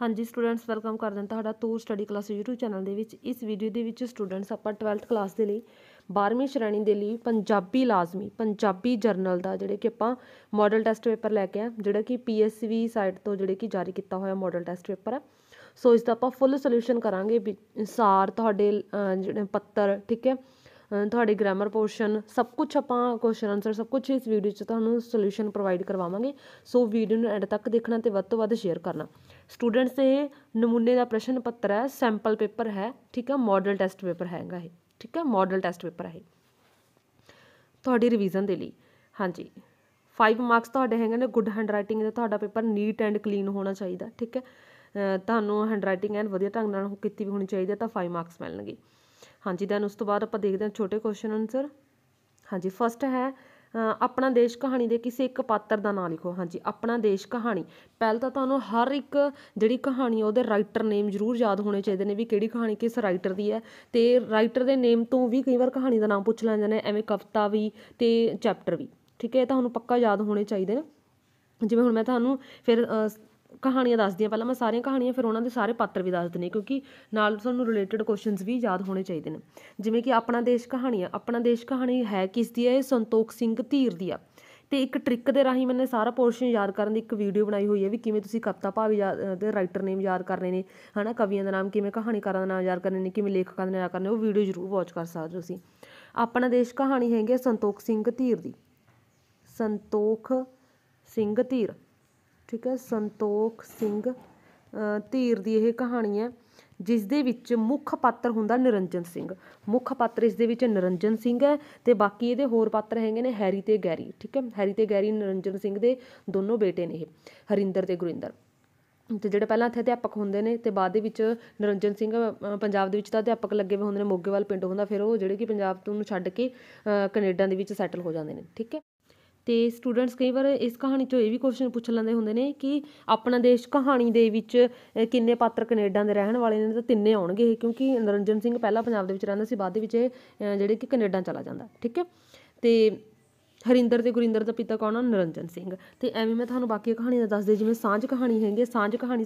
ਹਾਂਜੀ students welcome ਕਰਦੇ ਹਾਂ ਤੁਹਾਡਾ Toor study class YouTube channel ਦੇ ਵਿੱਚ ਇਸ ਵੀਡੀਓ ਦੇ ਵਿੱਚ ਸਟੂਡੈਂਟਸ ਆਪਾਂ 12th ਕਲਾਸ ਦੇ ਲਈ 12ਵੀਂ ਸ਼੍ਰੇਣੀ ਦੇ ਲਈ ਪੰਜਾਬੀ ਲਾਜ਼ਮੀ ਪੰਜਾਬੀ ਜਰਨਲ ਦਾ ਜਿਹੜੇ ਕਿ ਆਪਾਂ ਮਾਡਲ ਟੈਸਟ ਪੇਪਰ ਲੈ ਕੇ ਆ ਜਿਹੜਾ ਕਿ PSV ਸਾਈਟ ਤੋਂ ਜਿਹੜੇ ਕਿ ਜਾਰੀ ਕੀਤਾ ਹੋਇਆ ਮਾਡਲ ਟੈਸਟ ਪੇਪਰ ਆ ਸੋ ਇਸ ਦਾ ਆਪਾਂ ਫੁੱਲ ਸੋਲੂਸ਼ਨ ਕਰਾਂਗੇ ਸਾਰ ਤੁਹਾਡੇ ਜਿਹੜੇ ਪੱਤਰ ਠੀਕ ਹੈ ਤੁਹਾਡੇ ਗ੍ਰਾਮਰ ਪੋਰਸ਼ਨ ਸਭ ਕੁਝ ਆਪਾਂ ਕੁਐਸਚਨ ਆਨਸਰ ਸਭ ਕੁਝ ਇਸ ਵੀਡੀਓ 'ਚ ਤੁਹਾਨੂੰ ਸੋਲੂਸ਼ਨ ਪ੍ਰੋਵਾਈਡ ਕਰਵਾਵਾਂਗੇ ਸੋ ਵੀਡੀਓ ਨੂੰ ਐਂਡ ਤੱਕ ਦੇਖਣਾ ਤੇ ਵੱਧ ਤੋਂ ਵੱਧ ਸ਼ੇਅਰ ਕਰਨਾ ਸਟੂਡੈਂਟਸ ਇਹ ਨਮੂਨੇ ਦਾ ਪ੍ਰਸ਼ਨ ਪੱਤਰ ਹੈ ਸੈਂਪਲ ਪੇਪਰ ਹੈ ਠੀਕ ਹੈ ਮਾਡਲ ਟੈਸਟ ਪੇਪਰ ਹੈਗਾ ਇਹ ਠੀਕ ਹੈ ਮਾਡਲ ਟੈਸਟ ਪੇਪਰ ਹੈ ਤੁਹਾਡੀ ਰਿਵੀਜ਼ਨ ਦੇ ਲਈ ਹਾਂਜੀ 5 ਮਾਰਕਸ ਤੁਹਾਡੇ ਹੈਗੇ ਨੇ ਗੁੱਡ ਹੈਂਡ ਰਾਈਟਿੰਗ ਦਾ ਤੁਹਾਡਾ ਪੇਪਰ ਨੀਟ ਐਂਡ ਕਲੀਨ ਹੋਣਾ ਚਾਹੀਦਾ ਠੀਕ ਹੈ ਤੁਹਾਨੂੰ ਹੈਂਡ ਰਾਈਟਿੰਗ ਐਂਡ ਵਧੀਆ ਢੰਗ ਨਾਲ ਕੀਤੀ ਵੀ ਹੋਣੀ ਚਾਹੀਦੀ ਹੈ ਤਾਂ 5 ਮਾਰਕਸ ਮਿਲਣਗੇ ਹਾਂਜੀ ਦੈਨ ਉਸ ਤੋਂ ਬਾਅਦ ਆਪਾਂ ਦੇਖਦੇ ਹਾਂ ਛੋਟੇ ਕੁਐਸਚਨ ਆਨਸਰ ਹਾਂਜੀ ਫਸਟ ਹੈ ਆਪਣਾ ਦੇਸ਼ ਕਹਾਣੀ ਦੇ ਕਿਸੇ ਇੱਕ ਪਾਤਰ ਦਾ ਨਾਮ ਲਿਖੋ ਹਾਂਜੀ ਆਪਣਾ ਦੇਸ਼ ਕਹਾਣੀ ਪਹਿਲ ਤਾਂ ਤੁਹਾਨੂੰ ਹਰ ਇੱਕ ਜਿਹੜੀ ਕਹਾਣੀ ਉਹਦੇ ਰਾਈਟਰ ਨੇਮ ਜ਼ਰੂਰ ਯਾਦ ਹੋਣੇ ਚਾਹੀਦੇ ਨੇ ਵੀ ਕਿਹੜੀ ਕਹਾਣੀ ਕਿਸ ਰਾਈਟਰ ਦੀ ਹੈ ਤੇ ਰਾਈਟਰ ਦੇ ਨੇਮ ਤੋਂ ਵੀ ਕਈ ਵਾਰ ਕਹਾਣੀ ਦਾ ਨਾਮ ਪੁੱਛ ਲੈਂਦੇ ਨੇ ਐਵੇਂ ਕਵਿਤਾ ਵੀ ਤੇ ਚੈਪਟਰ ਵੀ ਠੀਕ ਹੈ ਇਹ ਤੁਹਾਨੂੰ ਪੱਕਾ ਯਾਦ ਹੋਣੇ ਚਾਹੀਦੇ ਨੇ ਜਿਵੇਂ ਹੁਣ ਮੈਂ ਤੁਹਾਨੂੰ ਫਿਰ ਕਹਾਣੀਆਂ ਦੱਸਦੀ ਆ ਪਹਿਲਾਂ ਮੈਂ ਸਾਰੀਆਂ ਕਹਾਣੀਆਂ ਫਿਰ ਉਹਨਾਂ ਦੇ ਸਾਰੇ ਪਾਤਰ ਵੀ ਦੱਸ ਦਿੰਦੀ ਕਿਉਂਕਿ ਨਾਲ ਸਾਨੂੰ ਰਿਲੇਟਡ ਕੁਐਸਚਨਸ ਵੀ ਯਾਦ ਹੋਣੇ ਚਾਹੀਦੇ ਨੇ ਜਿਵੇਂ ਕਿ ਆਪਣਾ ਦੇਸ਼ ਆ ਆਪਣਾ ਦੇਸ਼ ਕਹਾਣੀ ਹੈ ਕਿਸ ਦੀ ਹੈ ਸੰਤੋਖ ਸਿੰਘ ਧੀਰ ਦੀ ਆ ਤੇ ਇੱਕ ਟ੍ਰਿਕ ਦੇ ਰਾਹੀਂ ਮੈਨੇ ਸਾਰਾ ਪੋਰਸ਼ਨ ਯਾਦ ਕਰਨ ਦੀ ਇੱਕ ਵੀਡੀਓ ਬਣਾਈ ਹੋਈ ਹੈ ਵੀ ਕਿਵੇਂ ਤੁਸੀਂ ਕਵਤਾ ਭਾਵ ਦੇ ਰਾਈਟਰ ਨੇਮ ਯਾਦ ਕਰਨੇ ਨੇ ਹਨਾ ਕਵੀਆਂ ਦਾ ਨਾਮ ਕਿਵੇਂ ਕਹਾਣੀਕਾਰਾਂ ਦਾ ਨਾਮ ਯਾਦ ਕਰਨੇ ਨੇ ਕਿਵੇਂ ਲੇਖਕਾਂ ਦਾ ਨਾਮ ਯਾਦ ਕਰਨੇ ਉਹ ਵੀਡੀਓ ਜ਼ਰੂਰ ਵਾਚ ਕਰ ਸਕਦੇ ਹੋ ਤੁਸੀਂ ਆਪਣਾ ਦੇਸ਼ ਕਹਾਣੀ ਹੈਗੇ ਸੰਤੋਖ ਸਿੰਘ ਧੀਰ ਦੀ ਸੰਤੋਖ ਸਿੰਘ ਧੀਰ ਠੀਕ ਹੈ ਸੰਤੋਖ ਸਿੰਘ ਧੀਰ ਦੀ ਇਹ ਕਹਾਣੀ ਹੈ ਜਿਸ ਦੇ ਵਿੱਚ ਮੁੱਖ ਪਾਤਰ ਹੁੰਦਾ ਨਿਰੰਜਨ ਸਿੰਘ ਮੁੱਖ ਪਾਤਰ ਇਸ ਦੇ ਵਿੱਚ ਨਿਰੰਜਨ ਸਿੰਘ ਹੈ ਤੇ ਬਾਕੀ ਇਹਦੇ ਹੋਰ ਪਾਤਰ ਹੈਗੇ ਨੇ ਹੈਰੀ ਤੇ ਗੈਰੀ ਠੀਕ ਹੈ ਹੈਰੀ ਤੇ ਗੈਰੀ ਨਿਰੰਜਨ ਸਿੰਘ ਦੇ ਦੋਨੋਂ ਬੇਟੇ ਨੇ ਇਹ ਹਰਿੰਦਰ ਤੇ ਗੁਰਿੰਦਰ ਤੇ ਜਿਹੜੇ ਪਹਿਲਾਂ ਇੱਥੇ ਅਧਿਆਪਕ ਹੁੰਦੇ ਨੇ ਤੇ ਬਾਅਦ ਦੇ ਵਿੱਚ ਨਿਰੰਜਨ ਸਿੰਘ ਪੰਜਾਬ ਦੇ ਵਿੱਚ ਤਾਂ ਅਧਿਆਪਕ ਲੱਗੇ ਹੋਏ ਹੁੰਦੇ ਨੇ ਮੋਗੇਵਾਲ ਪਿੰਡ ਹੁੰਦਾ ਫਿਰ ਉਹ ਜਿਹੜੇ ਕਿ ਪੰਜਾਬ ਤੋਂ ਨੂੰ ਛੱਡ ਕੇ ਕੈਨੇਡਾ ਦੇ ਵਿੱਚ ਸੈਟਲ ਹੋ ਜਾਂਦੇ ਨੇ ਠੀਕ ਹੈ ਤੇ ਸਟੂਡੈਂਟਸ ਕਈ ਵਾਰ ਇਸ ਕਹਾਣੀ ਚੋਂ ਇਹ ਵੀ ਕੁਐਸਚਨ ਪੁੱਛ ਲੈਂਦੇ ਹੁੰਦੇ ਨੇ ਕਿ ਆਪਣਾ ਦੇਸ਼ ਕਹਾਣੀ ਦੇ ਵਿੱਚ ਕਿੰਨੇ ਪਾਤਰ ਕੈਨੇਡਾ ਦੇ ਰਹਿਣ ਵਾਲੇ ਨੇ ਤਾਂ ਤਿੰਨੇ ਆਉਣਗੇ ਕਿਉਂਕਿ ਨਰਿੰਦਰ ਸਿੰਘ ਪਹਿਲਾਂ ਪੰਜਾਬ ਦੇ ਵਿੱਚ ਰਹਿੰਦਾ ਸੀ ਬਾਅਦ ਦੇ ਵਿੱਚ ਇਹ ਜਿਹੜੇ ਕਿ ਕੈਨੇਡਾ ਚਲਾ ਜਾਂਦਾ ਠੀਕ ਹੈ ਤੇ ਹਰਿੰਦਰ ਤੇ ਗੁਰਿੰਦਰ ਦਾ ਪਿਤਾ ਕੌਣ ਆ ਨਰਿੰਦਰ ਸਿੰਘ ਤੇ ਐਵੇਂ ਮੈਂ ਤੁਹਾਨੂੰ ਬਾਕੀ ਕਹਾਣੀਆਂ ਦਾ ਦੇ ਜਿਵੇਂ ਸਾਂਝ ਕਹਾਣੀ ਹੈਗੀ ਸਾਂਝ ਕਹਾਣੀ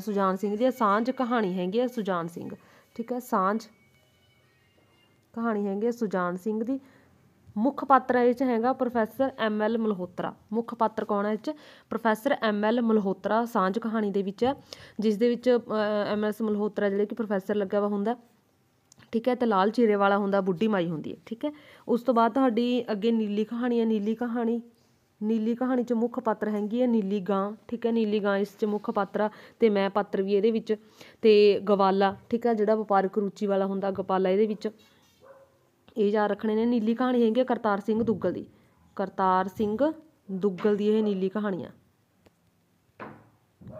ਸੁਜਾਨ ਸਿੰਘ ਦੀ ਸਾਂਝ ਕਹਾਣੀ ਹੈਗੀ ਸੁਜਾਨ ਸਿੰਘ ਠੀਕ ਹੈ ਸਾਂਝ ਕਹਾਣੀ ਹੈਗੀ ਸੁਜਾਨ ਸਿੰਘ ਦੀ ਮੁੱਖ ਪਾਤਰ ਇਹ ਚ ਹੈਗਾ ਪ੍ਰੋਫੈਸਰ ਐਮ ਐਲ ਮਲਹੋਤਰਾ ਮੁੱਖ ਪਾਤਰ ਕੌਣ ਹੈ ਇਹ ਚ ਪ੍ਰੋਫੈਸਰ ਐਮ ਐਲ ਮਲਹੋਤਰਾ ਸਾਂਝ ਕਹਾਣੀ ਦੇ ਵਿੱਚ ਹੈ ਜਿਸ ਦੇ ਵਿੱਚ ਐਮ ਐਸ ਮਲਹੋਤਰਾ ਜਿਹੜੇ ਕਿ ਪ੍ਰੋਫੈਸਰ ਲੱਗਾ ਵਾ ਹੁੰਦਾ ਠੀਕ ਹੈ ਤੇ ਲਾਲ ਚੀਰੇ ਵਾਲਾ ਹੁੰਦਾ ਬੁੱਢੀ ਮਾਈ ਹੁੰਦੀ ਹੈ ਠੀਕ ਹੈ ਉਸ ਤੋਂ ਬਾਅਦ ਤੁਹਾਡੀ ਅੱਗੇ ਨੀਲੀ ਕਹਾਣੀ ਹੈ ਨੀਲੀ ਕਹਾਣੀ ਨੀਲੀ ਕਹਾਣੀ 'ਚ ਮੁੱਖ ਪਾਤਰ ਹੈਗੀ ਹੈ ਨੀਲੀ ਗਾਂ ਠੀਕ ਹੈ ਨੀਲੀ ਗਾਂ ਇਸ 'ਚ ਮੁੱਖ ਪਾਤਰ ਆ ਤੇ ਮੈਂ ਪਾਤਰ ਵੀ ਇਹਦੇ ਵਿੱਚ ਤੇ ਗਵਾਲਾ ਠੀਕ ਹੈ ਜਿਹੜਾ ਵਪਾਰਕ ਰੁਚੀ ਵਾਲਾ ਹੁੰਦਾ ਗਪਾਲਾ ਇਹਦੇ ਵਿੱਚ ਇਹ ਯਾਦ ਰੱਖਣੇ ਨੇ ਨੀਲੀ ਕਹਾਣੀ ਹੈਗੀ ਕਰਤਾਰ ਸਿੰਘ ਦੁੱਗਲ ਦੀ ਕਰਤਾਰ ਸਿੰਘ ਦੁੱਗਲ ਦੀ ਇਹ ਨੀਲੀ ਕਹਾਣੀਆਂ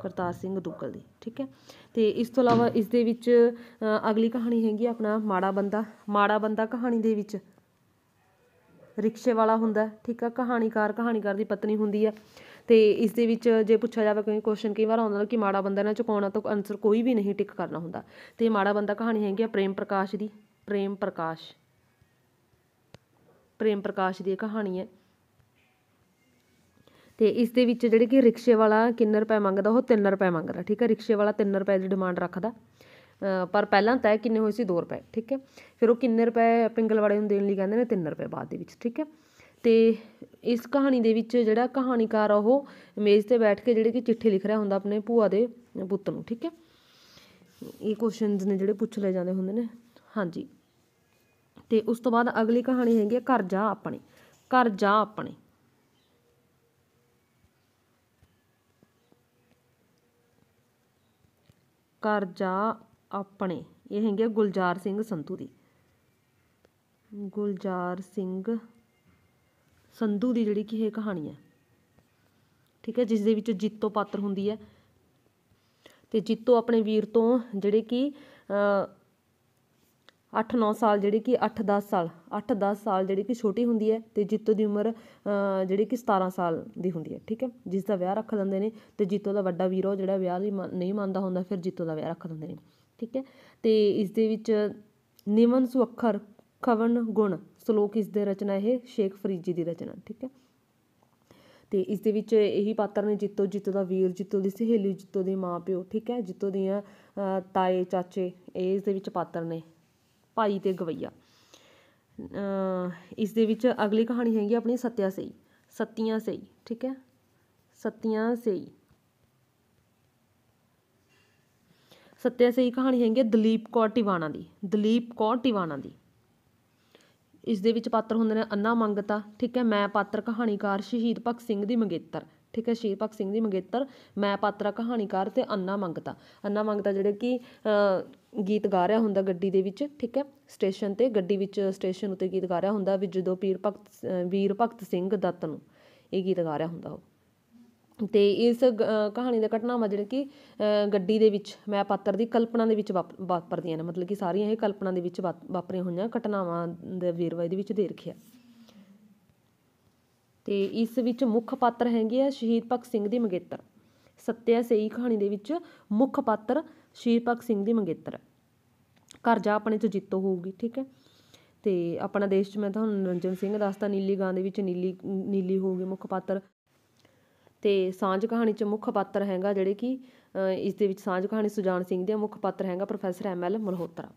ਕਰਤਾਰ ਸਿੰਘ ਦੁੱਗਲ ਦੀ ਠੀਕ ਹੈ ਤੇ ਇਸ ਤੋਂ ਇਲਾਵਾ ਇਸ ਦੇ ਵਿੱਚ ਅਗਲੀ ਕਹਾਣੀ ਹੈਗੀ ਆਪਣਾ ਮਾੜਾ ਬੰਦਾ ਮਾੜਾ ਬੰਦਾ ਕਹਾਣੀ ਦੇ ਵਿੱਚ ਰਿਕਸ਼ੇ ਵਾਲਾ ਹੁੰਦਾ ਠੀਕ ਆ ਕਹਾਣੀਕਾਰ ਕਹਾਣੀਕਾਰ ਦੀ ਪਤਨੀ ਹੁੰਦੀ ਆ ਤੇ ਇਸ ਦੇ ਵਿੱਚ ਜੇ ਪੁੱਛਿਆ ਜਾਵੇ ਕੋਈ ਕੁਐਸਚਨ ਕਈ ਵਾਰ ਆਉਂਦਾ ਕਿ ਮਾੜਾ ਬੰਦਾ ਨਾਲ ਚੁਕਾਉਣਾ ਤਾਂ ਆਨਸਰ ਕੋਈ ਵੀ ਨਹੀਂ ਟਿਕ ਕਰਨਾ ਹੁੰਦਾ ਤੇ ਮਾੜਾ ਬੰਦਾ ਕਹਾਣੀ ਹੈਗੀ ਆ ਪ੍ਰੇਮ ਪ੍ਰਕਾਸ਼ ਦੀ ਪ੍ਰੇਮ ਪ੍ਰਕਾਸ਼ ਪ੍ਰੇਮ ਪ੍ਰਕਾਸ਼ ਦੀ ਕਹਾਣੀ ਹੈ ਤੇ ਇਸ ਦੇ ਵਿੱਚ ਜਿਹੜੇ ਕਿ ਰਿਕਸ਼ੇ ਵਾਲਾ ਕਿੰਨੇ ਰੁਪਏ ਮੰਗਦਾ ਉਹ 3 ਰੁਪਏ ਮੰਗਦਾ ਠੀਕ ਹੈ ਰਿਕਸ਼ੇ ਵਾਲਾ 3 ਰੁਪਏ ਦੀ ਡਿਮਾਂਡ ਰੱਖਦਾ ਪਰ ਪਹਿਲਾਂ ਤੈਅ ਕਿੰਨੇ ਹੋਏ ਸੀ 2 ਰੁਪਏ ਠੀਕ ਹੈ ਫਿਰ ਉਹ ਕਿੰਨੇ ਰੁਪਏ ਪਿੰਗਲਵਾੜੇ ਨੂੰ ਦੇਣ ਲਈ ਕਹਿੰਦੇ ਨੇ 3 ਰੁਪਏ ਬਾਅਦ ਦੇ ਵਿੱਚ ਠੀਕ ਹੈ ਤੇ ਇਸ ਕਹਾਣੀ ਦੇ ਵਿੱਚ ਜਿਹੜਾ ਕਹਾਣੀਕਾਰ ਉਹ ਮੇਜ਼ ਤੇ ਬੈਠ ਕੇ ਜਿਹੜੇ ਕਿ ਚਿੱਠੀ ਲਿਖ ਰਿਹਾ ਹੁੰਦਾ ਆਪਣੇ ਭੂਆ ਦੇ ਪੁੱਤ ਨੂੰ ਠੀਕ ਹੈ ਇਹ ਕੁਐਸਚਨਸ ਨੇ ਜਿਹੜੇ ਪੁੱਛ ਲਏ ਜਾਂਦੇ ਹੁੰਦੇ ਨੇ ਹਾਂਜੀ ਤੇ ਉਸ ਤੋਂ ਬਾਅਦ ਅਗਲੀ ਕਹਾਣੀ ਹੈਗੀ ਹੈ ਘਰ ਜਾ ਆਪਣੇ ਘਰ ਜਾ ਆਪਣੇ ਘਰ ਜਾ ਆਪਣੇ ਇਹ ਹੈਗੇ ਗੁਲਜ਼ਾਰ ਸਿੰਘ ਸੰਧੂ ਦੀ ਗੁਲਜ਼ਾਰ ਸਿੰਘ ਸੰਧੂ ਦੀ ਜਿਹੜੀ ਕਿ ਇਹ ਕਹਾਣੀ ਹੈ ਠੀਕ ਹੈ ਜਿਸ ਦੇ ਵਿੱਚ ਜੀਤੋ ਪਾਤਰ ਹੁੰਦੀ ਹੈ ਤੇ ਜੀਤੋ ਆਪਣੇ ਵੀਰ ਤੋਂ ਜਿਹੜੇ ਕਿ 8 9 ਸਾਲ ਜਿਹੜੀ ਕਿ 8 10 ਸਾਲ 8 10 ਸਾਲ ਜਿਹੜੀ ਕਿ ਛੋਟੀ ਹੁੰਦੀ ਹੈ ਤੇ ਜੀਤੋ ਦੀ ਉਮਰ ਜਿਹੜੀ ਕਿ 17 ਸਾਲ ਦੀ ਹੁੰਦੀ ਹੈ ਠੀਕ ਹੈ ਜਿਸ ਦਾ ਵਿਆਹ ਰੱਖ ਦਿੰਦੇ ਨੇ ਤੇ ਜੀਤੋ ਦਾ ਵੱਡਾ ਵੀਰ ਉਹ ਜਿਹੜਾ ਵਿਆਹ ਨਹੀਂ ਮੰਨਦਾ ਹੁੰਦਾ ਫਿਰ ਜੀਤੋ ਦਾ ਵਿਆਹ ਰੱਖ ਦਿੰਦੇ ਨੇ ਠੀਕ ਹੈ ਤੇ ਇਸ ਦੇ ਵਿੱਚ ਨਿਮਨ ਸੁਅੱਖਰ ਖਵਨ ਗੁਣ ਸ਼ਲੋਕ ਇਸ ਦੇ ਰਚਨਾ ਇਹ ਸ਼ੇਖ ਫਰੀਦੀ ਦੀ ਰਚਨਾ ਠੀਕ ਹੈ ਤੇ ਇਸ ਦੇ ਵਿੱਚ ਇਹੀ ਪਾਤਰ ਨੇ ਜਿੱਤੋ ਜਿੱਤੋ ਦਾ ਵੀਰ ਜਿੱਤੋ ਦੀ ਸਹੇਲੀ ਜਿੱਤੋ ਦੇ ਮਾਪਿਓ ਠੀਕ ਹੈ ਜਿੱਤੋ ਦੀਆਂ ਤਾਏ ਚਾਚੇ ਇਹ ਇਸ ਦੇ ਵਿੱਚ ਪਾਤਰ ਨੇ ਭਾਈ ਤੇ ਗਵਈਆ ਇਸ ਦੇ ਵਿੱਚ ਅਗਲੀ ਕਹਾਣੀ ਹੈਗੀ ਆਪਣੀ ਸਤਿਆ ਸਈ ਸਤੀਆਂ ਸਈ ਠੀਕ ਹੈ ਸਤੀਆਂ ਸਈ ਸਤਿਆ ਸਈ ਕਹਾਣੀ ਹੈਗੀ ਦਲੀਪ ਕੌਰ ਟਿਵਾਣਾ ਦੀ ਦਲੀਪ ਕੌਰ ਟਿਵਾਣਾ ਦੀ ਇਸ ਦੇ ਵਿੱਚ ਪਾਤਰ ਹੁੰਦੇ ਨੇ ਅੰਨਾ ਮੰਗਤਾ ਠੀਕ ਹੈ ਮੈਂ ਪਾਤਰ ਕਹਾਣੀਕਾਰ ਸ਼ਹੀਦ ਭਗਤ ਸਿੰਘ ਦੀ ਮੰਗੇਤਰ ਠੀਕ ਹੈ ਸ਼ਹੀਦ ਭਗਤ ਸਿੰਘ ਦੀ ਮੰਗੇਤਰ ਮੈਂ ਪਾਤਰਾ ਕਹਾਣੀਕਾਰ ਤੇ ਅੰਨਾ ਮੰਗਤਾ ਅੰਨਾ ਮੰਗਤਾ ਜਿਹੜੇ ਕਿ ਗੀਤ ਗਾ ਰਿਹਾ ਹੁੰਦਾ ਗੱਡੀ ਦੇ ਵਿੱਚ ਠੀਕ ਹੈ ਸਟੇਸ਼ਨ ਤੇ ਗੱਡੀ ਵਿੱਚ ਸਟੇਸ਼ਨ ਉੱਤੇ ਗੀਤ ਗਾ ਰਿਹਾ ਹੁੰਦਾ ਵੀ ਜਦੋਂ ਪੀਰ ਭਗਤ ਵੀਰ ਭਗਤ ਸਿੰਘ ਦੱਤ ਨੂੰ ਇਹ ਗੀਤ ਗਾ ਰਿਹਾ ਹੁੰਦਾ ਉਹ ਤੇ ਇਸ ਕਹਾਣੀ ਦਾ ਘਟਨਾਵਾਂ ਜਿਹੜੇ ਕਿ ਗੱਡੀ ਦੇ ਵਿੱਚ ਮੈਂ ਪਾਤਰ ਦੀ ਕਲਪਨਾ ਦੇ ਵਿੱਚ ਵਾਪਰਦੀਆਂ ਨੇ ਮਤਲਬ ਕਿ ਸਾਰੀਆਂ ਇਹ ਕਲਪਨਾ ਦੇ ਵਿੱਚ ਵਾਪਰੀਆਂ ਹੋਈਆਂ ਘਟਨਾਵਾਂ ਦੇ ਵੇਰਵੇ ਦੇ ਵਿੱਚ ਦੇ ਰੱਖਿਆ ਤੇ ਇਸ ਵਿੱਚ ਮੁੱਖ ਪਾਤਰ ਹੈਗੇ ਆ ਸ਼ਹੀਦ ਭਗਤ ਸਿੰਘ ਦੀ ਮੰਗੇਤਰ ਸੱਤਿਆ ਸਹੀ ਕਹਾਣੀ ਦੇ ਵਿੱਚ ਮੁੱਖ ਪਾਤਰ ਸ਼ਹੀਦ ਭਗਤ ਸਿੰਘ ਦੀ ਮੰਗੇਤਰ ਘਰ ਜਾ ਆਪਣੇ ਚ ਜਿੱਤੋ ਹੋਊਗੀ ਠੀਕ ਹੈ ਤੇ ਆਪਣਾ ਦੇਸ਼ ਚ ਮੈਂ ਤੁਹਾਨੂੰ ਨਰਜਨ ਸਿੰਘ ਦੱਸਦਾ ਨੀਲੀ ਗਾਂ ਦੇ ਵਿੱਚ ਨੀਲੀ ਨੀਲੀ ਹੋਊਗੀ ਮੁੱਖ ਪਾਤਰ ਤੇ ਸਾਂਝ ਕਹਾਣੀ ਚ ਮੁੱਖ ਪਾਤਰ ਹੈਗਾ ਜਿਹੜੇ ਕਿ ਇਸ ਦੇ ਵਿੱਚ ਸਾਂਝ ਕਹਾਣੀ ਸੁਜਾਨ ਸਿੰਘ ਦੇ ਮੁੱਖ ਪਾਤਰ ਹੈਗਾ ਪ੍ਰੋਫੈਸਰ ਐਮ ਐਲ ਮਲਹੋਤਰਾ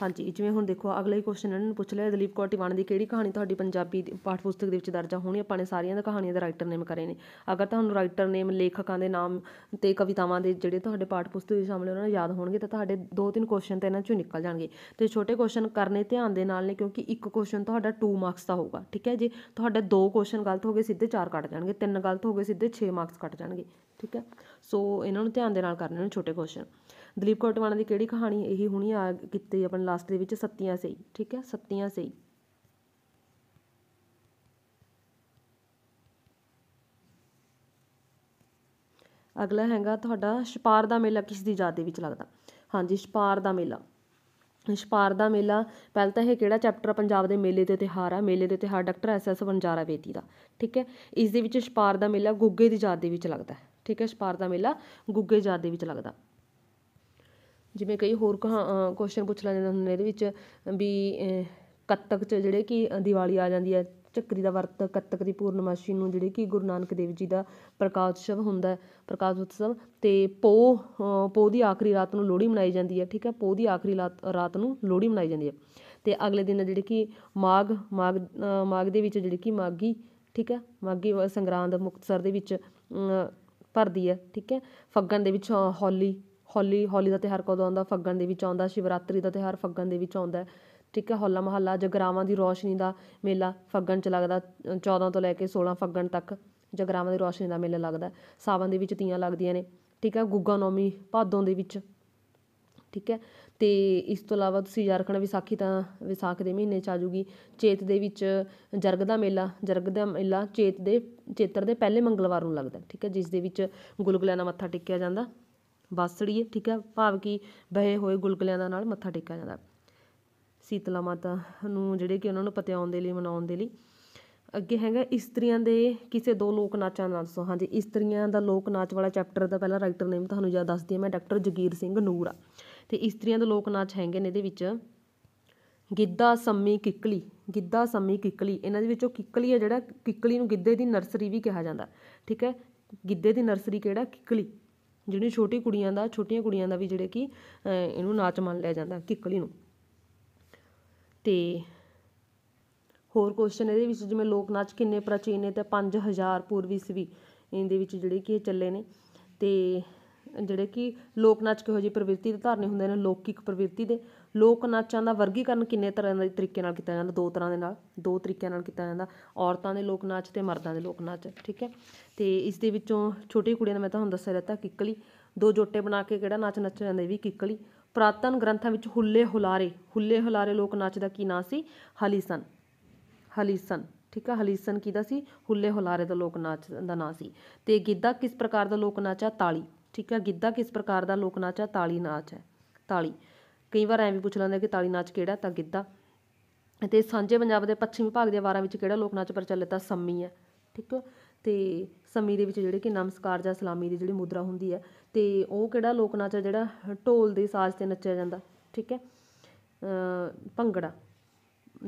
ਹਾਂਜੀ ਜਿਵੇਂ ਹੁਣ ਦੇਖੋ ਅਗਲਾ ਹੀ ਕੁਐਸਚਨ ਇਹਨਾਂ ਨੂੰ ਪੁੱਛ ਲਿਆ ਦਲੀਪ ਕੌਰ ਟਿਵਾਣਾ ਦੀ ਕਿਹੜੀ ਕਹਾਣੀ ਤੁਹਾਡੀ ਪੰਜਾਬੀ ਦੀ ਪਾਠ ਪੁਸਤਕ ਦੇ ਵਿੱਚ ਦਰਜ ਹੋਣੀ ਆਪਾਂ ਨੇ ਸਾਰੀਆਂ ਦਾ ਕਹਾਣੀਆਂ ਦਾ ਰਾਈਟਰ ਨੇਮ ਕਰੇ ਨੇ ਅਗਰ ਤੁਹਾਨੂੰ ਰਾਈਟਰ ਨੇਮ ਲੇਖਕਾਂ ਦੇ ਨਾਮ ਤੇ ਕਵਿਤਾਵਾਂ ਦੇ ਜਿਹੜੇ ਤੁਹਾਡੇ ਪਾਠ ਪੁਸਤਕ ਵਿੱਚ ਸ਼ਾਮਲ ਉਹਨਾਂ ਨੂੰ ਯਾਦ ਹੋਣਗੇ ਤਾਂ ਤੁਹਾਡੇ ਦੋ ਤਿੰਨ ਕੁਐਸਚਨ ਤਾਂ ਇਹਨਾਂ ਚੋਂ ਨਿਕਲ ਜਾਣਗੇ ਤੇ ਛੋਟੇ ਕੁਐਸਚਨ ਕਰਨੇ ਧਿਆਨ ਦੇ ਨਾਲ ਨੇ ਕਿਉਂਕਿ ਇੱਕ ਕੁਐਸਚਨ ਤੁਹਾਡਾ 2 ਮਾਰਕਸ ਦਾ ਹੋਊਗਾ ਠੀਕ ਹੈ ਜੀ ਤੁਹਾਡੇ ਦੋ ਕੁਐਸਚਨ ਗਲਤ ਹੋ ਗਏ ਸਿੱਧੇ 4 ਕੱਟ ਜਾਣਗੇ ਤਿੰਨ ਗਲਤ ਹੋ ਗਏ ਸਿੱਧੇ 6 ਮਾਰਕਸ ਕੱਟ ਜਾਣਗੇ ਠੀਕ ਹੈ ਸੋ ਇਹਨਾਂ ਨੂੰ ਧਿਆਨ ਦੇ ਨਾਲ ਕਰਨੇ ਨੇ ਛੋਟੇ ਕੁਐਸਚਨ ਦਲੀਪ ਕੌਰ ਟਵਾਣਾ ਦੀ ਕਿਹੜੀ ਕਹਾਣੀ ਇਹੀ ਹੁਣੀ ਆ ਕੀਤੀ ਆਪਣ ਲਾਸਟ ਦੇ ਵਿੱਚ ਸੱਤੀਆਂ ਸਹੀ ਠੀਕ ਹੈ ਸੱਤੀਆਂ ਸਹੀ ਅਗਲਾ ਹੈਗਾ ਤੁਹਾਡਾ ਛਪਾਰ ਦਾ ਮੇਲਾ ਕਿਸ ਦੀ ਯਾਦ ਦੇ ਵਿੱਚ ਲੱਗਦਾ ਹਾਂਜੀ ਛਪਾਰ ਦਾ ਮੇਲਾ ਛਪਾਰ ਦਾ ਮੇਲਾ ਪਹਿਲਾਂ ਤਾਂ ਇਹ ਕਿਹੜਾ ਚੈਪਟਰ ਪੰਜਾਬ ਦੇ ਮੇਲੇ ਤੇ ਤਿਹਾਰ ਆ ਮੇਲੇ ਦੇ ਤਿਹਾਰ doctor S S Vanjara Bedi ਦਾ ਠੀਕ ਹੈ ਇਸ ਦੇ ਵਿੱਚ ਛਪਾਰ ਦਾ ਮੇਲਾ ਗੁੱਗੇ ਦੀ ਯਾਦ ਦੇ ਵਿੱਚ ਲੱਗਦਾ ਠੀਕ ਹੈ ਛਪਾਰ ਦਾ ਮੇਲਾ ਗੁੱਗੇ ਯਾਦ ਦੇ ਵਿੱਚ ਲੱਗਦਾ ਜਿਵੇਂ ਕਈ ਹੋਰ ਕਹਾ ਕੁਸ਼ਚਨ ਪੁੱਛ ਲੈਂਦੇ ਹੁੰਦੇ ਇਹਦੇ ਵਿੱਚ ਵੀ ਕੱਤਕ 'ਚ ਜਿਹੜੇ ਕਿ ਦੀਵਾਲੀ ਆ ਜਾਂਦੀ ਹੈ ਝੱਕਰੀ ਦਾ ਵਰਤ ਕੱਤਕ ਦੀ ਪੂਰਨਮਾਸ਼ੀ ਨੂੰ ਜਿਹੜੇ ਕਿ ਗੁਰੂ ਨਾਨਕ ਦੇਵ ਜੀ ਦਾ ਪ੍ਰਕਾਸ਼ ਉਤਸਵ ਹੁੰਦਾ ਪ੍ਰਕਾਸ਼ ਉਤਸਵ ਅਤੇ ਪੋਹ ਪੋਹ ਦੀ ਆਖਰੀ ਰਾਤ ਨੂੰ ਲੋਹੜੀ ਮਨਾਈ ਜਾਂਦੀ ਹੈ ਠੀਕ ਹੈ ਪੋਹ ਦੀ ਆਖਰੀ ਰਾਤ ਰਾਤ ਨੂੰ ਲੋਹੜੀ ਮਨਾਈ ਜਾਂਦੀ ਹੈ ਅਤੇ ਅਗਲੇ ਦਿਨ ਜਿਹੜੇ ਕਿ ਮਾਘ ਮਾਘ ਮਾਘ ਦੇ ਵਿੱਚ ਜਿਹੜੇ ਕਿ ਮਾਘੀ ਠੀਕ ਹੈ ਮਾਘੀ ਸੰਗਰਾਂਦ ਮੁਕਤਸਰ ਦੇ ਵਿੱਚ ਭਰਦੀ ਹੈ ਠੀਕ ਹੈ ਫੱਗਣ ਦੇ ਵਿੱਚ ਹੋਲੀ ਹੋਲੀ ਹੋਲੀ ਦਾ ਤਿਹਾਰ ਕਦੋਂ ਆਉਂਦਾ ਫੱਗਣ ਦੇ ਵਿੱਚ ਆਉਂਦਾ ਸ਼ਿਵਰਾਤਰੀ ਦਾ ਤਿਹਾਰ ਫੱਗਣ ਦੇ ਵਿੱਚ ਆਉਂਦਾ ਠੀਕ ਹੈ ਹੋਲਾ ਮਹੱਲਾ ਜਗਰਾਵਾਂ ਦੀ ਰੌਸ਼ਨੀ ਦਾ ਮੇਲਾ ਫੱਗਣ 'ਚ ਲੱਗਦਾ 14 ਤੋਂ ਲੈ ਕੇ 16 ਫੱਗਣ ਤੱਕ ਜਗਰਾਵਾਂ ਦੀ ਰੌਸ਼ਨੀ ਦਾ ਮੇਲਾ ਲੱਗਦਾ ਸਾਵਣ ਦੇ ਵਿੱਚ ਤੀਆਂ ਲੱਗਦੀਆਂ ਨੇ ਠੀਕ ਹੈ ਗੁੱਗਾ ਨੌਮੀ ਭਾਦੋਂ ਦੇ ਵਿੱਚ ਠੀਕ ਹੈ ਤੇ ਇਸ ਤੋਂ ਇਲਾਵਾ ਤੁਸੀਂ ਯਾਦ ਰੱਖਣਾ ਵਿਸਾਖੀ ਤਾਂ ਵਿਸਾਖ ਦੇ ਮਹੀਨੇ 'ਚ ਆ ਜੂਗੀ ਚੇਤ ਦੇ ਵਿੱਚ ਜਰਗ ਦਾ ਮੇਲਾ ਜਰਗ ਦਾ ਮੇਲਾ ਚੇਤ ਦੇ ਚੇਤਰ ਦੇ ਪਹਿਲੇ ਮੰਗਲਵਾਰ ਨੂੰ ਲੱਗਦਾ ਠੀਕ ਹੈ ਜਿਸ ਦੇ ਵਿੱਚ ਗੁਲਗੁਲਿਆਂ ਦਾ ਮੱਥਾ ਟਿਕਿਆ ਜਾਂਦਾ ਬਾਸੜੀਏ ਠੀਕ ਹੈ ਭਾਵ ਕਿ ਬਹੇ ਹੋਏ ਗੁਲਗਲਿਆਂ ਦਾ ਨਾਲ ਮੱਥਾ ਟੇਕਿਆ ਜਾਂਦਾ ਸੀਤਲਾ ਮਾਤਾ ਨੂੰ ਜਿਹੜੇ ਕਿ ਉਹਨਾਂ ਨੂੰ ਪਤਿਆਉਣ ਦੇ ਲਈ ਮਨਾਉਣ ਦੇ ਲਈ ਅੱਗੇ ਹੈਗਾ ਇਸਤਰੀਆਂ ਦੇ ਕਿਸੇ ਦੋ ਲੋਕ ਨਾਚਾਂ ਨਾਲ ਦੱਸੋ ਹਾਂਜੀ ਇਸਤਰੀਆਂ ਦਾ ਲੋਕ ਨਾਚ ਵਾਲਾ ਚੈਪਟਰ ਦਾ ਪਹਿਲਾ ਰਾਈਟਰ ਨੇਮ ਤੁਹਾਨੂੰ ਯਾਦ ਦੱਸਦੀ ਹਾਂ ਮੈਂ ਡਾਕਟਰ ਜਗੀਰ ਸਿੰਘ ਨੂਰ ਆ ਤੇ ਇਸਤਰੀਆਂ ਦੇ ਲੋਕ ਨਾਚ ਹੈਗੇ ਨੇ ਇਹਦੇ ਵਿੱਚ ਗਿੱਧਾ ਸੰਮੀ ਕਿੱਕਲੀ ਗਿੱਧਾ ਸੰਮੀ ਕਿੱਕਲੀ ਇਹਨਾਂ ਦੇ ਵਿੱਚੋਂ ਕਿੱਕਲੀ ਹੈ ਜਿਹੜਾ ਕਿੱਕਲੀ ਨੂੰ ਗਿੱਧੇ ਦੀ ਨਰਸਰੀ ਵੀ ਕਿਹਾ ਜਾਂਦਾ ਠੀਕ ਹੈ ਗਿੱਧੇ ਦੀ ਨਰਸਰੀ ਕਿਹੜਾ ਕਿੱਕਲੀ ਜਿਹੜੀ ਛੋਟੀ ਕੁੜੀਆਂ ਦਾ ਛੋਟੀਆਂ ਕੁੜੀਆਂ ਦਾ ਵੀ ਜਿਹੜੇ ਕਿ ਇਹਨੂੰ ਨਾਚ ਮੰਨ ਲਿਆ ਜਾਂਦਾ ਕਿੱਕਲੀ ਨੂੰ ਤੇ ਹੋਰ ਕੁਐਸਚਨ ਇਹਦੇ ਵਿੱਚ ਜਿਵੇਂ ਲੋਕ ਨਾਚ ਕਿੰਨੇ ਪ੍ਰਾਚੀਨ ਨੇ ਤਾਂ 5000 ਪੂਰਵੀ ਈਸਵੀ ਇਹਦੇ ਵਿੱਚ ਜਿਹੜੇ ਕਿ ਇਹ ਚੱਲੇ ਨੇ ਤੇ ਜਿਹੜੇ ਕਿ ਲੋਕ ਨਾਚ ਕਿਹੋ ਜਿਹੀ ਪ੍ਰਵਿਰਤੀ ਦੇ ਧਾਰਨੇ ਹੁੰਦੇ ਨੇ ਲੋਕਿਕ ਪ੍ਰਵਿਰਤੀ ਦੇ ਲੋਕ ਨਾਚਾਂ ਦਾ ਵਰਗੀਕਰਨ ਕਿੰਨੇ ਤਰ੍ਹਾਂ ਦੇ ਤਰੀਕੇ ਨਾਲ ਕੀਤਾ ਜਾਂਦਾ ਦੋ ਤਰ੍ਹਾਂ ਦੇ ਨਾਲ ਦੋ ਤਰੀਕਿਆਂ ਨਾਲ ਕੀਤਾ ਜਾਂਦਾ ਔਰਤਾਂ ਦੇ ਲੋਕ ਨਾਚ ਤੇ ਮਰਦਾਂ ਦੇ ਲੋਕ ਨਾਚ ਠੀਕ ਹੈ ਤੇ ਇਸ ਦੇ ਵਿੱਚੋਂ ਛੋਟੀ ਕੁੜੀਆਂ ਦਾ ਮੈਂ ਤੁਹਾਨੂੰ ਦੱਸਿਆ ਤਾਂ ਕਿੱਕਲੀ ਦੋ ਜੋਟੇ ਬਣਾ ਕੇ ਕਿਹੜਾ ਨਾਚ ਨੱਚਿਆ ਜਾਂਦਾ ਇਹ ਵੀ ਕਿੱਕਲੀ ਪ੍ਰਾਤਨ ਗ੍ਰੰਥਾਂ ਵਿੱਚ ਹੁੱਲੇ ਹੁਲਾਰੇ ਹੁੱਲੇ ਹੁਲਾਰੇ ਲੋਕ ਨਾਚ ਦਾ ਕੀ ਨਾਂ ਸੀ ਹਲੀਸਨ ਹਲੀਸਨ ਠੀਕ ਆ ਹਲੀਸਨ ਕਿਹਦਾ ਸੀ ਹੁੱਲੇ ਹੁਲਾਰੇ ਦਾ ਲੋਕ ਨਾਚ ਦਾ ਨਾਂ ਸੀ ਤੇ ਗਿੱਧਾ ਕਿਸ ਪ੍ਰਕਾਰ ਦਾ ਲੋਕ ਨਾਚ ਆ ਤਾਲੀ ਠੀਕ ਆ ਗਿੱਧਾ ਕਿਸ ਪ੍ਰਕਾਰ ਦਾ ਲੋਕ ਨਾਚ ਆ ਤਾਲੀ ਨਾਚ ਹੈ ਤਾਲੀ ਕਈ ਵਾਰ ਐਵੇਂ ਪੁੱਛ ਲੈਂਦੇ ਕਿ ਤਾਲੀ ਨਾਚ ਕਿਹੜਾ ਤਾਂ ਗਿੱਧਾ ਤੇ ਸਾਂਝੇ ਪੰਜਾਬ ਦੇ ਪੱਛਮੀ ਭਾਗ ਦੇ ਵਾਰਾਂ ਵਿੱਚ ਕਿਹੜਾ ਲੋਕ ਨਾਚ ਪ੍ਰਚਲਿਤ ਆ ਸੰਮੀ ਹੈ ਠੀਕ ਹੈ ਤੇ ਸੰਮੀ ਦੇ ਵਿੱਚ ਜਿਹੜੇ ਕਿ ਨਮਸਕਾਰ ਜਾਂ ਸਲਾਮੀ ਦੀ ਜਿਹੜੀ ਮੁਦਰਾ ਹੁੰਦੀ ਹੈ ਤੇ ਉਹ ਕਿਹੜਾ ਲੋਕ ਨਾਚ ਹੈ ਜਿਹੜਾ ਢੋਲ ਦੇ ਸਾਜ਼ ਤੇ ਨੱਚਿਆ ਜਾਂਦਾ ਠੀਕ ਹੈ ਭੰਗੜਾ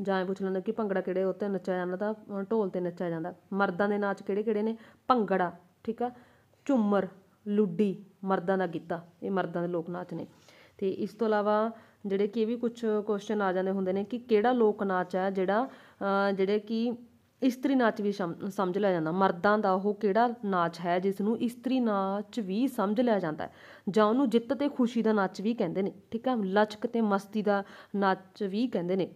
ਜਾਂ ਪੁੱਛ ਲੈਂਦੇ ਕਿ ਭੰਗੜਾ ਕਿਹੜੇ ਉੱਤੇ ਨੱਚਿਆ ਜਾਂਦਾ ਤਾਂ ਢੋਲ ਤੇ ਨੱਚਿਆ ਜਾਂਦਾ ਮਰਦਾਂ ਦੇ ਨਾਚ ਕਿਹੜੇ ਕਿਹੜੇ ਨੇ ਭੰਗੜਾ ਠੀਕ ਆ ਝੁੰਮਰ ਲੁੱਡੀ ਮਰਦਾਂ ਦਾ ਗਿੱਧਾ ਇਹ ਮਰਦਾਂ ਦੇ ਲੋਕ ਨਾਚ ਨੇ ਅਤੇ ਇਸ ਤੋਂ ਇਲਾਵਾ ਜਿਹੜੇ ਕਿ ਇਹ ਵੀ ਕੁਛ ਕੁਸ਼ਚਨ ਆ ਜਾਂਦੇ ਹੁੰਦੇ ਨੇ ਕਿ ਕਿਹੜਾ ਲੋਕ ਨਾਚ ਹੈ ਜਿਹੜਾ ਜਿਹੜੇ ਕਿ ਇਸਤਰੀ ਨਾਚ ਵੀ ਸ਼ਮ ਸਮਝ ਲਿਆ ਜਾਂਦਾ ਮਰਦਾਂ ਦਾ ਉਹ ਕਿਹੜਾ ਨਾਚ ਹੈ ਜਿਸ ਨੂੰ ਇਸਤਰੀ ਨਾਚ ਵੀ ਸਮਝ ਲਿਆ ਜਾਂਦਾ ਜਾਂ ਉਹਨੂੰ ਜਿੱਤ ਤੇ ਖੁਸ਼ੀ ਦਾ ਨਾਚ ਵੀ ਕਹਿੰਦੇ ਨੇ ਠੀਕ ਹੈ ਲਚਕ ਤੇ ਮਸਤੀ ਦਾ ਨਾਚ ਵੀ ਕਹਿੰਦੇ ਨੇ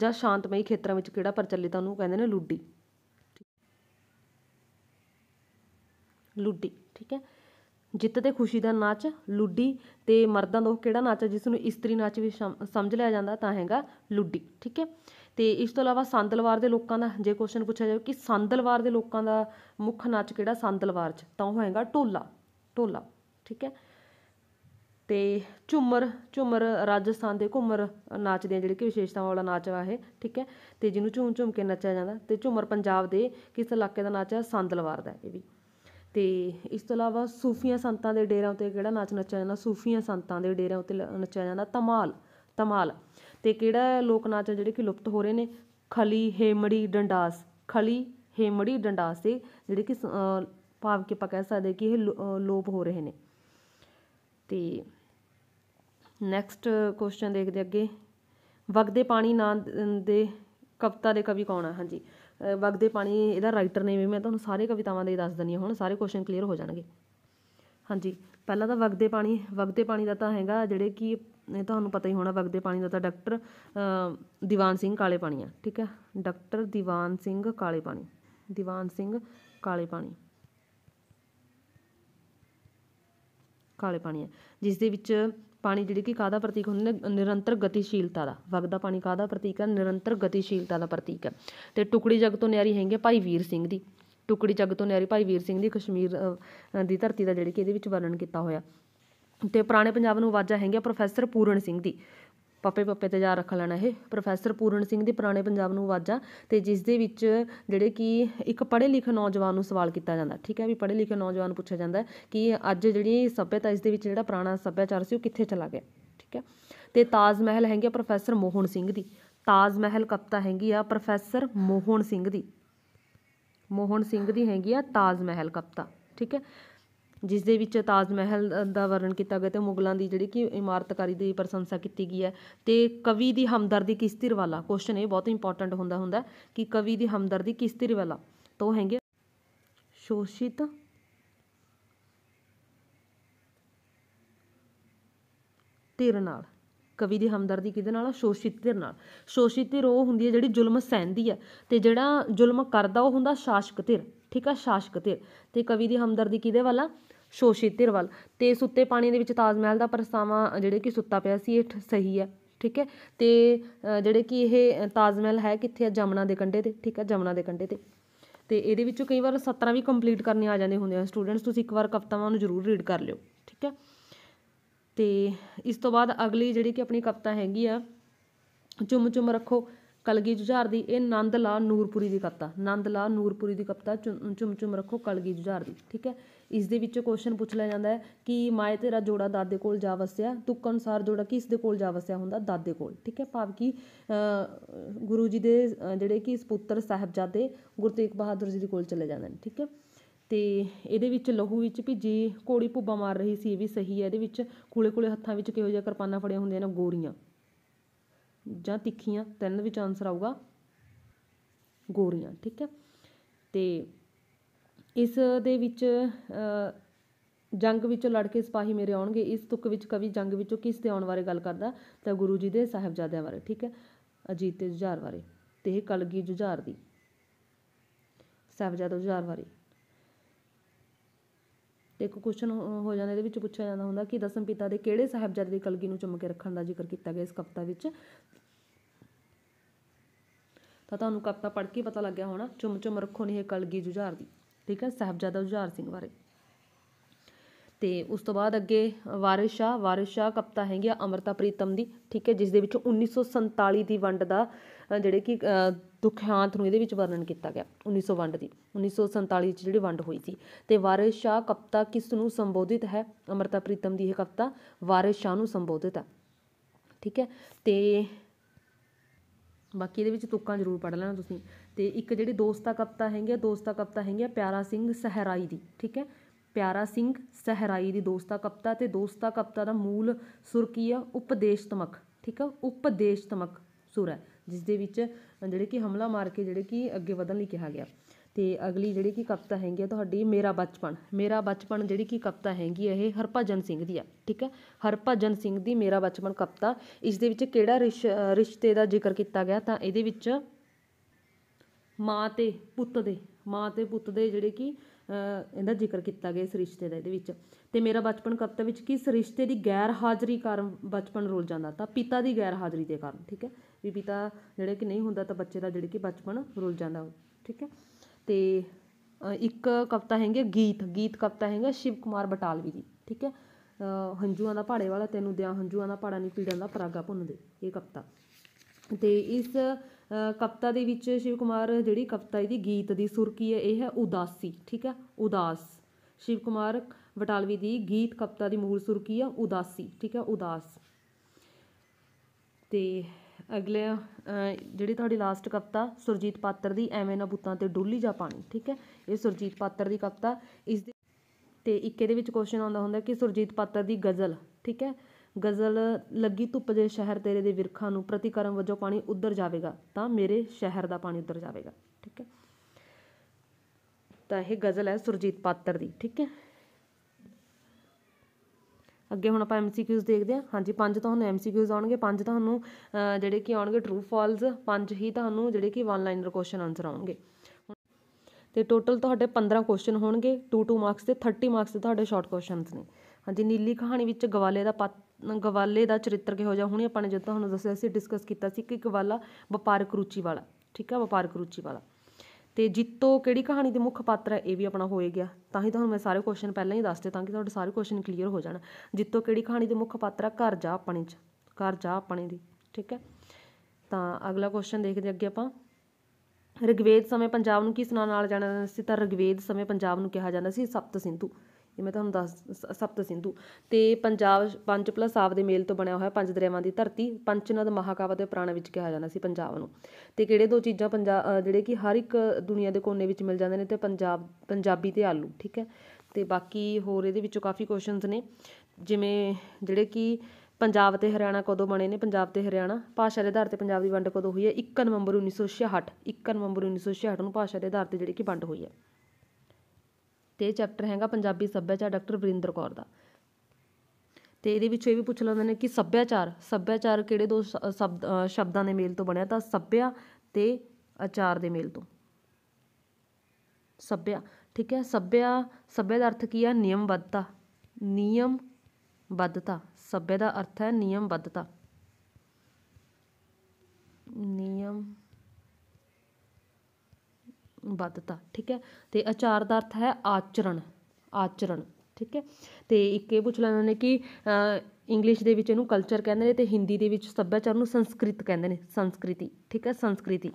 ਜਾਂ ਸ਼ਾਂਤਮਈ ਖੇਤਰਾਂ ਵਿੱਚ ਕਿਹੜਾ ਪ੍ਰਚਲਿਤ ਉਹਨੂੰ ਕਹਿੰਦੇ ਨੇ ਲੁੱਡੀ ਲੁੱਡੀ ਠੀਕ ਹੈ ਜਿੱਤ ਤੇ ਖੁਸ਼ੀ ਦਾ ਨਾਚ ਲੁੱਡੀ ਤੇ ਮਰਦਾਂ ਦਾ ਉਹ ਕਿਹੜਾ ਨਾਚ ਹੈ ਜਿਸ ਨੂੰ ਇਸਤਰੀ ਨਾਚ ਵੀ ਸਮਝ ਲਿਆ ਜਾਂਦਾ ਤਾਂ ਹੈਗਾ ਲੁੱਡੀ ਠੀਕ ਹੈ ਤੇ ਇਸ ਤੋਂ ਇਲਾਵਾ ਸੰਦਲਵਾਰ ਦੇ ਲੋਕਾਂ ਦਾ ਜੇ ਕੁਐਸਚਨ ਪੁੱਛਿਆ ਜਾਵੇ ਕਿ ਸੰਦਲਵਾਰ ਦੇ ਲੋਕਾਂ ਦਾ ਮੁੱਖ ਨਾਚ ਕਿਹੜਾ ਸੰਦਲਵਾਰ 'ਚ ਤਾਂ ਉਹ ਹੈਗਾ ਢੋਲਾ ਢੋਲਾ ਠੀਕ ਹੈ ਤੇ ਝੁੰਮਰ ਝੁੰਮਰ ਰਾਜਸਥਾਨ ਦੇ ਘੁੰਮਰ ਨਾਚ ਦੇ ਜਿਹੜੇ ਕਿ ਵਿਸ਼ੇਸ਼ਤਾਵਾਂ ਵਾਲਾ ਨਾਚ ਆ ਇਹ ਠੀਕ ਹੈ ਤੇ ਜਿਹਨੂੰ ਝੂਮ ਝੂਮ ਕੇ ਨੱਚਿਆ ਜਾਂਦਾ ਤੇ ਝੁੰਮਰ ਪੰਜਾਬ ਦੇ ਕਿਸ ਇਲਾਕੇ ਦਾ ਨਾਚ ਹੈ ਸੰਦਲਵਾਰ ਦਾ ਇਹ ਵੀ ਅਤੇ ਇਸ ਤੋਂ ਇਲਾਵਾ ਸੂਫੀਆਂ ਸੰਤਾਂ ਦੇ ਡੇਰਿਆਂ ਉੱਤੇ ਕਿਹੜਾ ਨਾਚ ਨੱਚਿਆ ਜਾਂਦਾ ਸੂਫੀਆਂ ਸੰਤਾਂ ਦੇ ਡੇਰਿਆਂ ਉੱਤੇ ਨੱਚਿਆ ਜਾਂਦਾ ਧਮਾਲ ਧਮਾਲ ਅਤੇ ਕਿਹੜਾ ਲੋਕ ਨਾਚ ਆ ਜਿਹੜੇ ਕਿ ਲੁਪਤ ਹੋ ਰਹੇ ਨੇ ਖਲੀ ਹੇਮੜੀ ਡੰਡਾਸ ਖਲੀ ਹੇਮੜੀ ਡੰਡਾਸ ਦੇ ਜਿਹੜੇ ਕਿ ਭਾਵ ਕਿ ਆਪਾਂ ਕਹਿ ਸਕਦੇ ਕਿ ਇਹ ਲੋਪ ਹੋ ਰਹੇ ਨੇ ਤੇ ਨੈਕਸਟ ਕੁਐਸਚਨ ਦੇਖਦੇ ਅੱਗੇ ਵਗਦੇ ਪਾਣੀ ਨਾਂ ਦੇ ਕਵਿਤਾ ਦੇ ਕਵੀ ਕੌਣ ਆ ਹਾਂਜੀ ਵਗਦੇ ਪਾਣੀ ਇਹਦਾ ਰਾਈਟਰ ਵੀ ਮੈਂ ਤੁਹਾਨੂੰ ਸਾਰੇ ਕਵਿਤਾਵਾਂ ਦੇ ਦੱਸ ਦਨੀ ਹੁਣ ਸਾਰੇ ਕੁਐਸਚਨ ਕਲੀਅਰ ਹੋ ਜਾਣਗੇ ਹਾਂਜੀ ਪਹਿਲਾਂ ਤਾਂ ਵਗਦੇ ਪਾਣੀ ਵਗਦੇ ਪਾਣੀ ਦਾ ਤਾਂ ਹੈਗਾ ਜਿਹੜੇ ਕਿ ਤੁਹਾਨੂੰ ਪਤਾ ਹੀ ਹੋਣਾ ਵਗਦੇ ਪਾਣੀ ਦਾ ਤਾਂ ਡਾਕਟਰ ਦੀਵਾਨ ਸਿੰਘ ਕਾਲੇ ਪਾਣੀ ਆ ਠੀਕ ਹੈ ਡਾਕਟਰ ਦੀਵਾਨ ਸਿੰਘ ਕਾਲੇ ਪਾਣੀ ਦੀਵਾਨ ਸਿੰਘ ਕਾਲੇ ਪਾਣੀ ਕਾਲੇ ਪਾਣੀ ਹੈ ਜਿਸ ਦੇ ਵਿੱਚ ਪਾਣੀ ਜਿਹੜੀ ਕਿ ਕਾਹਦਾ ਪ੍ਰਤੀਕ ਹੁੰਦੇ ਨੇ ਨਿਰੰਤਰ ਗਤੀਸ਼ੀਲਤਾ ਦਾ ਵਗਦਾ ਪਾਣੀ ਕਾਹਦਾ ਪ੍ਰਤੀਕ ਹੈ ਨਿਰੰਤਰ ਗਤੀਸ਼ੀਲਤਾ ਦਾ ਪ੍ਰਤੀਕ ਹੈ ਤੇ ਟੁਕੜੀ ਜੱਗ ਤੋਂ ਨਿਆਰੀ ਹੈਗੇ ਭਾਈ ਵੀਰ ਸਿੰਘ ਦੀ ਟੁਕੜੀ ਜੱਗ ਤੋਂ ਨਿਆਰੀ ਭਾਈ ਵੀਰ ਸਿੰਘ ਦੀ ਕਸ਼ਮੀਰ ਦੀ ਧਰਤੀ ਦਾ ਜਿਹੜੀ ਕਿ ਇਹਦੇ ਵਿੱਚ ਵਰਣਨ ਕੀਤਾ ਹੋਇਆ ਤੇ ਪੁਰਾਣੇ ਪੰਜਾਬ ਨੂੰ ਆਵਾਜ਼ਾਂ ਹੈਗੇ ਪ੍ਰੋਫੈਸਰ ਪੂਰਨ ਸਿੰਘ ਦੀ ਪੱਪੇ ਪੱਪੇ ਤੇ ਜਾ ਰੱਖ ਲੈਣਾ ਇਹ ਪ੍ਰੋਫੈਸਰ ਪੂਰਨ ਸਿੰਘ ਦੀ ਪੁਰਾਣੇ ਪੰਜਾਬ ਨੂੰ ਆਵਾਜ਼ਾਂ ਤੇ ਜਿਸ ਦੇ ਵਿੱਚ ਜਿਹੜੇ ਕਿ ਇੱਕ ਪੜ੍ਹੇ ਲਿਖੇ ਨੌਜਵਾਨ ਨੂੰ ਸਵਾਲ ਕੀਤਾ ਜਾਂਦਾ ਠੀਕ ਹੈ ਵੀ ਪੜ੍ਹੇ ਲਿਖੇ ਨੌਜਵਾਨ ਨੂੰ ਪੁੱਛਿਆ ਜਾਂਦਾ ਕਿ ਅੱਜ ਜਿਹੜੀ ਸੱਭਿਆਤਾ ਇਸ ਦੇ ਵਿੱਚ ਜਿਹੜਾ ਪੁਰਾਣਾ ਸੱਭਿਆਚਾਰ ਸੀ ਉਹ ਕਿੱਥੇ ਚਲਾ ਗਿਆ ਠੀਕ ਹੈ ਤੇ ਤਾਜ ਮਹਿਲ ਹੈਗੀ ਆ ਪ੍ਰੋਫੈਸਰ ਮੋਹਨ ਸਿੰਘ ਦੀ ਤਾਜ ਮਹਿਲ ਕਪਤਾ ਹੈਗੀ ਆ ਪ੍ਰੋਫੈਸਰ ਮੋਹਨ ਸਿੰਘ ਦੀ ਮੋਹਨ ਸਿੰਘ ਦੀ ਹੈਗੀ ਆ ਤਾਜ ਮਹਿਲ ਕਪਤਾ ਠੀਕ ਹੈ ਜਿਸ ਦੇ ਵਿੱਚ ਤਾਜ ਮਹਿਲ ਦਾ ਵਰਣਨ ਕੀਤਾ ਗਿਆ ਤੇ ਮੁਗਲਾਂ ਦੀ ਜਿਹੜੀ ਕਿ ਇਮਾਰਤਕਾਰੀ ਦੀ ਪ੍ਰਸ਼ੰਸਾ ਕੀਤੀ ਗਈ ਹੈ ਤੇ ਕਵੀ ਦੀ ਹਮਦਰਦੀ ਕਿਸ ਵਾਲਾ ਕੁਐਸਚਨ ਇਹ ਬਹੁਤ ਇੰਪੋਰਟੈਂਟ ਹੁੰਦਾ ਹੁੰਦਾ ਕਿ ਕਵੀ ਦੀ ਹਮਦਰਦੀ ਕਿਸ ਵਾਲਾ ਤੋ ਹੈਗੇ ਸ਼ੋਸ਼ਿਤ ਧਿਰ ਨਾਲ ਕਵੀ ਦੀ ਹਮਦਰਦੀ ਕਿਹਦੇ ਨਾਲ ਸ਼ੋਸ਼ਿਤ ਧਿਰ ਨਾਲ ਸ਼ੋਸ਼ਿਤ ਧਿਰ ਉਹ ਹੁੰਦੀ ਹੈ ਜਿਹੜੀ ਜ਼ੁਲਮ ਸਹਿੰਦੀ ਹੈ ਤੇ ਜਿਹੜਾ ਜ਼ੁਲਮ ਕਰਦਾ ਉਹ ਹੁੰਦਾ ਸ਼ਾਸਕ ਧਿਰ ਠੀਕ ਆ ਸ਼ਾਸਕ ਧਿਰ ਤੇ ਕਵੀ ਦੀ ਹਮਦਰਦੀ ਕਿਹਦੇ ਵਾਲਾ ਸ਼ੋਸ਼ਿਤ ਧਿਰ ਵੱਲ ਤੇ ਸੁੱਤੇ ਪਾਣੀ ਦੇ ਵਿੱਚ ਤਾਜ ਮਹਿਲ ਦਾ ਪਰਸਾਵਾ ਜਿਹੜੇ ਕਿ ਸੁੱਤਾ ਪਿਆ ਸੀ ਇਹ ਸਹੀ ਹੈ ਠੀਕ ਹੈ ਤੇ ਜਿਹੜੇ ਕਿ ਇਹ ਤਾਜ ਮਹਿਲ ਹੈ ਕਿੱਥੇ ਹੈ ਜਮਨਾ ਦੇ ਕੰਢੇ ਤੇ ਠੀਕ ਹੈ ਜਮਨਾ ਦੇ ਕੰਢੇ ਤੇ ਤੇ ਇਹਦੇ ਵਿੱਚੋਂ ਕਈ ਵਾਰ 17 ਵੀ ਕੰਪਲੀਟ ਕਰਨੇ ਆ ਜਾਂਦੇ ਹੁੰਦੇ ਆ ਸਟੂਡੈਂਟਸ ਤੁਸੀਂ ਇੱਕ ਵਾਰ ਕਵਤਾਵਾਂ ਨੂੰ ਜ਼ਰੂਰ ਰੀਡ ਕਰ ਲਿਓ ਠੀਕ ਹੈ ਤੇ ਇਸ ਤੋਂ ਬਾਅਦ ਅਗਲੀ ਜਿਹੜੀ ਕਿ ਆਪਣੀ ਕਵਤਾ ਹੈਗੀ ਆ ਚੁੰਮ ਚੁੰਮ ਰੱਖੋ ਕਲਗੀ ਜੁਝਾਰ ਦੀ ਇਹ ਨੰਦ ਲਾ ਨੂਰਪੁਰੀ ਦੀ ਕਵਤਾ ਨੰਦ ਲਾ ਨੂਰਪੁਰੀ ਦੀ ਕਵਤਾ ਚੁੰਮ ਚੁੰਮ ਰੱਖੋ ਕਲਗੀ ਜੁਝਾਰ ਦੀ ਠੀਕ ਹੈ ਇਸ ਦੇ ਵਿੱਚੋਂ ਕੁਐਸਚਨ ਪੁੱਛ ਲਿਆ ਜਾਂਦਾ ਹੈ ਕਿ ਮਾਏ ਤੇਰਾ ਜੋੜਾ ਦਾਦੇ ਕੋਲ ਜਾ ਵਸਿਆ ਤੁਕ ਅਨੁਸਾਰ ਜੋੜਾ ਕਿਸ ਦੇ ਕੋਲ ਜਾ ਵਸਿਆ ਹੁੰਦਾ ਦਾਦੇ ਕੋਲ ਠੀਕ ਹੈ ਭਾਵ ਕਿ ਗੁਰੂ ਜੀ ਦੇ ਜਿਹੜੇ ਕਿ ਸਪੁੱਤਰ ਸਾਹਿਬਜ਼ਾਦੇ ਗੁਰਤੇਗ ਬਹਾਦਰ ਜੀ ਦੇ ਕੋਲ ਚਲੇ ਜਾਂਦੇ ਨੇ ਠੀਕ ਹੈ ਤੇ ਇਹਦੇ ਵਿੱਚ ਲਹੂ ਵਿੱਚ ਵੀ ਜੀ ਕੋੜੀ ਭੁੱਬਾ ਮਾਰ ਰਹੀ ਸੀ ਇਹ ਵੀ ਸਹੀ ਹੈ ਇਹਦੇ ਵਿੱਚ ਕੋਲੇ ਕੋਲੇ ਹੱਥਾਂ ਵਿੱਚ ਕਿਹੋ ਜਿਹਾ ਕਿਰਪਾਨਾ ਫੜਿਆ ਹੁੰਦੀਆਂ ਨੇ ਗੋਰੀਆਂ ਜਾਂ ਤਿੱਖੀਆਂ ਤਿੰਨ ਵਿੱਚ ਆਨਸਰ ਆਊਗਾ ਗੋਰੀਆਂ ਠੀਕ ਹੈ ਤੇ ਇਸ ਦੇ ਵਿੱਚ ਜੰਗ ਵਿੱਚੋਂ ਲੜ ਕੇ ਸਿਪਾਹੀ ਮੇਰੇ ਆਉਣਗੇ ਇਸ ਤੁਕ ਵਿੱਚ ਕਵੀ ਜੰਗ ਵਿੱਚੋਂ ਕਿਸ ਦੇ ਆਉਣ ਬਾਰੇ ਗੱਲ ਕਰਦਾ ਤਾਂ ਗੁਰੂ ਜੀ ਦੇ ਸਾਹਿਬਜ਼ਾਦਿਆਂ ਬਾਰੇ ਠੀਕ ਹੈ ਅਜੀਤ ਤੇ ਜੁਝਾਰ ਬਾਰੇ ਤੇ ਕਲਗੀ ਜੁਝਾਰ ਦੀ ਸਾਹਿਬਜ਼ਾਦਾ ਜੁਝਾਰ ਬਾਰੇ ਤੇ ਇੱਕ ਕੁਐਸਚਨ ਹੋ ਜਾਂਦਾ ਇਹਦੇ ਵਿੱਚ ਪੁੱਛਿਆ ਜਾਂਦਾ ਹੁੰਦਾ ਕਿ ਦਸਮ ਪਿਤਾ ਦੇ ਕਿਹੜੇ ਸਾਹਿਬਜ਼ਾਦੇ ਦੀ ਕਲਗੀ ਨੂੰ ਚੁੰਮ ਕੇ ਰੱਖਣ ਦਾ ਜ਼ਿਕਰ ਕੀਤਾ ਗਿਆ ਇਸ ਕਵਿਤਾ ਵਿੱਚ ਤਾਂ ਤੁਹਾਨੂੰ ਕਵਿਤਾ ਪੜ੍ਹ ਕੇ ਪਤਾ ਲੱਗਿਆ ਹੋਣਾ ਚੁੰਮ ਚੁੰਮ ਰੱਖੋ ਨਹੀਂ ਇਹ ਕਲਗੀ ਜੁਝਾਰ ਦੀ ਠੀਕ ਹੈ ਸਹਬਜ਼ਾਦਾ ਉਜਾਰ ਸਿੰਘ ਬਾਰੇ ਤੇ ਉਸ ਤੋਂ ਬਾਅਦ ਅੱਗੇ ਵਾਰਿਸ ਸ਼ਾ ਵਾਰਿਸ ਸ਼ਾ ਕਪਤਾ ਹੈਗੀ ਆ ਅਮਰਤਾ ਪ੍ਰੀਤਮ ਦੀ ਠੀਕ ਹੈ ਜਿਸ ਦੇ ਵਿੱਚ 1947 ਦੀ ਵੰਡ ਦਾ ਜਿਹੜੇ ਕਿ ਦੁਖਾਂਤ ਨੂੰ ਇਹਦੇ ਵਿੱਚ ਵਰਣਨ ਕੀਤਾ ਗਿਆ 1900 ਵੰਡ ਦੀ 1947 ਚ ਜਿਹੜੀ ਵੰਡ ਹੋਈ ਸੀ ਤੇ ਵਾਰਿਸ ਸ਼ਾ ਕਪਤਾ ਕਿਸ ਨੂੰ ਸੰਬੋਧਿਤ ਹੈ ਅਮਰਤਾ ਪ੍ਰੀਤਮ ਦੀ ਇਹ ਕਪਤਾ ਵਾਰਿਸ ਸ਼ਾ ਨੂੰ ਸੰਬੋਧਿਤ ਹੈ ਠੀਕ ਹੈ ਤੇ ਬਾਕੀ ਇਹਦੇ ਵਿੱਚ ਤੁਕਾਂ ਜ਼ਰੂਰ ਪੜ ਲੈਣਾ ਤੁਸੀਂ ਤੇ ਇੱਕ ਜਿਹੜੀ ਦੋਸਤਾ ਕਪਤਾ ਹੈਗੀ ਆ ਦੋਸਤਾ ਕਪਤਾ ਹੈਗੀ ਆ ਪਿਆਰਾ ਸਿੰਘ ਸਹਰਾਈ ਦੀ ਠੀਕ ਹੈ ਪਿਆਰਾ ਸਿੰਘ ਸਹਰਾਈ ਦੀ ਦੋਸਤਾ ਕਪਤਾ ਤੇ ਦੋਸਤਾ ਕਪਤਾ ਦਾ ਮੂਲ ਸੁਰ ਕੀ ਆ ਉਪਦੇਸ਼ਤਮਕ ਠੀਕ ਆ ਉਪਦੇਸ਼ਤਮਕ ਸੁਰ ਹੈ ਜਿਸ ਦੇ ਵਿੱਚ ਜਿਹੜੇ ਕਿ ਹਮਲਾ ਮਾਰ ਕੇ ਜਿਹੜੇ ਕਿ ਅੱਗੇ ਵਧਣ ਲਈ ਕਿਹਾ ਗਿਆ ਤੇ ਅਗਲੀ ਜਿਹੜੀ ਕਿ ਕਪਤਾ ਹੈਗੀ ਆ ਤੁਹਾਡੀ ਮੇਰਾ ਬਚਪਨ ਮੇਰਾ ਬਚਪਨ ਜਿਹੜੀ ਕਿ ਕਪਤਾ ਹੈਗੀ ਇਹ ਹਰਪਾਜਨ ਸਿੰਘ ਦੀ ਆ ਠੀਕ ਹੈ ਹਰਪਾਜਨ ਸਿੰਘ ਦੀ ਮੇਰਾ ਬਚਪਨ ਕਪਤਾ ਇਸ ਦੇ ਵਿੱਚ ਕਿਹੜਾ ਰਿਸ਼ਤੇ ਦਾ ਜ਼ਿਕਰ ਕੀਤਾ ਗਿਆ ਤਾਂ ਇਹਦੇ ਵਿੱਚ ਮਾਂ ਤੇ ਪੁੱਤ ਦੇ ਮਾਂ ਤੇ ਪੁੱਤ ਦੇ ਜਿਹੜੇ ਕਿ ਇਹਦਾ ਜ਼ਿਕਰ ਕੀਤਾ ਗਿਆ ਇਸ ਰਿਸ਼ਤੇ ਦਾ ਇਹਦੇ ਵਿੱਚ ਤੇ ਮੇਰਾ ਬਚਪਨ ਕਵਿਤਾ ਵਿੱਚ ਕਿਸ ਰਿਸ਼ਤੇ ਦੀ ਗੈਰ ਹਾਜ਼ਰੀ ਕਾਰਨ ਬਚਪਨ ਰੁਲ ਜਾਂਦਾ ਤਾਂ ਪਿਤਾ ਦੀ ਗੈਰ ਹਾਜ਼ਰੀ ਦੇ ਕਾਰਨ ਠੀਕ ਹੈ ਵੀ ਪਿਤਾ ਜਿਹੜੇ ਕਿ ਨਹੀਂ ਹੁੰਦਾ ਤਾਂ ਬੱਚੇ ਦਾ ਜਿਹੜੇ ਕਿ ਬਚਪਨ ਰੁਲ ਜਾਂਦਾ ਠੀਕ ਹੈ ਤੇ ਇੱਕ ਕਵਿਤਾ ਹੈਗੇ ਗੀਤ ਗੀਤ ਕਵਿਤਾ ਹੈਗਾ ਸ਼ਿਵ ਕੁਮਾਰ ਬਟਾਲਵੀ ਦੀ ਠੀਕ ਹੈ ਹੰਝੂਆਂ ਦਾ ਪਹਾੜੇ ਵਾਲਾ ਤੈਨੂੰ ਦਿਆਂ ਹੰਝੂਆਂ ਦਾ ਪਹਾੜਾ ਨਹੀਂ ਪੀੜਾਂ ਦਾ ਪਰਾਗਾ ਭੁੰਨ ਦੇ ਇਹ ਕਵਿਤਾ ਤੇ ਇਸ ਕਵਿਤਾ ਦੇ ਵਿੱਚ ਸ਼ਿਵ ਕੁਮਾਰ ਜਿਹੜੀ ਕਵਿਤਾ ਇਹਦੀ ਗੀਤ ਦੀ ਸੁਰ ਕੀ ਹੈ ਇਹ ਹੈ ਉਦਾਸੀ ਠੀਕ ਹੈ ਉਦਾਸ ਸ਼ਿਵ ਕੁਮਾਰ ਵਟਾਲਵੀ ਦੀ ਗੀਤ ਕਵਿਤਾ ਦੀ ਮੂਲ ਸੁਰ ਕੀ ਹੈ ਉਦਾਸੀ ਠੀਕ ਹੈ ਉਦਾਸ ਤੇ ਅਗਲੇ ਜਿਹੜੀ ਤੁਹਾਡੀ ਲਾਸਟ ਕਵਿਤਾ ਸੁਰਜੀਤ ਪਾਤਰ ਦੀ ਐਵੇਂ ਨਾ ਬੁੱਤਾਂ ਤੇ ਡੁੱਲੀ ਜਾ ਪਾਣੀ ਠੀਕ ਹੈ ਇਹ ਸੁਰਜੀਤ ਪਾਤਰ ਦੀ ਕਵਿਤਾ ਇਸ ਦੇ ਤੇ ਇੱਕ ਇਹਦੇ ਵਿੱਚ ਕੁਐਸਚਨ ਆਉਂਦਾ ਹੁੰਦਾ ਕਿ ਸੁਰਜੀਤ ਪਾਤਰ ਦੀ ਗਜ਼ਲ ਠੀਕ ਹੈ ਗਜ਼ਲ ਲੱਗੀ ਧੁੱਪ ਦੇ ਸ਼ਹਿਰ ਤੇਰੇ ਦੇ ਵਿਰਖਾਂ ਨੂੰ ਪ੍ਰਤੀਕਰਮ ਵਜੋਂ ਪਾਣੀ ਉੱਧਰ ਜਾਵੇਗਾ ਤਾਂ ਮੇਰੇ ਸ਼ਹਿਰ ਦਾ ਪਾਣੀ ਉੱਧਰ ਜਾਵੇਗਾ ਠੀਕ ਹੈ ਤਾਂ ਇਹ ਗਜ਼ਲ ਹੈ ਸੁਰਜੀਤ ਪਾਤਰ ਦੀ ਠੀਕ ਹੈ ਅੱਗੇ ਹੁਣ ਆਪਾਂ ਐਮਸੀਕਿਊਜ਼ ਦੇਖਦੇ ਹਾਂ ਹਾਂਜੀ ਪੰਜ ਤੁਹਾਨੂੰ ਐਮਸੀਕਿਊਜ਼ ਆਉਣਗੇ ਪੰਜ ਤੁਹਾਨੂੰ ਜਿਹੜੇ ਕਿ ਆਉਣਗੇ ਟਰੂ ਫਾਲਸ ਪੰਜ ਹੀ ਤੁਹਾਨੂੰ ਜਿਹੜੇ ਕਿ ਵਨ ਲਾਈਨਰ ਕੁਐਸਚਨ ਆਨਸਰ ਆਉਣਗੇ ਤੇ ਟੋਟਲ ਤੁਹਾਡੇ 15 ਕੁਐਸਚਨ ਹੋਣਗੇ 2 2 ਮਾਰਕਸ ਤੇ 30 ਮਾਰਕਸ ਤੇ ਤੁਹਾਡੇ ਸ਼ਾਰਟ ਕੁਐਸਚਨਸ ਨੇ ਹਾਂਜੀ ਨੀਲੀ ਕਹਾਣੀ ਵਿੱਚ ਗਵਾਲੇ ਦਾ ਪਤ ਗਵਾਲੇ ਦਾ ਚਰਿੱਤਰ ਕਿਹੋ ਜਿਹਾ ਹੁਣੇ ਆਪਾਂ ਨੇ ਜਦੋਂ ਤੁਹਾਨੂੰ ਦੱਸਿਆ ਸੀ ਡਿਸਕਸ ਕੀਤਾ ਸੀ ਕਿ ਗਵਾਲਾ ਵਪਾਰਕ ਰੁਚੀ ਵਾਲਾ ਠੀਕ ਆ ਵਪਾਰਕ ਰੁਚੀ ਵਾਲਾ ਤੇ ਜਿੱਤੋ ਕਿਹੜੀ ਕਹਾਣੀ ਦੇ ਮੁੱਖ ਪਾਤਰ ਹੈ ਇਹ ਵੀ ਆਪਣਾ ਹੋਏ ਗਿਆ ਤਾਂ ਹੀ ਤੁਹਾਨੂੰ ਮੈਂ ਸਾਰੇ ਕੁਐਸਚਨ ਪਹਿਲਾਂ ਹੀ ਦੱਸਦੇ ਤਾਂ ਕਿ ਤੁਹਾਡੇ ਸਾਰੇ ਕੁਐਸਚਨ ਕਲੀਅਰ ਹੋ ਜਾਣ ਜਿੱਤੋ ਕਿਹੜੀ ਕਹਾਣੀ ਦੇ ਮੁੱਖ ਪਾਤਰ ਹੈ ਘਰ ਜਾ ਆਪਣੇ ਚ ਘਰ ਜਾ ਆਪਣੇ ਦੀ ਠੀਕ ਹੈ ਤਾਂ ਅਗਲਾ ਕੁਐਸਚਨ ਦੇਖਦੇ ਅੱਗੇ ਆਪਾਂ ਰਿਗਵੇਦ ਸਮੇਂ ਪੰਜਾਬ ਨੂੰ ਕਿਸ ਨਾਂ ਨਾਲ ਜਾਣਿਆ ਜਾਂਦਾ ਸੀ ਤਾਂ ਰਿਗਵੇਦ ਸਮੇਂ ਪੰਜਾਬ ਨੂੰ ਕਿਹਾ ਜਾਂਦਾ ਸੀ ਸਪਤ ਸਿੰਧੂ ਇਹ ਮੈਂ ਤੁਹਾਨੂੰ ਦੱਸ ਸਪਤ ਸਿੰਧੂ ਤੇ ਪੰਜਾਬ ਪੰਜ ਪਲਸ ਆਪ ਦੇ ਮੇਲ ਤੋਂ ਬਣਿਆ ਹੋਇਆ ਪੰਜ ਦਰਿਆਵਾਂ ਦੀ ਧਰਤੀ ਪੰਚਨਦ ਮਹਾਕਾਵਾ ਦੇ ਪ੍ਰਾਣ ਵਿੱਚ ਕਿਹਾ ਜਾਂਦਾ ਸੀ ਪੰਜਾਬ ਨੂੰ ਤੇ ਕਿਹੜੇ ਦੋ ਚੀਜ਼ਾਂ ਪੰਜਾਬ ਜਿਹੜੇ ਕਿ ਹਰ ਇੱਕ ਦੁਨੀਆ ਦੇ ਕੋਨੇ ਵਿੱਚ ਮਿਲ ਜਾਂਦੇ ਨੇ ਤੇ ਪੰਜਾਬ ਪੰਜਾਬੀ ਤੇ ਆਲੂ ਠੀਕ ਹੈ ਤੇ ਬਾਕੀ ਹੋਰ ਇਹਦੇ ਵਿੱਚੋਂ ਕਾਫੀ ਕੁਐਸਚਨਸ ਨੇ ਜਿਵੇਂ ਜਿਹੜੇ ਕਿ ਪੰਜਾਬ ਤੇ ਹਰਿਆਣਾ ਕਦੋਂ ਬਣੇ ਨੇ ਪੰਜਾਬ ਤੇ ਹਰਿਆਣਾ ਭਾਸ਼ਾ ਦੇ ਆਧਾਰ ਤੇ ਪੰਜਾਬ ਦੀ ਵੰਡ ਕਦੋਂ ਹੋਈ ਹੈ 1 ਨਵੰਬਰ 1966 1 ਨਵੰਬਰ 1966 ਨੂੰ ਭਾਸ਼ਾ ਦੇ ਆਧਾਰ ਤੇ ਜਿਹੜੀ ਕਿ ਵੰਡ ਹੋਈ ਹੈ ਤੇ ਚੈਪਟਰ ਹੈਗਾ ਪੰਜਾਬੀ ਸੱਭਿਆਚਾਰ ਡਾਕਟਰ ਵਰਿੰਦਰ ਕੌਰ ਦਾ ਤੇ ਇਹਦੇ ਵਿੱਚ ਇਹ ਵੀ ਪੁੱਛ ਲੈਂਦੇ ਨੇ ਕਿ ਸੱਭਿਆਚਾਰ ਸੱਭਿਆਚਾਰ ਕਿਹੜੇ ਦੋ ਸ਼ਬਦਾਂ ਦੇ ਮੇਲ ਤੋਂ ਬਣਿਆ ਤਾਂ ਸੱਭਿਆ ਤੇ ਆਚਾਰ ਦੇ ਮੇਲ ਤੋਂ ਸੱਭਿਆ ਠੀਕ ਹੈ ਸੱਭਿਆ ਸੱਭਿਆ ਦਾ ਅਰਥ ਕੀ ਹੈ ਨਿਯਮਬੱਧਤਾ ਨਿਯਮਬੱਧਤਾ ਸੱਭਿਆ ਦਾ ਅਰਥ ਹੈ ਨਿਯਮਬੱਧਤਾ ਨਿਯਮ ਵੱਧਤਾ ਠੀਕ ਹੈ ਤੇ ਆਚਾਰ ਦਾ ਅਰਥ ਹੈ ਆਚਰਣ ਆਚਰਣ ਠੀਕ ਹੈ ਤੇ ਇੱਕ ਇਹ ਪੁੱਛ ਲੈਣਾ ਨੇ ਕਿ ਇੰਗਲਿਸ਼ ਦੇ ਵਿੱਚ ਇਹਨੂੰ ਕਲਚਰ ਕਹਿੰਦੇ ਨੇ ਤੇ ਹਿੰਦੀ ਦੇ ਵਿੱਚ ਸੱਭਿਆਚਾਰ ਨੂੰ ਸੰਸਕ੍ਰਿਤ ਕਹਿੰਦੇ ਨੇ ਸੰਸਕ੍ਰਿਤੀ ਠੀਕ ਹੈ ਸੰਸਕ੍ਰਿਤੀ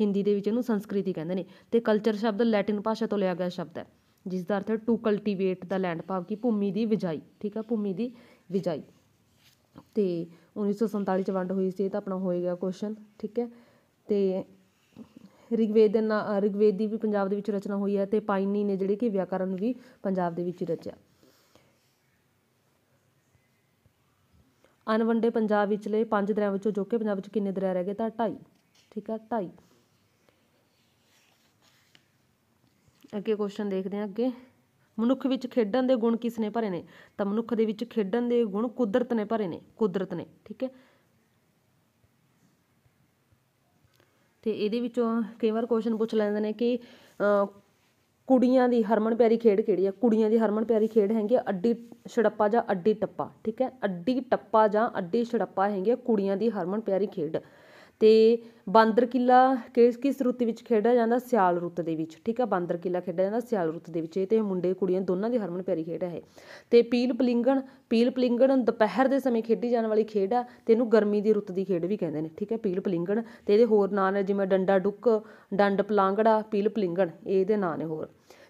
ਹਿੰਦੀ ਦੇ ਵਿੱਚ ਇਹਨੂੰ ਸੰਸਕ੍ਰਿਤੀ ਕਹਿੰਦੇ ਨੇ ਤੇ ਕਲਚਰ ਸ਼ਬਦ ਲੈਟਿਨ ਭਾਸ਼ਾ ਤੋਂ ਲਿਆ ਗਿਆ ਸ਼ਬਦ ਹੈ ਜਿਸ ਦਾ ਅਰਥ ਹੈ ਟੂ ਕਲਟੀਵੇਟ ਦਾ ਲੈਂਡ ਭਾਵ ਕਿ ਭੂਮੀ ਦੀ ਵਿਜਾਈ ਠੀਕ ਹੈ ਭੂਮੀ ਦੀ ਵਿਜਾਈ ਤੇ 1947 ਚ ਵੰਡ ਹੋਈ ਸੀ ਇਹ ਤਾਂ ਆਪਣਾ ਹੋਏਗਾ ਕੁਐਸਚਨ ਠੀਕ ਹੈ ਤੇ ਰਿਗਵੇਦ ਦੇ ਨਾਂ ਰਿਗਵੇਦ ਦੀ ਵੀ ਪੰਜਾਬ ਦੇ ਵਿੱਚ ਰਚਨਾ ਹੋਈ ਹੈ ਤੇ ਪਾਇਨੀ ਨੇ ਜਿਹੜੇ ਕਿ ਵਿਆਕਰਨ ਵੀ ਪੰਜਾਬ ਦੇ ਵਿੱਚ ਰਚਿਆ ਅਨਵੰਡੇ ਪੰਜਾਬ ਵਿਚਲੇ ਪੰਜ ਦਰਿਆ ਵਿੱਚੋਂ ਜੋ ਕਿ ਪੰਜਾਬ ਵਿੱਚ ਕਿੰਨੇ ਦਰਿਆ ਰਹਿ ਗਏ ਤਾਂ ਢਾਈ ਠੀਕ ਆ ਢਾਈ ਅੱਗੇ ਕੁਐਸਚਨ ਦੇਖਦੇ ਹਾਂ ਅੱਗੇ ਮਨੁੱਖ ਵਿੱਚ ਖੇਡਣ ਦੇ ਗੁਣ ਕਿਸ ਨੇ ਭਰੇ ਨੇ ਤਾਂ ਮਨੁੱਖ ਦੇ ਵਿੱਚ ਖੇਡਣ ਦੇ ਗੁਣ ਕੁਦਰਤ ਨੇ ਭਰੇ ਨੇ ਕੁਦਰਤ ਨੇ ਠੀਕ ਹੈ ਤੇ ਇਹਦੇ ਵਿੱਚੋਂ ਕਈ ਵਾਰ ਕੁਐਸਚਨ ਪੁੱਛ ਲੈਂਦੇ ਨੇ ਕਿ ਕੁੜੀਆਂ ਦੀ ਹਰਮਨ ਪਿਆਰੀ ਖੇਡ ਕਿਹੜੀ ਆ ਕੁੜੀਆਂ ਦੀ ਹਰਮਨ ਪਿਆਰੀ ਖੇਡ ਹੈਗੀ ਅੱਡੀ ਛੜੱਪਾ ਜਾਂ ਅੱਡੀ ਟੱਪਾ ਠੀਕ ਹੈ ਅੱਡੀ ਟੱਪਾ ਜਾਂ ਅੱਡੀ ਛੜੱਪਾ ਹੈਗੀ ਕੁੜੀਆਂ ਦੀ ਹਰਮਨ ਪਿਆਰੀ ਖੇਡ ਤੇ ਬਾਂਦਰ ਕਿਲਾ ਕਿਸ ਕਿਸ ਰੁੱਤ ਵਿੱਚ ਖੇਡਿਆ ਜਾਂਦਾ ਸਿਆਲ ਰੁੱਤ ਦੇ ਵਿੱਚ ਠੀਕ ਆ ਬਾਂਦਰ ਕਿਲਾ ਖੇਡਿਆ ਜਾਂਦਾ ਸਿਆਲ ਰੁੱਤ ਦੇ ਵਿੱਚ ਇਹ ਤੇ ਮੁੰਡੇ ਕੁੜੀਆਂ ਦੋਨਾਂ ਦੀ ਹਰਮਨ ਪਿਆਰੀ ਖੇਡ ਹੈ ਇਹ ਤੇ ਪੀਲ ਪਲਿੰਗਣ ਪੀਲ ਪਲਿੰਗਣ ਦੁਪਹਿਰ ਦੇ ਸਮੇਂ ਖੇਡੀ ਜਾਣ ਵਾਲੀ ਖੇਡ ਆ ਤੇ ਇਹਨੂੰ ਗਰਮੀ ਦੀ ਰੁੱਤ ਦੀ ਖੇਡ ਵੀ ਕਹਿੰਦੇ ਨੇ ਠੀਕ ਆ ਪੀਲ ਪਲਿੰਗਣ ਤੇ ਇਹਦੇ ਹੋਰ ਨਾਂ ਨੇ ਜਿਵੇਂ ਡੰਡਾ ਡੁੱਕ ਡੰਡ ਪਲਾਂਗੜਾ ਪੀਲ ਪਲਿੰਗਣ ਇਹਦੇ ਨਾਂ ਨੇ ਹੋਰ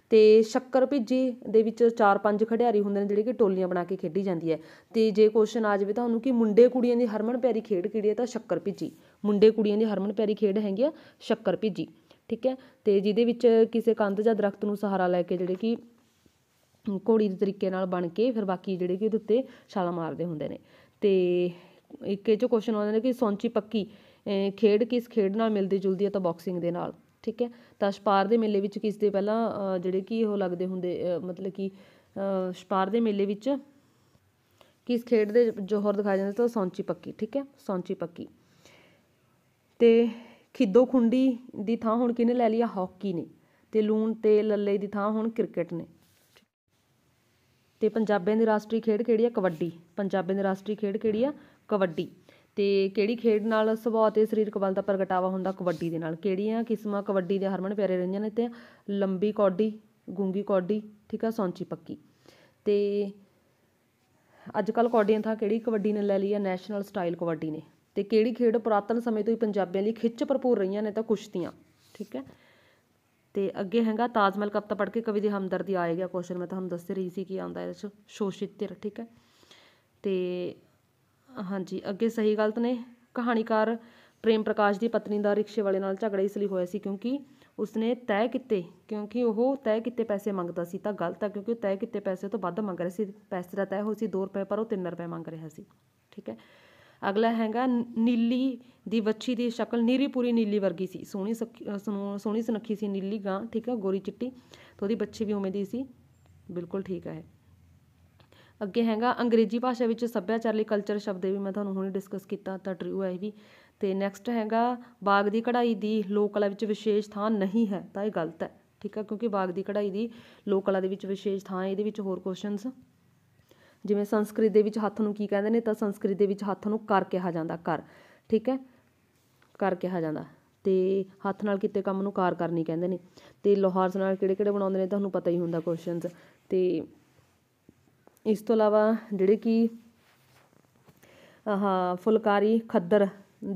ਅਤੇ ਸ਼ੱਕਰ ਭਿੱਜੀ ਦੇ ਵਿੱਚ ਚਾਰ ਪੰਜ ਖਿਡਾਰੀ ਹੁੰਦੇ ਨੇ ਜਿਹੜੇ ਕਿ ਟੋਲੀਆਂ ਬਣਾ ਕੇ ਖੇਡੀ ਜਾਂਦੀ ਹੈ ਅਤੇ ਜੇ ਕੁਐਸਚਨ ਆ ਜਾਵੇ ਤੁਹਾਨੂੰ ਕਿ ਮੁੰਡੇ ਕੁੜੀਆਂ ਦੀ ਹਰਮਨ ਪਿਆਰੀ ਖੇਡ ਕਿਹੜੀ ਹੈ ਤਾਂ ਸ਼ੱਕਰ ਭਿੱਜੀ ਮੁੰਡੇ ਕੁੜੀਆਂ ਦੀ ਹਰਮਨ ਪਿਆਰੀ ਖੇਡ ਹੈਗੀ ਆ ਸ਼ੱਕਰ ਭਿੱਜੀ ਠੀਕ ਹੈ ਅਤੇ ਜਿਹਦੇ ਵਿੱਚ ਕਿਸੇ ਕੰਧ ਜਾਂ ਦਰਖਤ ਨੂੰ ਸਹਾਰਾ ਲੈ ਕੇ ਜਿਹੜੇ ਕਿ ਘੋੜੀ ਦੇ ਤਰੀਕੇ ਨਾਲ ਬਣ ਕੇ ਫਿਰ ਬਾਕੀ ਜਿਹੜੇ ਕਿ ਉਹਦੇ ਉੱਤੇ ਛਾਲਾ ਮਾਰਦੇ ਹੁੰਦੇ ਨੇ ਅਤੇ ਇੱਕ ਇਹ 'ਚੋਂ ਕੁਐਸਚਨ ਆਉਂਦੇ ਨੇ ਕਿ ਸੌਂਚੀ ਪੱਕੀ ਖੇਡ ਕਿਸ ਖੇਡ ਨਾਲ ਮਿਲਦੀ ਜੁਲਦੀ ਹੈ ਤਾਂ ਬਾਕਸਿੰਗ ਦੇ ਨਾਲ ਠੀਕ ਹੈ ਤਾਂ ਸ਼ਪਾਰ ਦੇ ਮੇਲੇ ਵਿੱਚ ਕਿਸ ਦੇ ਪਹਿਲਾਂ ਜਿਹੜੇ ਕੀ ਉਹ ਲੱਗਦੇ ਹੁੰਦੇ ਮਤਲਬ ਕਿ ਸ਼ਪਾਰ ਦੇ ਮੇਲੇ ਵਿੱਚ ਕਿਸ ਖੇਡ ਦੇ ਜੋਹਰ ਦਿਖਾਏ ਜਾਂਦੇ ਤਾਂ ਸੌਂਚੀ ਪੱਕੀ ਠੀਕ ਹੈ ਸੌਂਚੀ ਪੱਕੀ ਤੇ ਖਿੱਦੋ ਖੁੰਡੀ ਦੀ ਥਾਂ ਹੁਣ ਕਿਹਨੇ ਲੈ ਲਿਆ ਹਾਕੀ ਨੇ ਤੇ ਲੂਣ ਤੇ ਲੱਲੇ ਦੀ ਥਾਂ ਹੁਣ ਕ੍ਰਿਕਟ ਨੇ ਤੇ ਪੰਜਾਬੀਆਂ ਦੀ ਰਾਸ਼ਟਰੀ ਖੇਡ ਕਿਹੜੀ ਆ ਕਬੱਡੀ ਪੰਜਾਬੀਆਂ ਦੀ ਰਾਸ਼ਟਰੀ ਖੇਡ ਕਿਹੜੀ ਆ ਕਬੱਡੀ ਤੇ ਕਿਹੜੀ ਖੇਡ ਨਾਲ ਸੁਭਾਅ ਤੇ ਸਰੀਰਕ ਬਲ ਦਾ ਪ੍ਰਗਟਾਵਾ ਹੁੰਦਾ ਕਬੱਡੀ ਦੇ ਨਾਲ ਕਿਹੜੀਆਂ ਕਿਸਮਾਂ ਕਬੱਡੀ ਦੇ ਹਰਮਨ ਪਿਆਰੇ ਰਹੀਆਂ ਨੇ ਤੇ ਲੰਬੀ ਕੌਡੀ ਗੁੰਗੀ ਕੌਡੀ ਠੀਕ ਆ ਸੌਂਚੀ ਪੱਕੀ ਤੇ ਅੱਜ ਕੱਲ ਕੌਡੀਆਂ ਥਾਂ ਕਿਹੜੀ ਕਬੱਡੀ ਨੇ ਲੈ ਲਈ ਆ ਨੈਸ਼ਨਲ ਸਟਾਈਲ ਕਬੱਡੀ ਨੇ ਤੇ ਕਿਹੜੀ ਖੇਡ ਪ੍ਰਾਤਨ ਸਮੇਂ ਤੋਂ ਹੀ ਪੰਜਾਬੀਆਂ ਲਈ ਖਿੱਚ ਭਰਪੂਰ ਰਹੀਆਂ ਨੇ ਤਾਂ ਕੁਸ਼ਤੀਆਂ ਠੀਕ ਹੈ ਤੇ ਅੱਗੇ ਹੈਗਾ ਤਾਜਮਹਿਲ ਤਾਂ ਪੜ ਕੇ ਕਵੀ ਦੀ ਹਮਦਰਦੀ ਆਏਗਾ ਕੁਐਸਚਨ ਮੈਂ ਤੁਹਾਨੂੰ ਦੱਸ ਰਹੀ ਸੀ ਕੀ ਆਉਂਦਾ ਇਹਦੇ ਚ ਸ਼ੋਸ਼ਿਤ ਧਿਰ ਠੀਕ ਹੈ ਤੇ ਹਾਂਜੀ ਅੱਗੇ ਸਹੀ ਗਲਤ ਨੇ ਕਹਾਣੀਕਾਰ ਪ੍ਰੇਮ ਪ੍ਰਕਾਸ਼ ਦੀ ਪਤਨੀ ਦਾ ਰਿਕਸ਼ੇ ਵਾਲੇ ਨਾਲ ਝਗੜਾ ਇਸ ਲਈ ਹੋਇਆ ਸੀ ਕਿਉਂਕਿ ਉਸਨੇ ਤੈਅ ਕੀਤੇ ਕਿਉਂਕਿ ਉਹ ਤੈਅ ਕੀਤੇ ਪੈਸੇ ਮੰਗਦਾ ਸੀ ਤਾਂ ਗਲਤ ਹੈ ਕਿਉਂਕਿ ਉਹ ਤੈਅ ਕੀਤੇ ਪੈਸੇ ਤੋਂ ਵੱਧ ਮੰਗ ਰਿਹਾ ਸੀ ਪੈਸੇ ਦਾ ਤੈਅ ਹੋ ਸੀ 2 ਰੁਪਏ ਪਰ ਉਹ 3 ਰੁਪਏ ਮੰਗ ਰਿਹਾ ਸੀ ਠੀਕ ਹੈ ਅਗਲਾ ਹੈਗਾ ਨੀਲੀ ਦੀ ਵੱਛੀ ਦੀ ਸ਼ਕਲ ਨੀਰੀ ਪੂਰੀ ਨੀਲੀ ਵਰਗੀ ਸੀ ਸੋਹਣੀ ਸੋਹਣੀ ਸੁਨੱਖੀ ਸੀ ਨੀਲੀ ਗਾਂ ਠੀਕ ਹੈ ਗੋਰੀ ਚਿੱਟੀ ਤੇ ਉਹਦੀ ਬੱਚੀ ਵੀ ਉਵੇਂ ਦੀ ਸੀ ਬਿਲਕੁਲ ਠੀਕ ਹੈ ਅੱਗੇ ਹੈਗਾ ਅੰਗਰੇਜ਼ੀ ਭਾਸ਼ਾ ਵਿੱਚ ਸੱਭਿਆਚਾਰ ਲਈ ਕਲਚਰ ਸ਼ਬਦ ਵੀ ਮੈਂ ਤੁਹਾਨੂੰ ਹੁਣੇ ਡਿਸਕਸ ਕੀਤਾ ਤਾਂ ਟਰੂ ਹੈ ਇਹ ਵੀ ਤੇ ਨੈਕਸਟ ਹੈਗਾ ਬਾਗ ਦੀ ਕਢਾਈ ਦੀ ਲੋਕ ਕਲਾ ਵਿੱਚ ਵਿਸ਼ੇਸ਼ ਥਾਂ ਨਹੀਂ ਹੈ ਤਾਂ ਇਹ ਗਲਤ ਹੈ ਠੀਕ ਹੈ ਕਿਉਂਕਿ ਬਾਗ ਦੀ ਕਢਾਈ ਦੀ ਲੋਕ ਕਲਾ ਦੇ ਵਿੱਚ ਵਿਸ਼ੇਸ਼ ਥਾਂ ਇਹਦੇ ਵਿੱਚ ਹੋਰ ਕੁਐਸਚਨਸ ਜਿਵੇਂ ਸੰਸਕ੍ਰਿਤ ਦੇ ਵਿੱਚ ਹੱਥ ਨੂੰ ਕੀ ਕਹਿੰਦੇ ਨੇ ਤਾਂ ਸੰਸਕ੍ਰਿਤ ਦੇ ਵਿੱਚ ਹੱਥ ਨੂੰ ਕਰ ਕਿਹਾ ਜਾਂਦਾ ਕਰ ਠੀਕ ਹੈ ਕਰ ਕਿਹਾ ਜਾਂਦਾ ਤੇ ਹੱਥ ਨਾਲ ਕਿਤੇ ਕੰਮ ਨੂੰ ਕਾਰ ਕਰਨੀ ਕਹਿੰਦੇ ਨੇ ਤੇ ਲੋਹਾਰਸ ਨਾਲ ਕਿਹੜੇ ਕਿਹੜੇ ਬਣਾਉਂਦੇ ਨੇ ਤੁਹਾਨੂੰ ਪਤਾ ਹੀ ਹੁੰਦਾ ਕੁਐਸਚਨਸ ਤੇ ਇਸ ਤੋਂ ਇਲਾਵਾ ਜਿਹੜੇ ਕਿ ਆਹਾ ਫੁਲਕਾਰੀ ਖੱਦਰ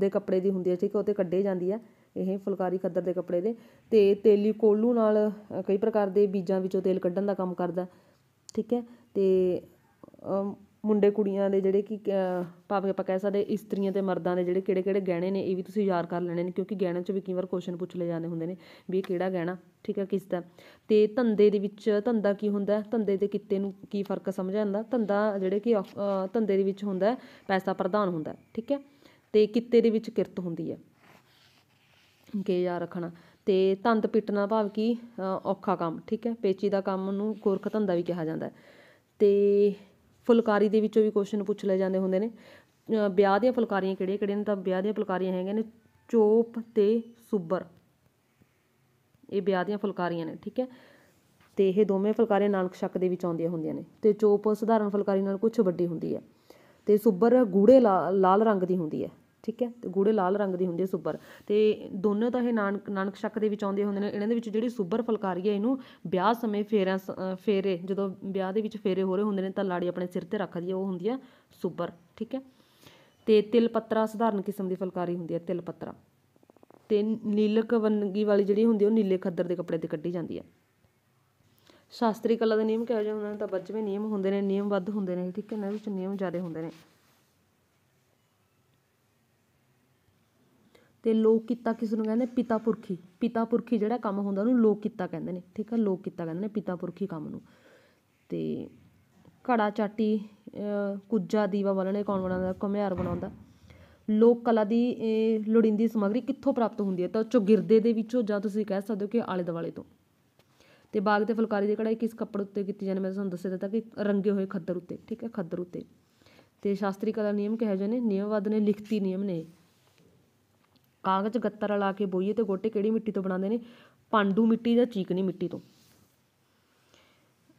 ਦੇ ਕੱਪੜੇ ਦੀ ਹੁੰਦੀ ਹੈ ਠੀਕ ਹੈ ਉਹ ਤੇ ਕੱਢੇ ਜਾਂਦੀ ਆ ਇਹ ਫੁਲਕਾਰੀ ਖੱਦਰ ਦੇ ਕੱਪੜੇ ਦੇ ਤੇ ਤੇਲੀ ਕੋਲੂ ਨਾਲ ਕਈ ਪ੍ਰਕਾਰ ਦੇ ਬੀਜਾਂ ਵਿੱਚੋਂ ਤੇਲ ਕੱਢਣ ਦਾ ਕੰਮ ਕਰਦਾ ਠੀਕ ਹੈ ਤੇ ਮੁੰਡੇ ਕੁੜੀਆਂ ਦੇ ਜਿਹੜੇ ਕਿ ਭਾਵੇਂ ਆਪਾਂ ਕਹਿ ਸਕਦੇ ਇਸਤਰੀਆਂ ਤੇ ਮਰਦਾਂ ਦੇ ਜਿਹੜੇ ਕਿਹੜੇ ਕਿਹੜੇ ਗਹਿਣੇ ਨੇ ਇਹ ਵੀ ਤੁਸੀਂ ਯਾਦ ਕਰ ਲੈਣੇ ਨੇ ਕਿਉਂਕਿ ਗਹਿਣਿਆਂ 'ਚ ਵੀ ਕਈ ਵਾਰ ਕੁਐਸਚਨ ਪੁੱਛ ਲਏ ਜਾਂਦੇ ਹੁੰਦੇ ਨੇ ਵੀ ਇਹ ਕਿਹੜਾ ਗਹਿਣਾ ਠੀਕ ਹੈ ਕਿਸ ਦਾ ਤੇ ਧੰਦੇ ਦੇ ਵਿੱਚ ਧੰਦਾ ਕੀ ਹੁੰਦਾ ਧੰਦੇ ਦੇ ਕਿੱਤੇ ਨੂੰ ਕੀ ਫ਼ਰਕ ਸਮਝਿਆ ਜਾਂਦਾ ਧੰਦਾ ਜਿਹੜੇ ਕਿ ਧੰਦੇ ਦੇ ਵਿੱਚ ਹੁੰਦਾ ਪੈਸਾ ਪ੍ਰਧਾਨ ਹੁੰਦਾ ਠੀਕ ਹੈ ਤੇ ਕਿੱਤੇ ਦੇ ਵਿੱਚ ਕਿਰਤ ਹੁੰਦੀ ਹੈ ਕਿ ਯਾਦ ਰੱਖਣਾ ਤੇ ਤੰਦ ਪਿੱਟਣਾ ਭਾਵ ਕੀ ਔਖਾ ਕੰਮ ਠੀਕ ਹੈ ਪੇਚੀ ਦਾ ਕੰਮ ਨੂੰ ਗੁਰਖ ਧੰਦਾ ਵੀ ਕਿਹਾ ਜਾਂਦਾ ਤੇ ਫੁਲਕਾਰੀ ਦੇ ਵਿੱਚੋਂ ਵੀ ਕੁਐਸਚਨ ਪੁੱਛ ਲਏ ਜਾਂਦੇ ਹੁੰਦੇ ਨੇ ਵਿਆਹ ਦੀਆਂ ਫੁਲਕਾਰੀਆਂ ਕਿਹੜੀਆਂ ਕਿਹੜੀਆਂ ਨੇ ਤਾਂ ਵਿਆਹ ਦੀਆਂ ਫੁਲਕਾਰੀਆਂ ਹੈਗੀਆਂ ਨੇ ਚੋਪ ਤੇ ਸੁਬਰ ਇਹ ਵਿਆਹ ਦੀਆਂ ਫੁਲਕਾਰੀਆਂ ਨੇ ਠੀਕ ਹੈ ਤੇ ਇਹ ਦੋਵੇਂ ਫੁਲਕਾਰੀਆਂ ਨਾਨਕ ਸ਼ੱਕ ਦੇ ਵਿੱਚ ਆਉਂਦੀਆਂ ਹੁੰਦੀਆਂ ਨੇ ਤੇ ਚੋਪ ਸਧਾਰਨ ਫੁਲਕਾਰੀ ਨਾਲ ਕੁਝ ਵੱਡੀ ਹੁੰਦੀ ਹੈ ਤੇ ਸੁਬਰ ਗੂੜੇ ਲਾਲ ਰੰਗ ਦੀ ਹੁੰਦੀ ਹੈ ਠੀਕ ਹੈ ਤੇ ਗੂੜੇ ਲਾਲ ਰੰਗ ਦੀ ਹੁੰਦੀ ਹੈ ਸੁੱਬਰ ਤੇ ਦੋਨੋਂ ਤਾਂ ਇਹ ਨਾਨਕ ਨਾਨਕ ਸ਼ੱਕ ਦੇ ਵਿੱਚ ਆਉਂਦੇ ਹੁੰਦੇ ਨੇ ਇਹਨਾਂ ਦੇ ਵਿੱਚ ਜਿਹੜੀ ਸੁੱਬਰ ਫਲਕਾਰੀ ਹੈ ਇਹਨੂੰ ਵਿਆਹ ਸਮੇਂ ਫੇਰੇ ਫੇਰੇ ਜਦੋਂ ਵਿਆਹ ਦੇ ਵਿੱਚ ਫੇਰੇ ਹੋ ਰਹੇ ਹੁੰਦੇ ਨੇ ਤਾਂ ਲਾੜੀ ਆਪਣੇ ਸਿਰ ਤੇ ਰੱਖਦੀ ਹੈ ਉਹ ਹੁੰਦੀ ਹੈ ਸੁੱਬਰ ਠੀਕ ਹੈ ਤੇ ਤਿਲ ਪੱਤਰਾ ਸਧਾਰਨ ਕਿਸਮ ਦੀ ਫਲਕਾਰੀ ਹੁੰਦੀ ਹੈ ਤਿਲ ਪੱਤਰਾ ਤੇ ਨੀਲਕ ਵੰਗੀ ਵਾਲੀ ਜਿਹੜੀ ਹੁੰਦੀ ਉਹ ਨੀਲੇ ਖੱਦਰ ਦੇ ਕੱਪੜੇ ਤੇ ਕੱਢੀ ਜਾਂਦੀ ਹੈ ਸ਼ਾਸਤਰੀ ਕਲਾ ਦੇ ਨਿਯਮ ਕਹੇ ਜਾਂਦੇ ਹੁੰਦੇ ਨੇ ਤਾਂ ਬੱਚਵੇਂ ਨਿਯਮ ਹੁੰਦੇ ਨੇ ਨਿਯਮਬੱਧ ਹੁੰਦੇ ਨੇ ਠੀਕ ਹੈ ਇਹਨਾਂ ਵਿੱਚ ਨਿਯਮ ਜ਼ਿਆਦਾ ਹੁੰਦੇ ਨੇ ਤੇ ਲੋਕ ਕੀਤਾ ਕਿਸ ਨੂੰ ਕਹਿੰਦੇ ਪਿਤਾ ਪੁਰਖੀ ਪਿਤਾ ਪੁਰਖੀ ਜਿਹੜਾ ਕੰਮ ਹੁੰਦਾ ਉਹਨੂੰ ਲੋਕ ਕੀਤਾ ਕਹਿੰਦੇ ਨੇ ਠੀਕ ਆ ਲੋਕ ਕੀਤਾ ਕਹਿੰਦੇ ਨੇ ਪਿਤਾ ਪੁਰਖੀ ਕੰਮ ਨੂੰ ਤੇ ਘੜਾ ਚਾਟੀ ਕੁੱਜਾ ਦੀਵਾ ਬਲਣੇ ਕੌਣ ਬਣਾਉਂਦਾ ਘੁਮਿਆਰ ਬਣਾਉਂਦਾ ਲੋਕ ਕਲਾ ਦੀ ਇਹ ਲੋੜਿੰਦੀ ਸਮਗਰੀ ਕਿੱਥੋਂ ਪ੍ਰਾਪਤ ਹੁੰਦੀ ਹੈ ਤਾਂ ਚੌਗਿਰਦੇ ਦੇ ਵਿੱਚੋਂ ਜਾਂ ਤੁਸੀਂ ਕਹਿ ਸਕਦੇ ਹੋ ਕਿ ਆਲੇ ਦੁਆਲੇ ਤੋਂ ਤੇ ਬਾਗ ਤੇ ਫੁਲਕਾਰੀ ਦੀ ਕਢਾਈ ਕਿਸ ਕੱਪੜੇ ਉੱਤੇ ਕੀਤੀ ਜਾਂਦੀ ਮੈਂ ਤੁਹਾਨੂੰ ਦੱਸਿਆ ਦਿੱਤਾ ਕਿ ਰੰਗੇ ਹੋਏ ਖੱਦਰ ਉੱਤੇ ਠੀਕ ਹੈ ਖੱਦਰ ਉੱਤੇ ਤੇ ਸ਼ਾਸਤਰੀ ਕਲਾ ਨਿਯਮ ਕਿਹਾ ਜਾਂਦੇ ਨੇ ਨਿਯਮਵਾਦ ਨੇ ਲਿਖਤੀ ਨਿਯਮ ਨੇ ਕਾਗਜ਼ ਗੱਤਰ ਰਲਾ ਕੇ ਬੋਈਏ ਤੇ ਗੋਟੇ ਕਿਹੜੀ ਮਿੱਟੀ ਤੋਂ ਬਣਾਉਂਦੇ ਨੇ ਪਾਂਡੂ ਮਿੱਟੀ ਜਾਂ ਚੀਕਣੀ ਮਿੱਟੀ ਤੋਂ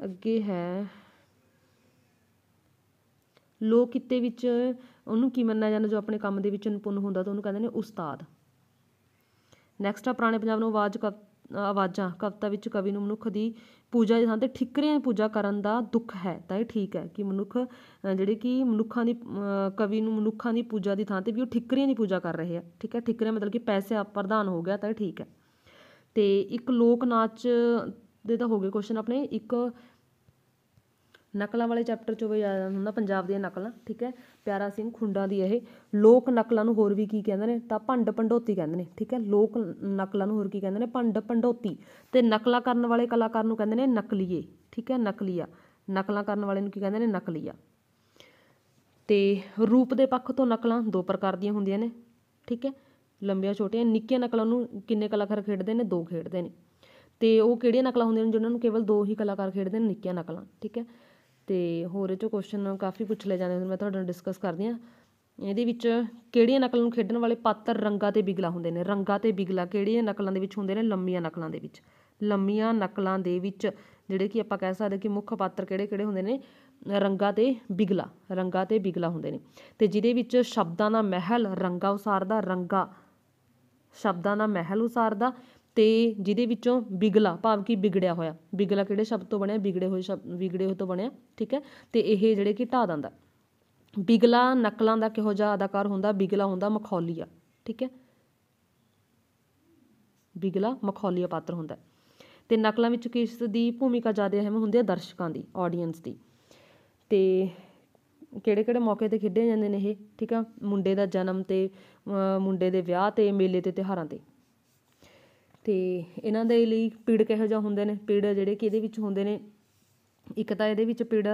ਅੱਗੇ ਹੈ ਲੋਕ ਕਿਤੇ ਵਿੱਚ ਉਹਨੂੰ ਕੀ ਮੰਨਿਆ ਜਾਂਦਾ ਜੋ ਆਪਣੇ ਕੰਮ ਦੇ ਵਿੱਚ ਨਿਪੁੰਨ ਹੁੰਦਾ ਤਾਂ ਉਹਨੂੰ ਕਹਿੰਦੇ ਨੇ ਉਸਤਾਦ ਨੈਕਸਟ ਆ ਪੁਰਾਣੇ ਪੰਜਾਬ ਨੂੰ ਆਵਾਜ਼ ਆਵਾਜ਼ਾਂ ਕਵਤਾ ਵਿੱਚ ਕਵੀ ਨੂੰ ਮਨੁੱਖ ਦੀ ਪੂਜਾ ਦੀ ਥਾਂ 'ਤੇ ਠਿਕਰਿਆਂ ਦੀ ਪੂਜਾ ਕਰਨ ਦਾ ਦੁੱਖ ਹੈ ਤਾਂ ਇਹ ਠੀਕ ਹੈ ਕਿ ਮਨੁੱਖ ਜਿਹੜੇ ਕਿ ਮਨੁੱਖਾਂ ਦੀ ਕਵੀ ਨੂੰ ਮਨੁੱਖਾਂ ਦੀ ਪੂਜਾ ਦੀ ਥਾਂ 'ਤੇ ਵੀ ਉਹ ਠਿਕਰਿਆਂ ਦੀ ਪੂਜਾ ਕਰ ਰਹੇ ਆ ਠੀਕ ਹੈ ਠਿਕਰਿਆਂ ਮਤਲਬ ਕਿ ਪੈਸੇ ਪ੍ਰਧਾਨ ਹੋ ਗਿਆ ਤਾਂ ਇਹ ਠੀਕ ਹੈ ਅਤੇ ਇੱਕ ਲੋਕ ਨਾਚ ਦੇ ਤਾਂ ਹੋ ਗਏ ਕੁਐਸਚਨ ਆਪਣੇ ਇੱਕ ਨਕਲਾਂ ਵਾਲੇ ਚੈਪਟਰ ਵੀ ਆ ਜ਼ਿਆਦਾ ਹੁੰਦਾ ਪੰਜਾਬ ਦੀਆਂ ਨਕਲਾਂ ਠੀਕ ਹੈ ਪਿਆਰਾ ਸਿੰਘ ਖੁੰਡਾਂ ਦੀ ਇਹ ਲੋਕ ਨਕਲਾਂ ਨੂੰ ਹੋਰ ਵੀ ਕੀ ਕਹਿੰਦੇ ਨੇ ਤਾਂ ਭੰਡ ਪੰਡੋਤੀ ਕਹਿੰਦੇ ਨੇ ਠੀਕ ਹੈ ਲੋਕ ਨਕਲਾਂ ਨੂੰ ਹੋਰ ਕੀ ਕਹਿੰਦੇ ਨੇ ਭੰਡ ਪੰਡੋਤੀ ਤੇ ਨਕਲਾਂ ਕਰਨ ਵਾਲੇ ਕਲਾਕਾਰ ਨੂੰ ਕਹਿੰਦੇ ਨੇ ਨਕਲੀਏ ਠੀਕ ਹੈ ਨਕਲੀਆ ਨਕਲਾਂ ਕਰਨ ਵਾਲੇ ਨੂੰ ਕੀ ਕਹਿੰਦੇ ਨੇ ਨਕਲੀਆ ਤੇ ਰੂਪ ਦੇ ਪੱਖ ਤੋਂ ਨਕਲਾਂ ਦੋ ਪ੍ਰਕਾਰ ਦੀਆਂ ਹੁੰਦੀਆਂ ਨੇ ਠੀਕ ਹੈ ਲੰਬੀਆਂ ਛੋਟੀਆਂ ਨਿੱਕੀਆਂ ਨਕਲਾਂ ਨੂੰ ਕਿੰਨੇ ਕਲਾਕਾਰ ਖੇਡਦੇ ਨੇ ਦੋ ਖੇਡਦੇ ਨੇ ਤੇ ਉਹ ਕਿਹੜੀਆਂ ਨਕਲਾਂ ਹੁੰਦੀਆਂ ਨੇ ਜਿਨ੍ਹਾਂ ਨੂੰ ਕੇਵਲ ਦੋ ਹੀ ਕਲਾਕਾਰ ਖੇਡਦੇ ਨੇ ਨਿੱਕੀਆਂ ਨਕਲਾਂ ਠੀਕ ਹੈ ਤੇ ਹੋਰ ਇਹ ਚ ਕੁਐਸਚਨ ਕਾਫੀ ਪੁੱਛ ਲਏ ਜਾਂਦੇ ਮੈਂ ਤੁਹਾਡੇ ਨਾਲ ਡਿਸਕਸ ਕਰਦੀ ਆ ਇਹਦੇ ਵਿੱਚ ਕਿਹੜੀਆਂ ਨਕਲਾਂ ਨੂੰ ਖੇਡਣ ਵਾਲੇ ਪਾਤਰ ਰੰਗਾ ਤੇ ਬਿਗਲਾ ਹੁੰਦੇ ਨੇ ਰੰਗਾ ਤੇ ਬਿਗਲਾ ਕਿਹੜੀਆਂ ਨਕਲਾਂ ਦੇ ਵਿੱਚ ਹੁੰਦੇ ਨੇ ਲੰਮੀਆਂ ਨਕਲਾਂ ਦੇ ਵਿੱਚ ਲੰਮੀਆਂ ਨਕਲਾਂ ਦੇ ਵਿੱਚ ਜਿਹੜੇ ਕਿ ਆਪਾਂ ਕਹਿ ਸਕਦੇ ਕਿ ਮੁੱਖ ਪਾਤਰ ਕਿਹੜੇ ਕਿਹੜੇ ਹੁੰਦੇ ਨੇ ਰੰਗਾ ਤੇ ਬਿਗਲਾ ਰੰਗਾ ਤੇ ਬਿਗਲਾ ਹੁੰਦੇ ਨੇ ਤੇ ਜਿਹਦੇ ਵਿੱਚ ਸ਼ਬਦਾਂ ਦਾ ਮਹਿਲ ਰੰਗਾ ਉਸਾਰਦਾ ਰੰਗਾ ਸ਼ਬਦਾਂ ਦਾ ਮਹਿਲ ਉਸਾਰਦਾ ਤੇ ਜਿਹਦੇ ਵਿੱਚੋਂ ਬਿਗਲਾ ਭਾਵ ਕਿ ਵਿਗੜਿਆ ਹੋਇਆ ਬਿਗਲਾ ਕਿਹੜੇ ਸ਼ਬਦ ਤੋਂ ਬਣਿਆ ਵਿਗੜੇ ਹੋਏ ਸ਼ਬਦ ਵਿਗੜੇ ਹੋਏ ਤੋਂ ਬਣਿਆ ਠੀਕ ਹੈ ਤੇ ਇਹ ਜਿਹੜੇ ਕਿ ਢਾ ਦਿੰਦਾ ਬਿਗਲਾ ਨਕਲਾਂ ਦਾ ਕਿਹੋ ਜਿਹਾ ਅਦਾਕਾਰ ਹੁੰਦਾ ਬਿਗਲਾ ਹੁੰਦਾ ਮਖੌਲੀਆ ਠੀਕ ਹੈ ਬਿਗਲਾ ਮਖੌਲੀਆ ਪਾਤਰ ਹੁੰਦਾ ਤੇ ਨਕਲਾਂ ਵਿੱਚ ਕਿਸ ਦੀ ਭੂਮਿਕਾ ਜ਼ਿਆਦਾ ਅਹਿਮ ਹੁੰਦੀ ਹੈ ਦਰਸ਼ਕਾਂ ਦੀ ਆਡੀਅנס ਦੀ ਤੇ ਕਿਹੜੇ ਕਿਹੜੇ ਮੌਕੇ ਤੇ ਖੇਡੇ ਜਾਂਦੇ ਨੇ ਇਹ ਠੀਕ ਆ ਮੁੰਡੇ ਦਾ ਜਨਮ ਤੇ ਮੁੰਡੇ ਦੇ ਵਿਆਹ ਤੇ ਮੇਲੇ ਤੇ ਤਿਹਾਰਾਂ ਤੇ ਤੇ ਇਹਨਾਂ ਦੇ ਲਈ ਪੀੜ ਕਿਹੋ ਜਿਹਾ ਹੁੰਦੇ ਨੇ ਪੀੜ ਜਿਹੜੇ ਕਿ ਇਹਦੇ ਵਿੱਚ ਹੁੰਦੇ ਨੇ ਇੱਕ ਤਾਂ ਇਹਦੇ ਵਿੱਚ ਪੀੜ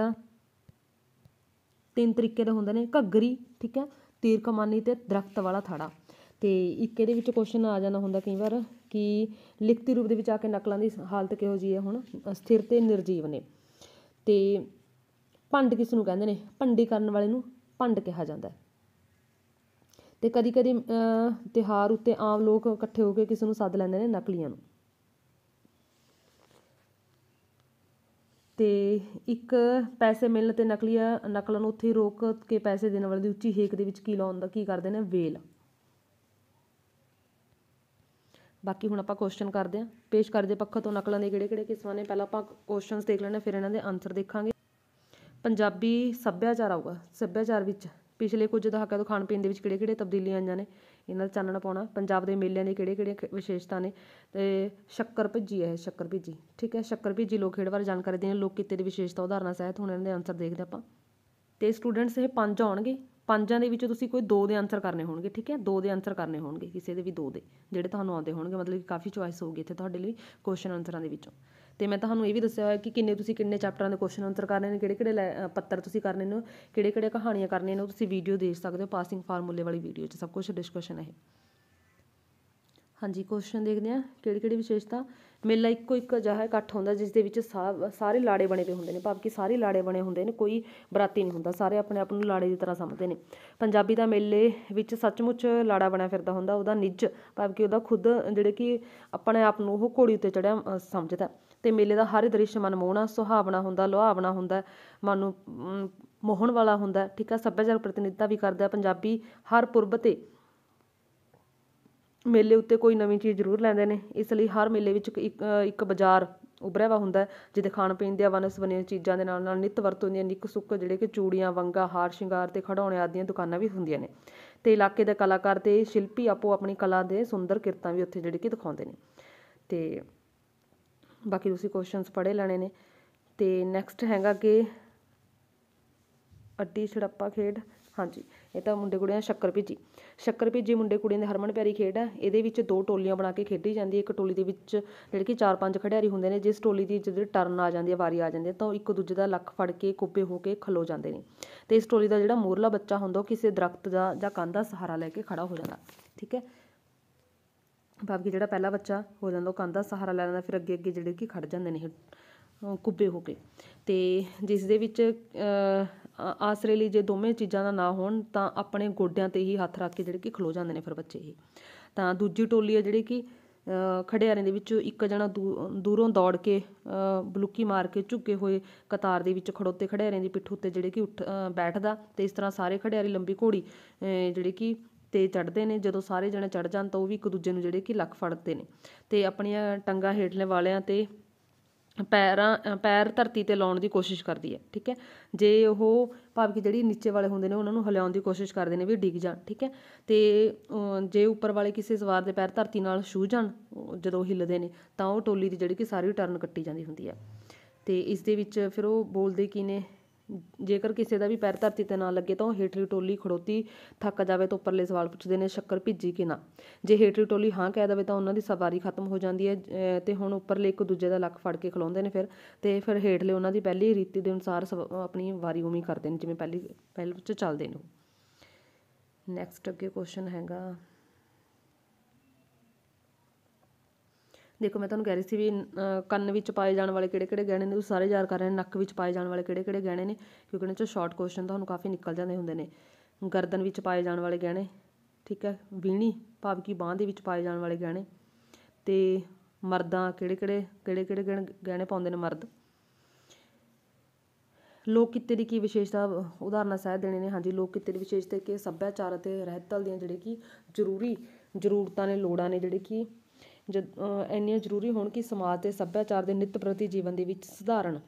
ਤਿੰਨ ਤਰੀਕੇ ਦੇ ਹੁੰਦੇ ਨੇ ਘੱਗਰੀ ਠੀਕ ਹੈ ਤੀਰ ਕਮਾਨੀ ਤੇ ਦਰਖਤ ਵਾਲਾ ਥੜਾ ਤੇ ਇੱਕ ਇਹਦੇ ਵਿੱਚ ਕੁਐਸਚਨ ਆ ਜਾਂਦਾ ਹੁੰਦਾ ਕਈ ਵਾਰ ਕਿ ਲਿਖਤੀ ਰੂਪ ਦੇ ਵਿੱਚ ਆ ਕੇ ਨਕਲਾਂ ਦੀ ਹਾਲਤ ਕਿਹੋ ਜੀ ਹੈ ਹੁਣ ਸਥਿਰ ਤੇ ਨਿਰਜੀਵ ਨੇ ਤੇ ਭੰਡ ਕਿਸ ਨੂੰ ਕਹਿੰਦੇ ਨੇ ਭੰਡੀ ਕਰਨ ਵਾਲੇ ਨੂੰ ਭੰਡ ਕਿਹਾ ਜਾਂਦਾ ਹੈ ਤੇ ਕਦੀ ਕਦੀ ਤਿਉਹਾਰ ਉੱਤੇ ਆਮ ਲੋਕ ਇਕੱਠੇ ਹੋ ਕੇ ਕਿਸੇ ਨੂੰ ਸੱਦ ਲੈਂਦੇ ਨੇ ਨਕਲੀਆਂ ਨੂੰ ਤੇ ਇੱਕ ਪੈਸੇ ਮਿਲਣ ਤੇ ਨਕਲੀਆ ਨਕਲਾਂ ਨੂੰ ਉੱਥੇ ਰੋਕ ਕੇ ਪੈਸੇ ਦੇਣ ਵਾਲੇ ਦੀ ਉੱਚੀ ਹੇਕ ਦੇ ਵਿੱਚ ਕੀ ਲਾਉਣ ਦਾ ਕੀ ਕਰਦੇ ਨੇ ਵੇਲ ਬਾਕੀ ਹੁਣ ਆਪਾਂ ਕੁਐਸਚਨ ਕਰਦੇ ਆ ਪੇਸ਼ ਕਰਦੇ ਪੱਖਾਂ ਤੋਂ ਨਕਲਾਂ ਦੇ ਕਿਹੜੇ ਕਿਹੜੇ ਕਿਸਮਾਂ ਨੇ ਪਹਿਲਾਂ ਆਪਾਂ ਕੁਐਸਚਨਸ ਦੇਖ ਲੈਣੇ ਫਿਰ ਇਹਨਾਂ ਦੇ ਆਨਸਰ ਦੇਖਾਂਗੇ ਪੰਜਾਬੀ ਸੱਭਿਆਚਾਰ ਆਊਗਾ ਸੱਭਿਆਚਾਰ ਵਿੱਚ ਪਿਛਲੇ ਕੁਝ ਦਹਾਕਿਆਂ ਤੋਂ ਖਾਣ ਪੀਣ ਦੇ ਵਿੱਚ ਕਿਹੜੇ ਕਿਹੜੇ ਤਬਦੀਲੀਆਂ ਆਈਆਂ ਨੇ ਇਹਨਾਂ ਦਾ ਚਾਨਣਾ ਪਾਉਣਾ ਪੰਜਾਬ ਦੇ ਮੇਲਿਆਂ ਦੀ ਕਿਹੜੇ ਕਿਹੜੇ ਵਿਸ਼ੇਸ਼ਤਾ ਨੇ ਤੇ ਸ਼ੱਕਰ ਭੱਜੀ ਹੈ ਸ਼ੱਕਰ ਭੱਜੀ ਠੀਕ ਹੈ ਸ਼ੱਕਰ ਭੱਜੀ ਲੋਕ ਖੇਡ ਬਾਰੇ ਜਾਣਕਾਰੀ ਦੇਣ ਲੋਕ ਕਿਤੇ ਦੀ ਵਿਸ਼ੇਸ਼ਤਾ ਉਦਾਹਰਨਾਂ ਸਹਿਤ ਹੁਣ ਇਹਨਾਂ ਦੇ ਆਨਸਰ ਦੇਖਦੇ ਆਪਾਂ ਤੇ ਸਟੂਡੈਂਟਸ ਇਹ ਪੰਜ ਆਉਣਗੇ ਪੰਜਾਂ ਦੇ ਵਿੱਚੋਂ ਤੁਸੀਂ ਕੋਈ ਦੋ ਦੇ ਆਨਸਰ ਕਰਨੇ ਹੋਣਗੇ ਠੀਕ ਹੈ ਦੋ ਦੇ ਆਨਸਰ ਕਰਨੇ ਹੋਣਗੇ ਕਿਸੇ ਦੇ ਵੀ ਦੋ ਦੇ ਜਿਹੜੇ ਤੁਹਾਨੂੰ ਆਉਂਦੇ ਹੋਣਗੇ ਮਤਲਬ ਕਿ ਕਾਫੀ ਚੁਆਇਸ ਹੋਊਗੀ ਇੱਥੇ ਤੁਹਾਡੇ ਲਈ ਕੁਐਸਚਨ ਆਨਸਰਾਂ ਦੇ ਵਿੱਚੋਂ ਤੇ ਮੈਂ ਤੁਹਾਨੂੰ ਇਹ ਵੀ ਦੱਸਿਆ ਹੋਇਆ ਕਿ ਕਿੰਨੇ ਤੁਸੀਂ ਕਿੰਨੇ ਚੈਪਟਰਾਂ ਦੇ ਕੁਐਸਚਨ ਆਨਸਰ ਕਰਨੇ ਨੇ ਕਿਹੜੇ ਕਿਹੜੇ ਪੱਤਰ ਤੁਸੀਂ ਕਰਨੇ ਨੇ ਕਿਹੜੇ ਕਿਹੜੇ ਕਹਾਣੀਆਂ ਕਰਨੀਆਂ ਨੇ ਉਹ ਤੁਸੀਂ ਵੀਡੀਓ ਦੇਖ ਸਕਦੇ ਹੋ ਪਾਸਿੰਗ ਫਾਰਮੂਲੇ ਵਾਲੀ ਵੀਡੀਓ 'ਚ ਸਭ ਕੁਝ ਡਿਸਕਸ਼ਨ ਹੈ ਹਾਂਜੀ ਕੁਐਸਚਨ ਦੇਖਦੇ ਆ ਕਿਹੜੀ ਕਿਹੜੀ ਵਿਸ਼ੇਸ਼ਤਾ ਮੇਲਾ ਇੱਕੋ ਇੱਕ ਅਜਿਹਾ ਇਕੱਠ ਹੁੰਦਾ ਜਿਸ ਦੇ ਵਿੱਚ ਸਾਰੇ ਲਾੜੇ ਬਣੇ ਪਏ ਹੁੰਦੇ ਨੇ ਭਾਵ ਕਿ ਸਾਰੇ ਲਾੜੇ ਬਣੇ ਹੁੰਦੇ ਨੇ ਕੋਈ ਬਰਾਤੀ ਨਹੀਂ ਹੁੰਦਾ ਸਾਰੇ ਆਪਣੇ ਆਪ ਨੂੰ ਲਾੜੇ ਦੀ ਤਰ੍ਹਾਂ ਸਮਝਦੇ ਨੇ ਪੰਜਾਬੀ ਦਾ ਮੇਲੇ ਵਿੱਚ ਸੱਚਮੁੱਚ ਲਾੜਾ ਬਣਿਆ ਫਿਰਦਾ ਹੁੰਦਾ ਉਹਦਾ ਨਿੱਜ ਭਾਵ ਕਿ ਉਹਦਾ ਖੁਦ ਜਿਹੜੇ ਕਿ ਆਪਣੇ ਆਪ ਨੂੰ ਉਹ ਘੋੜੀ ਉੱਤੇ ਚੜਿਆ ਸਮਝਦਾ ਤੇ ਮੇਲੇ ਦਾ ਹਰ ਦ੍ਰਿਸ਼ ਮਨਮੋਹਣਾ ਸੁਹਾਵਣਾ ਹੁੰਦਾ ਲੁਹਾਵਣਾ ਹੁੰਦਾ ਮਨ ਨੂੰ ਮੋਹਣ ਵਾਲਾ ਹੁੰਦਾ ਠੀਕ ਆ ਸੱਭਿਆਚਾਰਕ ਪ੍ਰਤੀਨਿਧਤਾ ਵੀ ਕਰਦਾ ਪੰਜਾਬੀ ਹਰ ਪੁਰਬ 'ਤੇ ਮੇਲੇ ਉੱਤੇ ਕੋਈ ਨਵੀਂ ਚੀਜ਼ ਜ਼ਰੂਰ ਲੈਂਦੇ ਨੇ ਇਸ ਲਈ ਹਰ ਮੇਲੇ ਵਿੱਚ ਇੱਕ ਇੱਕ ਬਾਜ਼ਾਰ ਉਭਰਿਆ ਹੁੰਦਾ ਜਿੱਦੇ ਖਾਣ ਪੀਣ ਦੇ ਵਨਸ ਬਣੀਆਂ ਚੀਜ਼ਾਂ ਦੇ ਨਾਲ ਨਾਲ ਨਿਤ ਵਰਤੋਂ ਦੀਆਂ ਨਿੱਕ ਸੁੱਕ ਜਿਹੜੇ ਕਿ ਚੂੜੀਆਂ ਵੰਗਾ ਹਾਰ ਸ਼ਿੰਗਾਰ ਤੇ ਖੜਾਉਣੇ ਆਦਿ ਦੀਆਂ ਦੁਕਾਨਾਂ ਵੀ ਹੁੰਦੀਆਂ ਨੇ ਤੇ ਇਲਾਕੇ ਦੇ ਕਲਾਕਾਰ ਤੇ ਸ਼ਿਲਪੀ ਆਪੋ ਆਪਣੀ ਕਲਾ ਦੇ ਸੁੰਦਰ ਕਿਰਤਾਂ ਵੀ ਉੱਥੇ ਜਿਹੜੇ ਕਿ ਦਿਖਾਉਂਦੇ ਨੇ ਤੇ ਬਾਕੀ ਤੁਸੀਂ ਕੁਐਸਚਨਸ ਪੜ੍ਹੇ ਲੈਣੇ ਨੇ ਤੇ ਨੈਕਸਟ ਹੈਗਾ ਕਿ ਅੱਡੀ ਛੜੱਪਾ ਖੇਡ ਹਾਂਜੀ ਇਹ ਤਾਂ ਮੁੰਡੇ ਕੁੜੀਆਂ ਸ਼ੱਕਰ ਭਿੱਜੀ ਸ਼ੱਕਰ ਭਿੱਜੀ ਮੁੰਡੇ ਕੁੜੀਆਂ ਦੇ ਹਰਮਨ ਪਿਆਰੀ ਖੇਡ ਹੈ ਇਹਦੇ ਵਿੱਚ ਦੋ ਟੋਲੀਆਂ ਬਣਾ ਕੇ ਖੇਡੀ ਜਾਂਦੀ ਹੈ ਇੱਕ ਟੋਲੀ ਦੇ ਵਿੱਚ ਜਿਹੜੇ ਕਿ ਚਾਰ ਪੰਜ ਖਿਡਾਰੀ ਹੁੰਦੇ ਨੇ ਜਿਸ ਟੋਲੀ ਦੀ ਜਦੋਂ ਟਰਨ ਆ ਜਾਂਦੀ ਹੈ ਵਾਰੀ ਆ ਜਾਂਦੀ ਹੈ ਤਾਂ ਉਹ ਇੱਕ ਦੂਜੇ ਦਾ ਲੱਕ ਫੜ ਕੇ ਕੁੱਬੇ ਹੋ ਕੇ ਖਲੋ ਜਾਂਦੇ ਨੇ ਤੇ ਇਸ ਟੋਲੀ ਦਾ ਜਿਹੜਾ ਮੋਰਲਾ ਬੱਚਾ ਹੁੰਦਾ ਉਹ ਕਿਸੇ ਦਰਖਤ ਦਾ ਜਾਂ ਕੰਧ ਦਾ ਸਹਾਰਾ ਲੈ ਕੇ ਖੜਾ ਹੋ ਜਾਂਦਾ ਠੀਕ ਹੈ ਭਾਵ ਕਿ ਜਿਹੜਾ ਪਹਿਲਾ ਬੱਚਾ ਹੋ ਜਾਂਦਾ ਉਹ ਕੰਧ ਦਾ ਸਹਾਰਾ ਲੈ ਲੈਂਦਾ ਫਿਰ ਅੱਗੇ ਅੱਗੇ ਜਿਹੜੇ ਕਿ ਖੜ ਜਾਂਦੇ ਨੇ ਇਹ ਕੁੱਬੇ ਹੋ ਕੇ ਤੇ ਜਿਸ ਦੇ ਵਿੱਚ ਆਸਰੇ ਲਈ ਜੇ ਦੋਵੇਂ ਚੀਜ਼ਾਂ ਦਾ ਨਾ ਹੋਣ ਤਾਂ ਆਪਣੇ ਗੋਡਿਆਂ ਤੇ ਹੀ ਹੱਥ ਰੱਖ ਕੇ ਜਿਹੜੇ ਕਿ ਖਲੋ ਜਾਂਦੇ ਨੇ ਫਿਰ ਬੱਚੇ ਇਹ ਤਾਂ ਦੂਜੀ ਟੋਲੀ ਹੈ ਜਿਹੜੀ ਕਿ ਖੜਿਆਰੇ ਦੇ ਵਿੱਚੋਂ ਇੱਕ ਜਣਾ ਦੂਰੋਂ ਦੌੜ ਕੇ ਬਲੁਕੀ ਮਾਰ ਕੇ ਝੁੱਕੇ ਹੋਏ ਕਤਾਰ ਦੇ ਵਿੱਚ ਖੜੋਤੇ ਖੜਿਆਰੇ ਦੀ ਪਿੱਠ ਉੱਤੇ ਜਿਹੜੇ ਕਿ ਉੱਠ ਬੈਠਦਾ ਤੇ ਇਸ ਤਰ੍ਹਾਂ ਸਾਰੇ ਖੜਿਆਰੇ ਲੰਬੀ ਘੋੜੀ ਜਿਹੜੇ ਕਿ 'ਤੇ ਚੜ੍ਹਦੇ ਨੇ ਜਦੋਂ ਸਾਰੇ ਜਣੇ ਚੜ੍ਹ ਜਾਣ ਤਾਂ ਉਹ ਵੀ ਇੱਕ ਦੂਜੇ ਨੂੰ ਜਿਹੜੇ ਕਿ ਲੱਕ ਫੜਦੇ ਨੇ ਤੇ ਆਪਣੀਆਂ ਟੰਗਾਂ ਹੇਠਲੇ ਵਾਲਿਆਂ 'ਤੇ ਪੈਰਾਂ ਪੈਰ ਧਰਤੀ 'ਤੇ ਲਾਉਣ ਦੀ ਕੋਸ਼ਿਸ਼ ਕਰਦੀ ਹੈ ਠੀਕ ਹੈ ਜੇ ਉਹ ਭਾਵ ਕਿ ਜਿਹੜੀ ਨੀਚੇ ਵਾਲੇ ਹੁੰਦੇ ਨੇ ਉਹਨਾਂ ਨੂੰ ਹਿਲਾਉਣ ਦੀ ਕੋਸ਼ਿਸ਼ ਕਰਦੇ ਨੇ ਵੀ ਡਿੱਗ ਜਾਣ ਠੀਕ ਹੈ ਤੇ ਜੇ ਉੱਪਰ ਵਾਲੇ ਕਿਸੇ ਸਵਾਰ ਦੇ ਪੈਰ ਧਰਤੀ ਨਾਲ ਛੂ ਜਾਣ ਜਦੋਂ ਹਿੱਲਦੇ ਨੇ ਤਾਂ ਉਹ ਟੋਲੀ ਦੀ ਜਿਹੜੀ ਕਿ ਸਾਰੀ ਟਰਨ ਕੱਟੀ ਜਾਂਦੀ ਹੁੰਦੀ ਹੈ ਤੇ ਇਸ ਦੇ ਵਿੱਚ ਫਿਰ ਉਹ ਬੋਲਦੇ ਕੀ ਨੇ ਜੇਕਰ ਕਿਸੇ ਦਾ ਵੀ ਪੈਰ ਧਰਤੀ ਤੇ ਨਾ ਲੱਗੇ ਤਾਂ ਉਹ ਹੇਠਲੀ ਟੋਲੀ ਖੜੋਤੀ ਥੱਕ ਜਾਵੇ ਤਾਂ ਉੱਪਰਲੇ ਸਵਾਲ ਪੁੱਛਦੇ ਨੇ ਸ਼ੱਕਰ ਭਿੱਜੀ ਕਿ ਨਾ ਜੇ ਹੇਠਲੀ ਟੋਲੀ ਹਾਂ ਕਹਿ ਦਵੇ ਤਾਂ ਉਹਨਾਂ ਦੀ ਸਵਾਰੀ ਖਤਮ ਹੋ ਜਾਂਦੀ ਹੈ ਤੇ ਹੁਣ ਉੱਪਰਲੇ ਇੱਕ ਦੂਜੇ ਦਾ ਲੱਕ ਫੜ ਕੇ ਖਲੋਂਦੇ ਨੇ ਫਿਰ ਤੇ ਫਿਰ ਹੇਠਲੇ ਉਹਨਾਂ ਦੀ ਪਹਿਲੀ ਰੀਤੀ ਦੇ ਅਨੁਸਾਰ ਆਪਣੀ ਵਾਰੀ ਉਮੀ ਕਰਦੇ ਨੇ ਜਿਵੇਂ ਪਹਿਲੀ ਪਹਿਲ ਵਿੱਚ ਚੱਲਦੇ ਨੇ ਨੈਕਸਟ ਅੱਗੇ ਕੁਐਸਚਨ ਹੈਗਾ ਦੇਖੋ ਮੈਂ ਤੁਹਾਨੂੰ ਕਹਿ ਰਹੀ ਸੀ ਵੀ ਕੰਨ ਵਿੱਚ ਪਾਏ ਜਾਣ ਵਾਲੇ ਕਿਹੜੇ ਕਿਹੜੇ ਗਹਿਣੇ ਨੇ ਉਹ ਸਾਰੇ ਯਾਦ ਕਰ ਰਹੇ ਨੱਕ ਵਿੱਚ ਪਾਏ ਜਾਣ ਵਾਲੇ ਕਿਹੜੇ ਕਿਹੜੇ ਗਹਿਣੇ ਨੇ ਕਿਉਂਕਿ ਉਹਨਾਂ 'ਚੋਂ ਸ਼ਾਰਟ ਕੁਐਸਚਨ ਤੁਹਾਨੂੰ ਕਾਫੀ ਨਿਕਲ ਜਾਂਦੇ ਹੁੰਦੇ ਨੇ ਗਰਦਨ ਵਿੱਚ ਪਾਏ ਜਾਣ ਵਾਲੇ ਗਹਿਣੇ ਠੀਕ ਹੈ ਵੀਣੀ ਭਾਵ ਕੀ ਬਾਹ ਦੇ ਵਿੱਚ ਪਾਏ ਜਾਣ ਵਾਲੇ ਗਹਿਣੇ ਤੇ ਮਰਦਾਂ ਕਿਹੜੇ ਕਿਹੜੇ ਕਿਹੜੇ ਕਿਹੜੇ ਗਹਿਣੇ ਪਾਉਂਦੇ ਨੇ ਮਰਦ ਲੋਕ ਕਿੱਤੇ ਦੀ ਕੀ ਵਿਸ਼ੇਸ਼ਤਾ ਉਦਾਹਰਨਾਂ ਸਹਿ ਦੇਣੇ ਨੇ ਹਾਂਜੀ ਲੋਕ ਕਿੱਤੇ ਦੀ ਵਿਸ਼ੇਸ਼ਤਾ ਕਿ ਸੱਭਿਆਚਾਰ ਅਤੇ ਰਹਿਤਲ ਦੀਆਂ ਜਿਹੜੇ ਕਿ ਜ਼ਰੂਰੀ ਜ਼ਰੂਰਤਾਂ ਨੇ ਲੋੜਾਂ ਨੇ ਜਿਹੜੇ ਕਿ ਜਦ ਇੰਨੀਆਂ ਜ਼ਰੂਰੀ ਹੋਣ ਕਿ ਸਮਾਜ ਤੇ ਸੱਭਿਆਚਾਰ ਦੇ ਨਿਤ ਪ੍ਰਤੀ ਜੀਵਨ ਦੇ ਵਿੱਚ ਸੁਧਾਰਨ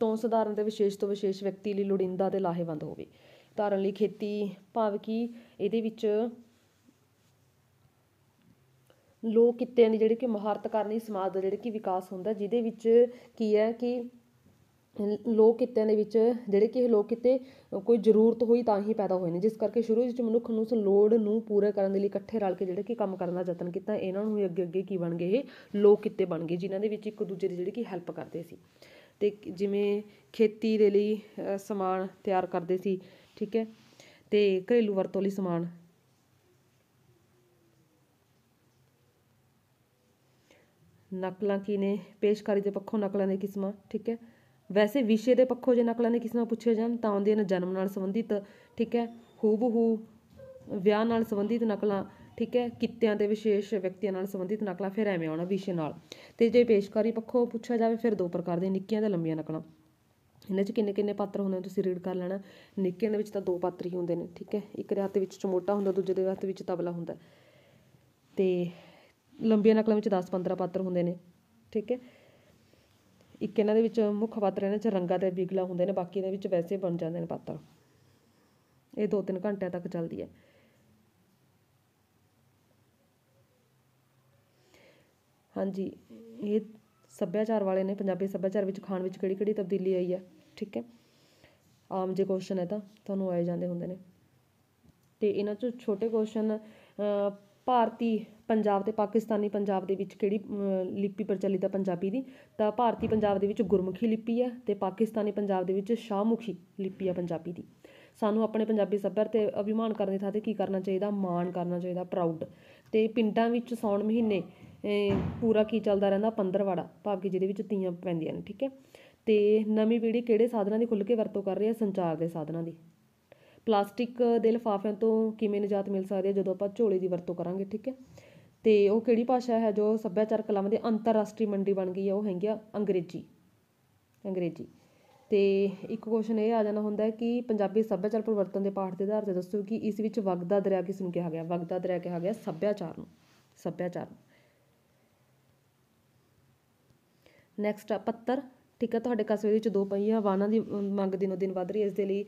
ਤੋਂ ਸੁਧਾਰਨ ਦੇ ਵਿਸ਼ੇਸ਼ ਤੋਂ ਵਿਸ਼ੇਸ਼ ਵਿਅਕਤੀ ਲਈ ਲੋੜਿੰਦਾ ਤੇ ਲਾਹੇਵੰਦ ਹੋਵੇ ਧਾਰਨ ਲਈ ਖੇਤੀ ਭਾਵ ਕਿ ਇਹਦੇ ਵਿੱਚ ਲੋਕ ਕਿੱਤਿਆਂ ਦੀ ਜਿਹੜੀ ਕਿ ਮਹਾਰਤ ਕਰਨੀ ਸਮਾਜ ਦਾ ਜਿਹੜੇ ਕਿ ਵਿਕਾਸ ਹੁੰਦਾ ਜਿਹਦੇ ਵਿੱਚ ਕੀ ਹੈ ਕਿ ਲੋਕ ਕਿੱਤਿਆਂ ਦੇ ਵਿੱਚ ਜਿਹੜੇ ਕਿ ਇਹ ਲੋਕ ਕਿੱਤੇ ਕੋਈ ਜ਼ਰੂਰਤ ਹੋਈ ਤਾਂ ਹੀ ਪੈਦਾ ਹੋਏ ਨੇ ਜਿਸ ਕਰਕੇ ਸ਼ੁਰੂ ਵਿੱਚ ਮਨੁੱਖ ਨੂੰ ਉਸ ਲੋੜ ਨੂੰ ਪੂਰਾ ਕਰਨ ਦੇ ਲਈ ਇਕੱਠੇ ਰਲ ਕੇ ਜਿਹੜੇ ਕਿ ਕੰਮ ਕਰਨ ਦਾ ਯਤਨ ਕੀਤਾ ਇਹਨਾਂ ਨੂੰ ਅੱਗੇ ਅੱਗੇ ਕੀ ਬਣ ਗਏ ਇਹ ਲੋਕ ਕਿੱਤੇ ਬਣ ਗਏ ਜਿਨ੍ਹਾਂ ਦੇ ਵਿੱਚ ਇੱਕ ਦੂਜੇ ਦੀ ਜਿਹੜੀ ਕਿ ਹੈਲਪ ਕਰਦੇ ਸੀ ਤੇ ਜਿਵੇਂ ਖੇਤੀ ਦੇ ਲਈ ਸਮਾਨ ਤਿਆਰ ਕਰਦੇ ਸੀ ਠੀਕ ਹੈ ਤੇ ਘਰੇਲੂ ਵਰਤੋਂ ਲਈ ਸਮਾਨ ਨਕਲਾਂ ਕੀ ਨੇ ਪੇਸ਼ਕਾਰੀ ਦੇ ਪੱਖੋਂ ਨਕਲਾਂ ਦੇ ਕਿਸਮਾਂ ਠੀਕ ਹੈ ਵੈਸੇ ਵਿਸ਼ੇ ਦੇ ਪੱਖੋਂ ਜੇ ਨਕਲਾਂ ਨੇ ਕਿਸੇ ਨੂੰ ਪੁੱਛੇ ਜਾਣ ਤਾਂ ਆਉਂਦੀਆਂ ਨੇ ਜਨਮ ਨਾਲ ਸੰਬੰਧਿਤ ਠੀਕ ਹੈ ਹੂਬਹੂ ਵਿਆਹ ਨਾਲ ਸੰਬੰਧਿਤ ਨਕਲਾਂ ਠੀਕ ਹੈ ਕਿੱਤਿਆਂ ਦੇ ਵਿਸ਼ੇਸ਼ ਵਿਅਕਤੀਆਂ ਨਾਲ ਸੰਬੰਧਿਤ ਨਕਲਾਂ ਫਿਰ ਐਵੇਂ ਆਉਣਾ ਵਿਸ਼ੇ ਨਾਲ ਤੇ ਜੇ ਪੇਸ਼ਕਾਰੀ ਪੱਖੋਂ ਪੁੱਛਿਆ ਜਾਵੇ ਫਿਰ ਦੋ ਪ੍ਰਕਾਰ ਦੀਆਂ ਨਿੱਕੀਆਂ ਤੇ ਲੰਬੀਆਂ ਨਕਲਾਂ ਇਹਨਾਂ 'ਚ ਕਿੰਨੇ ਕਿੰਨੇ ਪਾਤਰ ਹੁੰਦੇ ਨੇ ਤੁਸੀਂ ਰੀਡ ਕਰ ਲੈਣਾ ਨਿੱਕੇ ਦੇ ਵਿੱਚ ਤਾਂ ਦੋ ਪਾਤਰ ਹੀ ਹੁੰਦੇ ਨੇ ਠੀਕ ਹੈ ਇੱਕ ਦੇ ਹੱਥ ਵਿੱਚ ਚਮੋਟਾ ਹੁੰਦਾ ਦੂਜੇ ਦੇ ਹੱਥ ਵਿੱਚ ਤਬਲਾ ਹੁੰਦਾ ਤੇ ਲੰਬੀਆਂ ਨਕਲਾਂ ਵਿੱਚ 10-15 ਪਾਤਰ ਹੁੰਦੇ ਨੇ ਠੀਕ ਹੈ ਇੱਕ ਇਹਨਾਂ ਦੇ ਵਿੱਚ ਮੁੱਖ ਪਾਤਰ ਇਹਨਾਂ 'ਚ ਰੰਗਾ ਤੇ ਬਿਗਲਾ ਹੁੰਦੇ ਨੇ ਬਾਕੀ ਇਹਨਾਂ ਵਿੱਚ ਵੈਸੇ ਬਣ ਜਾਂਦੇ ਨੇ ਪਾਤਰ ਇਹ 2-3 ਘੰਟਿਆਂ ਤੱਕ ਚੱਲਦੀ ਹੈ ਹਾਂਜੀ ਇਹ ਸੱਭਿਆਚਾਰ ਵਾਲੇ ਨੇ ਪੰਜਾਬੀ ਸੱਭਿਆਚਾਰ ਵਿੱਚ ਖਾਣ ਵਿੱਚ ਕਿਹੜੀ ਕਿਹੜੀ ਤਬਦੀਲੀ ਆਈ ਹੈ ਠੀਕ ਹੈ ਆਮ ਜੇ ਕੁਐਸਚਨ ਹੈ ਤਾਂ ਤੁਹਾਨੂੰ ਆਏ ਜਾਂਦੇ ਹੁੰਦੇ ਨੇ ਤੇ ਇਹਨਾਂ ਚੋਂ ਛੋਟੇ ਕੁਐਸਚਨ ਭਾਰਤੀ ਪੰਜਾਬ ਤੇ ਪਾਕਿਸਤਾਨੀ ਪੰਜਾਬ ਦੇ ਵਿੱਚ ਕਿਹੜੀ ਲਿਪੀ ਪ੍ਰਚਲਿਤ ਹੈ ਪੰਜਾਬੀ ਦੀ ਤਾਂ ਭਾਰਤੀ ਪੰਜਾਬ ਦੇ ਵਿੱਚ ਗੁਰਮੁਖੀ ਲਿਪੀ ਹੈ ਤੇ ਪਾਕਿਸਤਾਨੀ ਪੰਜਾਬ ਦੇ ਵਿੱਚ ਸ਼ਾਹਮੁਖੀ ਲਿਪੀ ਹੈ ਪੰਜਾਬੀ ਦੀ ਸਾਨੂੰ ਆਪਣੇ ਪੰਜਾਬੀ ਸੱਭਿਆਰ ਤੇ ਅਭਿਮਾਨ ਕਰਨ ਦੀ ਥਾਂ ਤੇ ਕੀ ਕਰਨਾ ਚਾਹੀਦਾ ਮਾਣ ਕਰਨਾ ਚਾਹੀਦਾ ਪ੍ਰਾਊਡ ਤੇ ਪਿੰਡਾਂ ਵਿੱਚ ਸੌਣ ਮਹੀਨੇ ਪੂਰਾ ਕੀ ਚੱਲਦਾ ਰਹਿੰਦਾ ਪੰਦਰਵਾੜਾ ਭਾਵ ਕਿ ਜਿਹਦੇ ਵਿੱਚ ਤੀਆਂ ਪੈਂਦੀਆਂ ਨੇ ਠੀਕ ਹੈ ਤੇ ਨਵੀਂ ਪੀੜ੍ਹੀ ਕਿਹੜੇ ਸਾਧਨਾਂ ਦੀ ਖੁੱਲ ਕੇ ਵਰਤੋਂ ਕਰ ਰਹੀ ਹੈ ਸੰਚਾਰ ਦੇ ਸਾਧਨਾਂ ਦੀ ਪਲਾਸਟਿਕ ਦੇ ਲਫਾਫਿਆਂ ਤੋਂ ਕਿਵੇਂ ਨਿਜਾਤ ਮਿਲ ਸਕਦੀ ਹੈ ਜਦੋਂ ਆਪਾਂ ਝੋਲੇ ਦੀ ਵਰਤੋਂ ਕਰਾਂਗੇ ਠੀਕ ਹੈ ਅਤੇ ਉਹ ਕਿਹੜੀ ਭਾਸ਼ਾ ਹੈ ਜੋ ਸੱਭਿਆਚਾਰ ਕਲਾਵਾਂ ਦੀ ਅੰਤਰਰਾਸ਼ਟਰੀ ਮੰਡੀ ਬਣ ਗਈ ਹੈ ਉਹ ਹੈਗੀ ਆ ਅੰਗਰੇਜ਼ੀ ਅੰਗਰੇਜ਼ੀ ਅਤੇ ਇੱਕ ਕੁਸ਼ਚਨ ਇਹ ਆ ਜਾਣਾ ਹੁੰਦਾ ਕਿ ਪੰਜਾਬੀ ਸੱਭਿਆਚਾਰ ਪਰਿਵਰਤਨ ਦੇ ਪਾਠ ਦੇ ਆਧਾਰ 'ਤੇ ਦੱਸੋ ਕਿ ਇਸ ਵਿੱਚ ਵਗਦਾ ਦਰਿਆ ਕਿਸ ਨੂੰ ਕਿਹਾ ਗਿਆ ਵਗਦਾ ਦਰਿਆ ਕਿਹਾ ਗਿਆ ਸੱਭਿਆਚਾਰ ਨੂੰ ਸੱਭਿਆਚਾਰ ਨੂੰ ਨੈਕਸਟ ਆ ਪੱਤਰ ਠੀਕ ਹੈ ਤੁਹਾਡੇ ਕਸਬੇ ਵਿੱਚ ਦੋ ਪਹੀਆ ਵਾਹਨਾਂ ਦੀ ਮੰਗ ਦਿਨੋ ਦਿਨ ਵੱਧ ਰਹੀ ਹੈ ਇਸ ਦੇ ਲਈ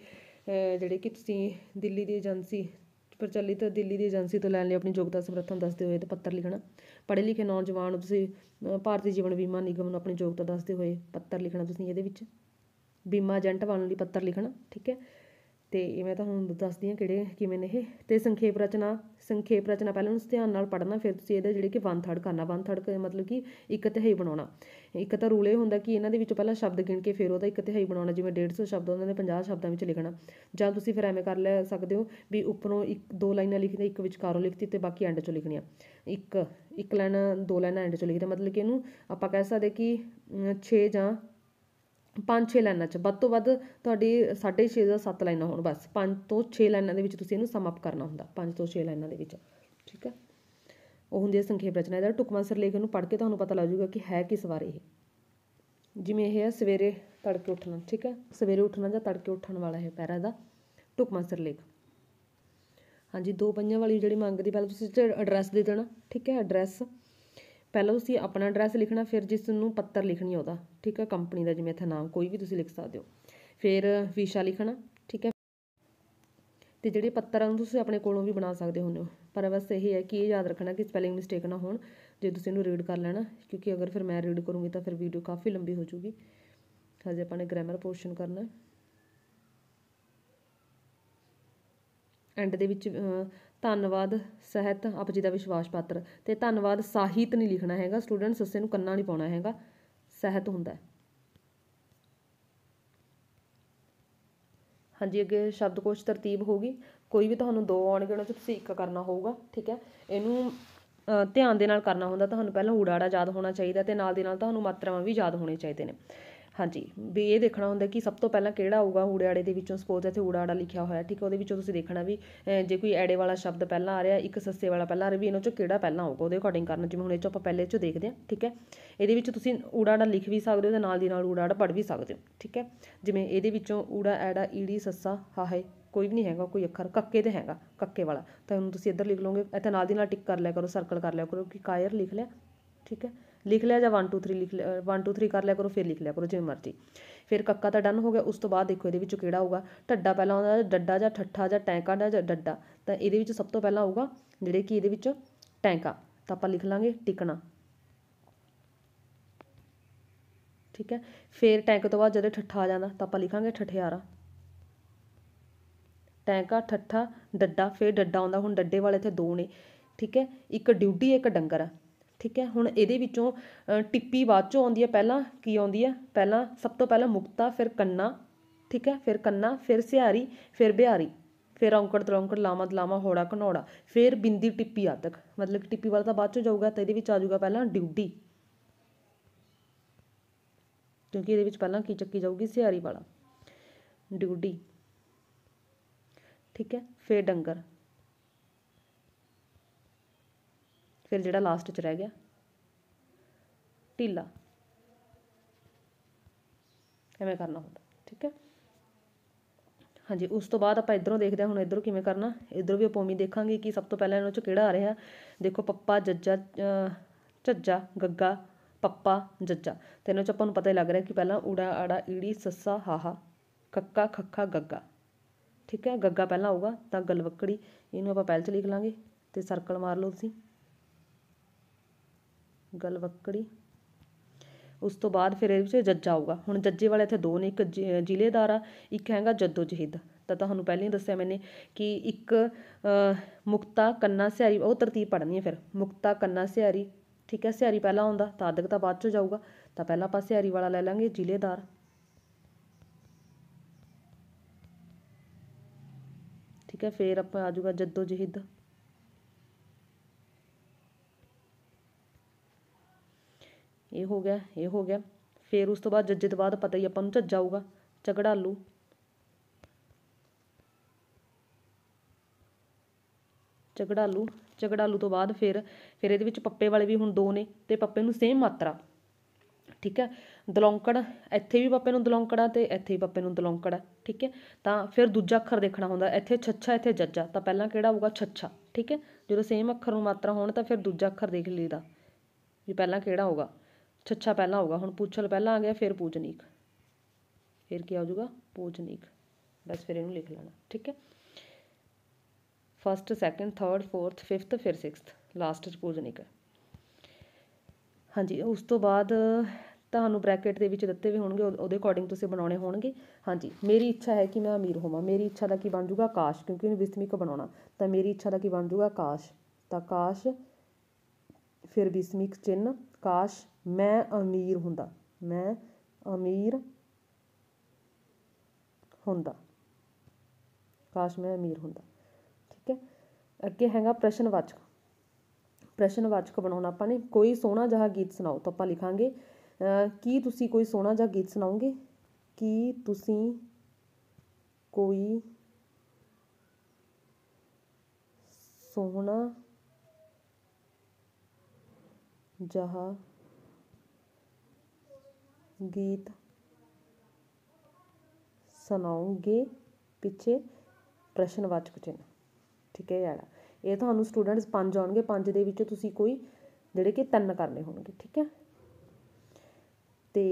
ਜਿਹੜੇ ਕਿ ਤੁਸੀਂ ਦਿੱਲੀ ਦੀ ਏਜੰਸੀ ਪ੍ਰਚਲਿਤ ਦਿੱਲੀ ਦੀ ਏਜੰਸੀ ਤੋਂ ਲੈਣ ਲਈ ਆਪਣੀ ਯੋਗਤਾ ਸਮਰੱਥਾ ਦੱਸਦੇ ਹੋਏ ਤੇ ਪੱਤਰ ਲਿਖਣਾ ਪੜ੍ਹੇ ਲਿਖੇ ਨੌਜਵਾਨ ਨੂੰ ਤੁਸੀਂ ਭਾਰਤੀ ਜੀਵਨ ਬੀਮਾ ਨਿਗਮ ਨੂੰ ਆਪਣੀ ਯੋਗਤਾ ਦੱਸਦੇ ਹੋਏ ਪੱਤਰ ਲਿਖਣਾ ਤੁਸੀਂ ਇਹਦੇ ਵਿੱਚ ਬੀਮਾ ਏਜੰਟ ਬਣਨ ਲਈ ਪੱਤਰ ਲਿਖਣਾ ਠੀਕ ਹੈ ਤੇ ਇਹ ਮੈਂ ਤੁਹਾਨੂੰ ਦੱਸਦੀ ਹਾਂ ਕਿਹੜੇ ਕਿਵੇਂ ਨੇ ਇਹ ਤੇ ਸੰਖੇਪ ਰਚਨਾ ਸੰਖੇਪ ਰਚਨਾ ਪਹਿਲਾਂ ਉਸ ਧਿਆਨ ਨਾਲ ਪੜ੍ਹਨਾ ਫਿਰ ਤੁਸੀਂ ਇਹਦੇ ਜਿਹੜੇ ਕਿ 1/3 ਕਰਨਾ 1/3 ਥਰਡ ਮਤਲਬ ਕਿ ਇੱਕ ਤਿਹਾਈ ਬਣਾਉਣਾ ਇੱਕ ਤਾਂ ਰੂਲ ਇਹ ਹੁੰਦਾ ਕਿ ਇਹਨਾਂ ਦੇ ਵਿੱਚ ਪਹਿਲਾਂ ਸ਼ਬਦ ਗਿਣ ਕੇ ਫਿਰ ਉਹਦਾ ਇੱਕ ਤਿਹਾਈ ਬਣਾਉਣਾ ਜਿਵੇਂ 150 ਸ਼ਬਦ ਉਹਨਾਂ ਨੇ 50 ਸ਼ਬਦਾਂ ਵਿੱਚ ਲਿਖਣਾ ਜਾਂ ਤੁਸੀਂ ਫਿਰ ਐਵੇਂ ਕਰ ਲੈ ਸਕਦੇ ਹੋ ਵੀ ਉੱਪਰੋਂ ਇੱਕ ਦੋ ਲਾਈਨਾਂ ਲਿਖਦੇ ਇੱਕ ਵਿਚਕਾਰੋਂ ਲਿਖਤੀ ਤੇ ਬਾਕੀ ਐਂਡ 'ਚੋਂ ਲਿਖਣੀਆਂ ਇੱਕ ਇੱਕ ਲਾਈਨ ਦੋ ਲਾਈਨਾਂ ਐਂਡ 'ਚੋਂ ਲਿਖਦੇ ਮਤਲਬ ਕਿ ਇਹਨੂੰ ਆਪਾਂ ਕਹਿ ਸਕਦੇ ਕਿ 6 ਜਾਂ ਪੰਜ ਛੇ ਲਾਈਨਾਂ 'ਚ ਵੱਧ ਤੋਂ ਵੱਧ ਤੁਹਾਡੀ 6.5 ਛੇ ਜਾਂ ਲਾਈਨਾਂ ਹੋਣ ਬਸ ਪੰਜ ਤੋਂ ਛੇ ਲਾਈਨਾਂ ਦੇ ਵਿੱਚ ਤੁਸੀਂ ਇਹਨੂੰ ਸਮ ਅਪ ਕਰਨਾ ਹੁੰਦਾ ਪੰਜ ਤੋਂ ਛੇ ਲਾਈਨਾਂ ਦੇ ਵਿੱਚ ਠੀਕ ਹੈ ਉਹ ਹੁੰਦੀ ਹੈ ਸੰਖੇਪ ਰਚਨਾ ਇਹਦਾ ਟੁਕਮਾ ਸਿਰਲੇਖ ਨੂੰ ਪੜ੍ਹ ਕੇ ਤੁਹਾਨੂੰ ਪਤਾ ਲੱਗ ਜਾਊਗਾ ਕਿ ਹੈ ਕਿਸ ਬਾਰੇ ਇਹ ਜਿਵੇਂ ਇਹ ਹੈ ਸਵੇਰੇ ਤੜਕੇ ਉੱਠਣਾ ਠੀਕ ਹੈ ਸਵੇਰੇ ਉੱਠਣਾ ਜਾਂ ਤੜਕੇ ਉੱਠਣ ਵਾਲਾ ਹੈ ਪੈਰਾ ਦਾ ਟੁਕਮਾ ਸਿਰਲੇਖ ਹਾਂਜੀ ਦੋ ਪੰਜਾਂ ਵਾਲੀ ਜਿਹੜੀ ਮੰਗਦੀ ਪਹਿਲਾਂ ਤੁਸੀਂ ਐਡਰੈਸ ਦੇ ਦੇਣਾ ਠੀਕ ਹੈ ਐਡਰੈਸ ਪਹਿਲਾਂ ਤੁਸੀਂ ਆਪਣਾ ਐਡਰੈਸ ਲਿਖਣਾ ਫਿਰ ਜਿਸ ਨੂੰ ਪੱਤਰ ਲਿਖਣੀ ਉਹਦਾ ਠੀਕ ਹੈ ਕੰਪਨੀ ਦਾ ਜਿਵੇਂ ਇੱਥੇ ਨਾਮ ਕੋਈ ਵੀ ਤੁਸੀਂ ਲਿਖ ਸਕਦੇ ਹੋ ਫਿਰ ਵਿਸ਼ਾ ਲਿਖਣਾ ਠੀਕ ਹੈ ਤੇ ਜਿਹੜੇ ਪੱਤਰ ਨੂੰ ਤੁਸੀਂ ਆਪਣੇ ਕੋਲੋਂ ਵੀ ਬਣਾ ਸਕਦੇ ਹੋ ਪਰ ਬਸ ਇਹ ਹੈ ਕਿ ਇਹ ਯਾਦ ਰੱਖਣਾ ਕਿ ਸਪੈਲਿੰਗ ਮਿਸਟੇਕ ਨਾ ਹੋਣ ਜੇ ਤੁਸੀਂ ਇਹਨੂੰ ਰੀਡ ਕਰ ਲੈਣਾ ਕਿਉਂਕਿ ਅਗਰ ਫਿਰ ਮੈਂ ਰੀਡ ਕਰੂੰਗੀ ਤਾਂ ਫਿਰ ਵੀਡੀਓ ਕਾਫੀ ਲੰਬੀ ਹੋ ਜਾਊਗੀ ਹਜੇ ਆਪਾਂ ਨੇ ਗ੍ਰਾਮਰ ਪੋਰਸ਼ਨ ਕਰਨਾ ਐਂਡ ਦੇ ਵਿੱਚ ਧੰਨਵਾਦ ਸਹਿਤ ਆਪ ਜੀ ਦਾ ਵਿਸ਼ਵਾਸ ਪਾਤਰ ਤੇ ਧੰਨਵਾਦ ਸਾਹਿਤ ਨਹੀਂ ਲਿਖਣਾ ਹੈਗਾ ਸਟੂਡੈਂਟ ਸੱਸੇ ਨੂੰ ਕੰਨਾਂ ਨਹੀਂ ਪਾਉਣਾ ਹੈਗਾ ਸਹਿਤ ਹੁੰਦਾ ਹਾਂਜੀ ਅੱਗੇ ਸ਼ਬਦਕੋਸ਼ ਤਰਤੀਬ ਹੋਗੀ ਕੋਈ ਵੀ ਤੁਹਾਨੂੰ ਦੋ ਆਉਣਗੇ ਉਹਨਾਂ ਚ ਤੁਸੀਂ ਇੱਕ ਕਰਨਾ ਹੋਊਗਾ ਠੀਕ ਹੈ ਇਹਨੂੰ ਧਿਆਨ ਦੇ ਨਾਲ ਕਰਨਾ ਹੁੰਦਾ ਤੁਹਾਨੂੰ ਪਹਿਲਾਂ ਊੜਾੜਾ ਯਾਦ ਹੋਣਾ ਚਾਹੀਦਾ ਤੇ ਨਾਲ ਦੇ ਨਾਲ ਤੁਹਾਨੂੰ ਮਾਤਰਾਵਾਂ ਵੀ ਯਾਦ ਹੋਣੇ ਚਾਹੀਦੇ ਨੇ ਹਾਂਜੀ ਵੀ ਇਹ ਦੇਖਣਾ ਹੁੰਦਾ ਕਿ ਸਭ ਤੋਂ ਪਹਿਲਾਂ ਕਿਹੜਾ ਆਊਗਾ ਊੜਿਆੜੇ ਦੇ ਵਿੱਚੋਂ ਸਪੋਜ਼ ਇੱਥੇ ਊੜਾੜਾ ਲਿਖਿਆ ਹੋਇਆ ਠੀਕ ਹੈ ਉਹਦੇ ਵਿੱਚੋਂ ਤੁਸੀਂ ਦੇਖਣਾ ਵੀ ਜੇ ਕੋਈ ਐੜੇ ਵਾਲਾ ਸ਼ਬਦ ਪਹਿਲਾਂ ਆ ਰਿਹਾ ਇੱਕ ਸੱਸੇ ਵਾਲਾ ਪਹਿਲਾਂ ਆ ਰਿਹਾ ਵੀ ਇਹਨਾਂ ਚੋਂ ਕਿਹੜਾ ਪਹਿਲਾਂ ਆਊਗਾ ਉਹਦੇ ਅਕੋਰਡਿੰਗ ਕਰਨਾ ਜਿਵੇਂ ਹੁਣ ਇਹ ਚੋਂ ਆਪਾਂ ਪਹਿਲੇ ਚੋਂ ਦੇਖਦੇ ਹਾਂ ਠੀਕ ਹੈ ਇਹਦੇ ਵਿੱਚ ਤੁਸੀਂ ਊੜਾੜਾ ਲਿਖ ਵੀ ਸਕਦੇ ਹੋ ਤੇ ਨਾਲ ਦੀ ਨਾਲ ਊੜਾੜਾ ਪੜ੍ਹ ਵੀ ਸਕਦੇ ਹੋ ਠੀਕ ਹੈ ਜਿਵੇਂ ਇਹਦੇ ਵਿੱਚੋਂ ਊੜਾ ਐੜਾ ਈੜੀ ਸੱਸਾ ਹਾਹੇ ਕੋਈ ਵੀ ਨਹੀਂ ਹੈਗਾ ਕੋਈ ਅੱਖਰ ਕੱਕੇ ਤੇ ਹੈਗਾ ਕੱਕੇ ਵਾਲਾ ਤਾਂ ਹੁਣ ਤੁਸੀਂ ਇੱਧਰ ਲਿਖ ਲਓਗੇ ਇੱਥੇ ਨਾਲ ਦੀ ਨਾਲ ਟਿਕ ਕਰ ਲਿਆ ਕਰੋ ਸਰਕਲ ਕਰ ਲਿਆ ਕਰੋ ਕਿ ਕਾਇਰ ਲਿਖ ਲਿਆ ਠੀਕ ਹੈ ਲਿਖ ਲਿਆ ਜਾਂ 1 2 3 ਲਿਖ ਲਿਆ 1 2 3 ਕਰ ਲਿਆ ਕਰੋ ਫਿਰ ਲਿਖ ਲਿਆ ਕਰੋ ਜਿਵੇਂ ਮਰਜ਼ੀ ਫਿਰ ਕੱਕਾ ਤਾਂ ਡਨ ਹੋ ਗਿਆ ਉਸ ਤੋਂ ਬਾਅਦ ਦੇਖੋ ਇਹਦੇ ਵਿੱਚੋਂ ਕਿਹੜਾ ਹੋਊਗਾ ਢੱਡਾ ਪਹਿਲਾਂ ਆਉਂਦਾ ਡੱਡਾ ਜਾਂ ਠੱਠਾ ਜਾਂ ਟੈਂਕਾ ਜਾਂ ਡੱਡਾ ਤਾਂ ਇਹਦੇ ਵਿੱਚ ਸਭ ਤੋਂ ਪਹਿਲਾਂ ਆਊਗਾ ਜਿਹੜੇ ਕਿ ਇਹਦੇ ਵਿੱਚ ਟੈਂਕਾ ਤਾਂ ਆਪਾਂ ਲਿਖ ਲਾਂਗੇ ਟਿਕਣਾ ਠੀਕ ਹੈ ਫਿਰ ਟੈਂਕ ਤੋਂ ਬਾਅਦ ਜਦੋਂ ਠੱਠਾ ਆ ਜਾਂਦਾ ਤਾਂ ਆਪਾਂ ਲਿਖਾਂਗੇ ਠਠਿਆਰਾ ਟੈਂਕਾ ਠੱਠਾ ਡੱਡਾ ਫਿਰ ਡੱਡਾ ਆਉਂਦਾ ਹੁਣ ਡੱਡੇ ਵਾਲੇ ਇੱਥੇ ਦੋ ਨੇ ਠੀਕ ਹੈ ਇੱਕ ਡਿਊਟੀ ਇੱਕ ਡੰਗਰ ਆ ਠੀਕ ਹੈ ਹੁਣ ਇਹਦੇ ਵਿੱਚੋਂ ਟਿੱਪੀ ਬਾਅਦ ਚੋਂ ਆਉਂਦੀ ਹੈ ਪਹਿਲਾਂ ਕੀ ਆਉਂਦੀ ਹੈ ਪਹਿਲਾਂ ਸਭ ਤੋਂ ਪਹਿਲਾਂ ਮੁਕਤਾ ਫਿਰ ਕੰਨਾ ਠੀਕ ਹੈ ਫਿਰ ਕੰਨਾ ਫਿਰ ਸਿਹਾਰੀ ਫਿਰ ਬਿਹਾਰੀ ਫਿਰ ਔਂਕੜ ਤਰੌਂਕੜ ਲਾਮਾ ਦਲਾਮਾ ਹੋੜਾ ਘਨੋੜਾ ਫਿਰ ਬਿੰਦੀ ਟਿੱਪੀ ਤੱਕ ਮਤਲਬ ਟਿੱਪੀ ਵਾਲਾ ਤਾਂ ਬਾਅਦ ਚੋਂ ਜਾਊਗਾ ਤਾਂ ਇਹਦੇ ਵਿੱਚ ਆ ਜਾਊਗਾ ਪਹਿਲਾਂ ਡਿਊਟੀ ਕਿਉਂਕਿ ਇਹਦੇ ਵਿੱਚ ਪਹਿਲਾਂ ਕੀ ਚੱਕੀ ਜਾਊਗੀ ਸਿਹਾਰੀ ਵਾਲਾ ਡਿਊਟੀ ਠੀਕ ਹੈ ਫਿਰ ਡੰਗਰ ਫਿਰ ਜਿਹੜਾ ਲਾਸਟ 'ਚ ਰਹਿ ਗਿਆ ਢੀਲਾ ਐਵੇਂ ਕਰਨਾ ਹੁੰਦਾ ਠੀਕ ਹੈ ਹਾਂਜੀ ਉਸ ਤੋਂ ਬਾਅਦ ਆਪਾਂ ਇਧਰੋਂ ਦੇਖਦੇ ਹਾਂ ਹੁਣ ਇਧਰੋਂ ਕਿਵੇਂ ਕਰਨਾ ਇਧਰੋਂ ਵੀ ਉਪੋਮੀ ਦੇਖਾਂਗੇ ਕਿ ਸਭ ਤੋਂ ਪਹਿਲਾਂ ਇਹਨਾਂ ਚੋਂ ਕਿਹੜਾ ਆ ਰਿਹਾ ਦੇਖੋ ਪੱਪਾ ਜੱਜਾ ਝੱਜਾ ਗੱਗਾ ਪੱਪਾ ਜੱਜਾ ਤੇ ਇਹਨਾਂ ਵਿੱਚ ਆਪਾਂ ਨੂੰ ਪਤਾ ਹੀ ਲੱਗ ਰਿਹਾ ਕਿ ਪਹਿਲਾਂ ਊੜਾ ਆੜਾ ਈੜੀ ਸੱਸਾ ਹਾਹਾ ਕੱਕਾ ਖੱਖਾ ਗੱਗਾ ਠੀਕ ਹੈ ਗੱਗਾ ਪਹਿਲਾਂ ਆਊਗਾ ਤਾਂ ਗਲਵੱਕੜੀ ਇਹਨੂੰ ਆਪਾਂ ਪਹਿਲ ਚ ਲਿਖ ਲਾਂਗੇ ਤੇ ਸਰਕਲ ਮਾਰ ਲਓ ਤੁਸੀਂ ਗਲਵੱਕੜੀ ਉਸ ਤੋਂ ਬਾਅਦ ਫਿਰ ਇਹਦੇ ਵਿੱਚ ਜੱਜਾ ਆਊਗਾ ਹੁਣ ਜੱਜੇ ਵਾਲੇ ਇੱਥੇ ਦੋ ਨੇ ਇੱਕ ਜ਼ਿਲ੍ਹੇਦਾਰ ਆ ਇੱਕ ਹੈਗਾ ਜੱਦੋ ਜਹੀਦ ਤਾਂ ਤੁਹਾਨੂੰ ਪਹਿਲਾਂ ਹੀ ਦੱਸਿਆ ਮੈਨੇ ਕਿ ਇੱਕ ਮੁਕਤਾ ਕੰਨਾ ਸਿਹਾਰੀ ਉਹ ਤਰਤੀਬ ਪੜ੍ਹਨੀ ਹੈ ਫਿਰ ਮੁਕਤਾ ਕੰਨਾ ਸਿਹਾਰੀ ਠੀਕ ਹੈ ਸਿਹਾਰੀ ਪਹਿਲਾਂ ਆਉਂਦਾ ਤਾਦਕ ਤਾਂ ਬਾਅਦ ਚ ਜਾਊਗਾ ਤਾਂ ਪਹਿਲਾਂ ਆਪਾਂ ਸਿਹਾਰੀ ਵਾਲਾ ਲੈ ਲਾਂਗੇ ਜ਼ਿਲ੍ਹੇਦਾਰ ਠੀਕ ਹੈ ਫਿਰ ਆਪਾਂ ਆਜੂਗਾ ਜੱਦੋ ਜਹੀਦ ਇਹ ਹੋ ਗਿਆ ਇਹ ਹੋ ਗਿਆ ਫਿਰ ਉਸ ਤੋਂ ਬਾਅਦ ਜੱਜੇ ਤੋਂ ਬਾਅਦ ਪਤਾ ਹੀ ਆਪਾਂ ਨੂੰ ਝੱਜਾ ਆਊਗਾ ਝਗੜਾਲੂ ਝਗੜਾਲੂ ਝਗੜਾਲੂ ਤੋਂ ਬਾਅਦ ਫਿਰ ਫਿਰ ਇਹਦੇ ਵਿੱਚ ਪੱਪੇ ਵਾਲੇ ਵੀ ਹੁਣ ਦੋ ਨੇ ਤੇ ਪੱਪੇ ਨੂੰ ਸੇਮ ਮਾਤਰਾ ਠੀਕ ਹੈ ਦਲੌਂਕੜ ਇੱਥੇ ਵੀ ਪੱਪੇ ਨੂੰ ਦਲੌਂਕੜਾ ਤੇ ਇੱਥੇ ਵੀ ਪੱਪੇ ਨੂੰ ਦਲੌਂਕੜਾ ਠੀਕ ਹੈ ਤਾਂ ਫਿਰ ਦੂਜਾ ਅੱਖਰ ਦੇਖਣਾ ਹੁੰਦਾ ਇੱਥੇ ਛੱਛਾ ਇੱਥੇ ਜੱਜਾ ਤਾਂ ਪਹਿਲਾਂ ਕਿਹੜਾ ਹੋਊਗਾ ਛੱਛਾ ਠੀਕ ਹੈ ਜਦੋਂ ਸੇਮ ਅੱਖਰ ਨੂੰ ਮਾਤਰਾ ਹੋਣ ਤਾਂ ਫਿਰ ਦੂਜਾ ਅੱਖਰ ਦੇਖ ਲਈਦਾ ਵੀ ਪਹਿਲਾਂ ਕਿਹੜਾ ਹੋਊਗਾ ਛੱਛਾ ਪਹਿਲਾਂ ਆਊਗਾ ਹੁਣ ਪੂਛਲ ਪਹਿਲਾਂ ਆ ਗਿਆ ਫਿਰ ਪੂਜਨੀਕ ਫਿਰ ਕੀ ਆ ਜਾਊਗਾ ਪੂਜਨੀਕ ਬਸ ਫਿਰ ਇਹਨੂੰ ਲਿਖ ਲੈਣਾ ਠੀਕ ਹੈ first second third fourth fifth ਫਿਰ ਸਿਕਸਥ ਲਾਸਟ ਚ ਪੂਜਨੀਕ ਹਾਂਜੀ ਉਸ ਤੋਂ ਬਾਅਦ ਤੁਹਾਨੂੰ ਬ੍ਰੈਕਟ ਦੇ ਵਿੱਚ ਦਿੱਤੇ ਵੀ ਹੋਣਗੇ ਉਹਦੇ ਅਕੋਰਡਿੰਗ ਤੁਸੀਂ ਬਣਾਉਣੇ ਹੋਣਗੇ ਹਾਂਜੀ ਮੇਰੀ ਇੱਛਾ ਹੈ ਕਿ ਮੈਂ ਅਮੀਰ ਹੋਵਾਂ ਮੇਰੀ ਇੱਛਾ ਦਾ ਕੀ ਬਣ ਜਾਊਗਾ ਆਕਾਸ਼ ਕਿਉਂਕਿ ਇਹਨੂੰ ਵਿਸਮਿਕ ਬਣਾਉਣਾ ਤਾਂ ਮੇਰੀ ਇੱਛਾ ਦਾ ਕੀ ਬਣ ਜਾਊਗਾ ਆਕਾਸ਼ ਤਾਂ ਆਕਾਸ਼ ਫਿਰ ਵਿਸਮਿਕ ਚਿੰਨ ਕਾਸ਼ ਮੈਂ ਅਮੀਰ ਹੁੰਦਾ ਮੈਂ ਅਮੀਰ ਹੁੰਦਾ ਕਾਸ਼ ਮੈਂ ਅਮੀਰ ਹੁੰਦਾ ਠੀਕ ਹੈ ਅੱਗੇ ਹੈਗਾ ਪ੍ਰਸ਼ਨਵਾਚਕ ਪ੍ਰਸ਼ਨਵਾਚਕ ਬਣਾਉਣਾ ਆਪਾਂ ਨੇ ਕੋਈ ਸੋਹਣਾ ਜਿਹਾ ਗੀਤ ਸੁਣਾਓ ਤਾਂ ਆਪਾਂ ਲਿਖਾਂਗੇ ਕੀ ਤੁਸੀਂ ਕੋਈ ਸੋਹਣਾ ਜਿਹਾ ਗੀਤ ਸੁਣਾਓਗੇ ਕੀ ਤੁਸੀਂ ਕੋਈ ਸੋਹਣਾ ਜਹਾ ਗੀਤ ਸੁਣਾਉਂਗੇ ਪਿੱਛੇ ਪ੍ਰਸ਼ਨਵਾਚਕ ਚਿੰਨ੍ਹ ਠੀਕ ਹੈ ਜਿਹੜਾ ਇਹ ਤੁਹਾਨੂੰ ਸਟੂਡੈਂਟਸ ਪੰਜ ਆਉਣਗੇ ਪੰਜ ਦੇ ਵਿੱਚੋਂ ਤੁਸੀਂ ਕੋਈ ਜਿਹੜੇ ਕਿ ਤਿੰਨ ਕਰਨੇ ਹੋਣਗੇ ਠੀਕ ਹੈ ਤੇ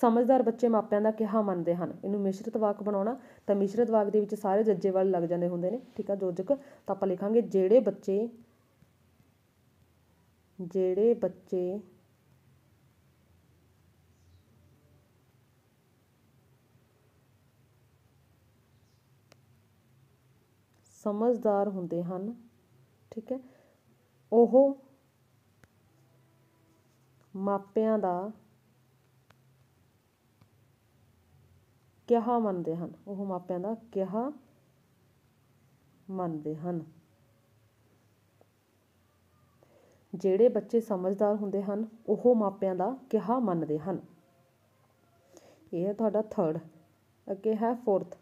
ਸਮਝਦਾਰ ਬੱਚੇ ਮਾਪਿਆਂ ਦਾ ਕਿਹਾ ਮੰਨਦੇ ਹਨ ਇਹਨੂੰ ਮਿਸ਼ਰਤ ਵਾਕ ਬਣਾਉਣਾ ਤਾਂ ਮਿਸ਼ਰਤ ਵਾਕ ਦੇ ਵਿੱਚ ਸਾਰੇ ਜੱਜੇ ਵਾਲ ਲੱਗ ਜਾਂਦੇ ਹੁੰਦੇ ਨੇ ਠੀਕ ਆ ਜੋਜਕ ਤਾਂ ਆਪਾਂ ਲਿਖਾਂਗੇ ਜਿਹੜੇ ਬੱਚੇ ਜਿਹੜੇ ਬੱਚੇ ਸਮਝਦਾਰ ਹੁੰਦੇ ਹਨ ਠੀਕ ਹੈ ਉਹ ਮਾਪਿਆਂ ਦਾ ਕਿਹਾ ਮੰਨਦੇ ਹਨ ਉਹ ਮਾਪਿਆਂ ਦਾ ਕਿਹਾ ਮੰਨਦੇ ਹਨ ਜਿਹੜੇ ਬੱਚੇ ਸਮਝਦਾਰ ਹੁੰਦੇ ਹਨ ਉਹ ਮਾਪਿਆਂ ਦਾ ਕਿਹਾ ਮੰਨਦੇ ਹਨ ਇਹ ਹੈ ਤੁਹਾਡਾ ਥਰਡ ਅੱਗੇ ਹੈ ਫੋਰਥ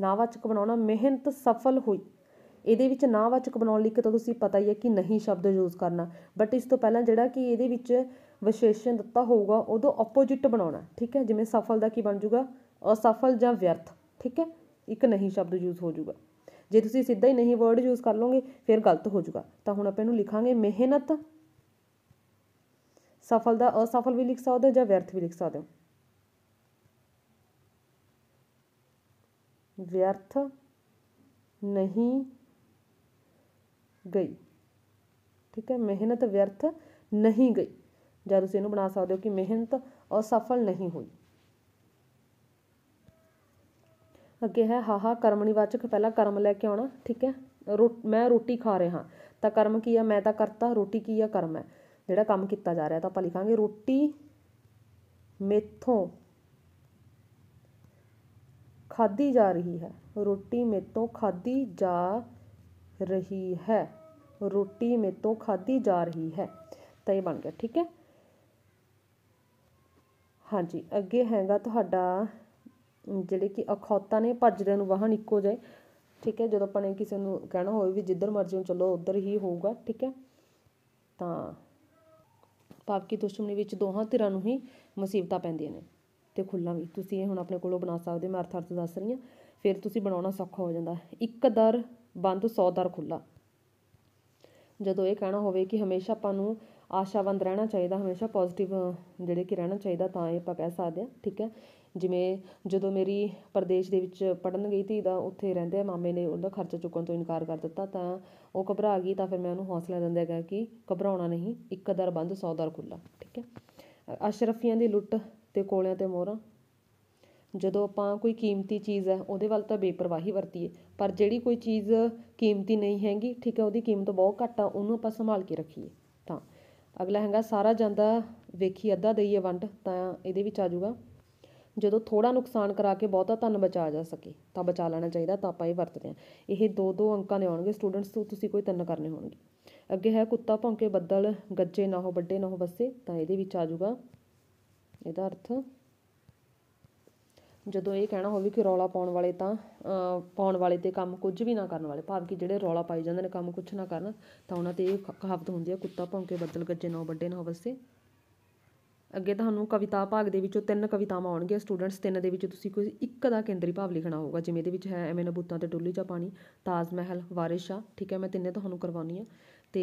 ਨਾਵਾਚਕ ਬਣਾਉਣਾ ਮਿਹਨਤ ਸਫਲ ਹੋਈ ਇਹਦੇ ਵਿੱਚ ਨਾਵਾਚਕ ਬਣਾਉਣ ਲਈ ਕਿ ਤਾਂ ਤੁਸੀਂ ਪਤਾ ਹੀ ਹੈ ਕਿ ਨਹੀਂ ਸ਼ਬਦ ਯੂਜ਼ ਕਰਨਾ ਬਟ ਇਸ ਤੋਂ ਪਹਿਲਾਂ ਜਿਹੜਾ ਕਿ ਇਹਦੇ ਵਿੱਚ ਵਿਸ਼ੇਸ਼ਣ ਦਿੱਤਾ ਹੋਊਗਾ ਉਦੋਂ ਆਪੋਜੀਟ ਬਣਾਉਣਾ ਠੀਕ ਹੈ ਜਿਵੇਂ ਸਫਲ ਦਾ ਕੀ ਬਣ ਜਾਊਗਾ ਅਸਫਲ ਜਾਂ ਵਿਅਰਥ ਠੀਕ ਹੈ ਇੱਕ ਨਹੀਂ ਸ਼ਬਦ ਯੂਜ਼ ਹੋ ਜਾਊਗਾ ਜੇ ਤੁਸੀਂ ਸਿੱਧਾ ਹੀ ਨਹੀਂ ਵਰਡ ਯੂਜ਼ ਕਰ ਲੋਗੇ ਫਿਰ ਗਲਤ ਹੋ ਜਾਊਗਾ ਤਾਂ ਹੁਣ ਆਪਾਂ ਇਹਨੂੰ ਲਿਖਾਂਗੇ ਮਿਹਨਤ ਸਫਲ ਦਾ ਅਸਫਲ ਵੀ ਲਿਖ ਸਕਦੇ ਹੋ ਜਾਂ ਵਿਅਰਥ ਵੀ ਲਿਖ ਸਕਦੇ ਹੋ ਵਿਅਰਥ ਨਹੀਂ ਗਈ ਠੀਕ ਹੈ ਮਿਹਨਤ ਵਿਅਰਥ ਨਹੀਂ ਗਈ ਜਾਂ ਤੁਸੀਂ ਇਹਨੂੰ ਬਣਾ ਸਕਦੇ ਹੋ ਕਿ ਮਿਹਨਤ ਅਸਫਲ ਨਹੀਂ ਹੋਈ अगे है हाहा हा, कर्मणीवाचक पहला करम लैके आना ठीक है रो मैं रोटी खा रहा हाँ तो करम की है मैं तो करता रोटी की है करम है जोड़ा काम किया जा रहा तो आप लिखा रोटी मेथों खाधी जा रही है रोटी मेथों खाधी जा रही है रोटी तो खाधी जा रही है तो यह बन गया ठीक है हाँ जी अगे हैगा तो ਜਿਹੜੇ ਕਿ ਅਖੌਤਾ ਨੇ ਭੱਜਦਿਆਂ ਨੂੰ ਵਾਹਣ ਇੱਕੋ ਜਾਏ ਠੀਕ ਹੈ ਜਦੋਂ ਆਪਾਂ ਨੇ ਕਿਸੇ ਨੂੰ ਕਹਿਣਾ ਹੋਵੇ ਵੀ ਜਿੱਧਰ ਮਰਜ਼ੀ ਨੂੰ ਚੱਲੋ ਉੱਧਰ ਹੀ ਹੋਊਗਾ ਠੀਕ ਹੈ ਤਾਂ ਪਾਪ ਕੀ ਦੁਸ਼ਮਣੀ ਵਿੱਚ ਦੋਹਾਂ ਧਿਰਾਂ ਨੂੰ ਹੀ ਮੁਸੀਬਤਾਂ ਪੈਂਦੀਆਂ ਨੇ ਤੇ ਖੁੱਲਾਂ ਵੀ ਤੁਸੀਂ ਇਹ ਹੁਣ ਆਪਣੇ ਕੋਲੋਂ ਬਣਾ ਸਕਦੇ ਮੈਂ ਅਰਥ ਅਰਥ ਦੱਸ ਰਹੀ ਹਾਂ ਫਿਰ ਤੁਸੀਂ ਬਣਾਉਣਾ ਸੌਖਾ ਹੋ ਜਾਂਦਾ ਇੱਕ ਦਰ ਬੰਦ 100 ਦਰ ਖੁੱਲਾ ਜਦੋਂ ਇਹ ਕਹਿਣਾ ਹੋਵੇ ਕਿ ਹਮੇਸ਼ਾ ਆਪਾਂ ਨੂੰ ਆਸ਼ਾਵੰਦ ਰਹਿਣਾ ਚਾਹੀਦਾ ਹਮੇਸ਼ਾ ਪੋਜ਼ਿਟਿਵ ਜਿਹੜੇ ਕਿ ਰਹਿਣਾ ਚਾਹੀਦਾ ਤਾਂ ਇਹ ਆਪਾਂ ਕਹਿ ਸਕਦੇ ਹਾਂ ਠੀਕ ਹੈ ਜਿਵੇਂ ਜਦੋਂ ਮੇਰੀ ਪ੍ਰਦੇਸ਼ ਦੇ ਵਿੱਚ ਪੜ੍ਹਨ ਗਈ ਧੀ ਦਾ ਉੱਥੇ ਰਹਿੰਦਿਆਂ ਮਾਮੇ ਨੇ ਉਹਦਾ ਖਰਚਾ ਚੁੱਕਣ ਤੋਂ ਇਨਕਾਰ ਕਰ ਦਿੱਤਾ ਤਾਂ ਉਹ ਘਬਰਾ ਗਈ ਤਾਂ ਫਿਰ ਮੈਂ ਉਹਨੂੰ ਹੌਸਲਾ ਦਿੰਦਿਆਂ ਕਿਹਾ ਕਿ ਘਬਰਾਉਣਾ ਨਹੀਂ ਇੱਕ ਦਰ ਬੰਦ ਸੌ ਦਰ ਖੁੱਲ੍ਹਾ ਠੀਕ ਹੈ ਅਸ਼ਰਫੀਆਂ ਦੀ ਲੁੱਟ ਅਤੇ ਕੋਲਿਆਂ 'ਤੇ ਮੋਹਰਾਂ ਜਦੋਂ ਆਪਾਂ ਕੋਈ ਕੀਮਤੀ ਚੀਜ਼ ਹੈ ਉਹਦੇ ਵੱਲ ਤਾਂ ਬੇਪਰਵਾਹੀ ਵਰਤੀਏ ਪਰ ਜਿਹੜੀ ਕੋਈ ਚੀਜ਼ ਕੀਮਤੀ ਨਹੀਂ ਹੈਗੀ ਠੀਕ ਹੈ ਉਹਦੀ ਕੀਮਤ ਬਹੁਤ ਘੱਟ ਆ ਉਹਨੂੰ ਆਪਾਂ ਸੰਭਾਲ ਕੇ ਰੱਖੀਏ ਤਾਂ ਅਗਲਾ ਹੈਗਾ ਸਾਰਾ ਜਾਂਦਾ ਵੇਖੀ ਅੱਧਾ ਦਈਏ ਵੰਡ ਤਾਂ ਇਹਦੇ ਵਿੱਚ ਆ ਜਾਊਗਾ ਜਦੋਂ ਥੋੜਾ ਨੁਕਸਾਨ ਕਰਾ ਕੇ ਬਹੁਤਾ ਧਨ ਬਚਾ ਜਾ ਸਕੇ ਤਾਂ ਬਚਾ ਲੈਣਾ ਚਾਹੀਦਾ ਤਾਂ ਆਪਾਂ ਇਹ ਵਰਤਦੇ ਹਾਂ ਇਹ ਦੋ ਦੋ ਅੰਕਾਂ ਦੇ ਆਉਣਗੇ ਸਟੂਡੈਂਟਸ ਤੋਂ ਤੁਸੀਂ ਕੋਈ ਤਿੰਨ ਕਰਨੇ ਹੋਣਗੇ ਅੱਗੇ ਹੈ ਕੁੱਤਾ ਭੌਂਕੇ ਬੱਦਲ ਗੱਜੇ ਨਾ ਹੋ ਵੱਡੇ ਨਾ ਹੋ ਵਸੇ ਤਾਂ ਇਹਦੇ ਵਿੱਚ ਆ ਜਾਊਗਾ ਇਹਦਾ ਅਰਥ ਜਦੋਂ ਇਹ ਕਹਿਣਾ ਹੋਵੇ ਕਿ ਰੌਲਾ ਪਾਉਣ ਵਾਲੇ ਤਾਂ ਪਾਉਣ ਵਾਲੇ ਤੇ ਕੰਮ ਕੁਝ ਵੀ ਨਾ ਕਰਨ ਵਾਲੇ ਭਾਵ ਕਿ ਜਿਹੜੇ ਰੌਲਾ ਪਾਈ ਜਾਂਦੇ ਨੇ ਕੰਮ ਕੁਝ ਨਾ ਕਰਨ ਤਾਂ ਉਹਨਾਂ ਤੇ ਇਹ ਕਹਾਵਤ ਹੁੰਦੀ ਹੈ ਕੁੱਤਾ ਭੌਂਕੇ ਬੱਦਲ ਗੱਜੇ ਨਾ ਵੱਡੇ ਨਾ ਹੋ ਵਸੇ ਅੱਗੇ ਤੁਹਾਨੂੰ ਕਵਿਤਾ ਭਾਗ ਦੇ ਵਿੱਚੋਂ ਤਿੰਨ ਕਵਿਤਾਵਾਂ ਆਉਣਗੀਆਂ ਸਟੂਡੈਂਟਸ ਤਿੰਨ ਦੇ ਵਿੱਚ ਤੁਸੀਂ ਕੋਈ ਇੱਕ ਦਾ ਕੇਂਦਰੀ ਭਾਵ ਲਿਖਣਾ ਹੋਊਗਾ ਜਿਵੇਂ ਇਹਦੇ ਵਿੱਚ ਹੈ ਐਵੇਂ ਨਬੂਤਾਂ ਤੇ ਡੁੱਲੀ ਜਾਂ ਪਾਣੀ ਤਾਜ ਮਹਿਲ ਵਾਰਿਸ ਠੀਕ ਹੈ ਮੈਂ ਤਿੰਨੇ ਤੁਹਾਨੂੰ ਕਰਵਾਉਣੀ ਆ ਤੇ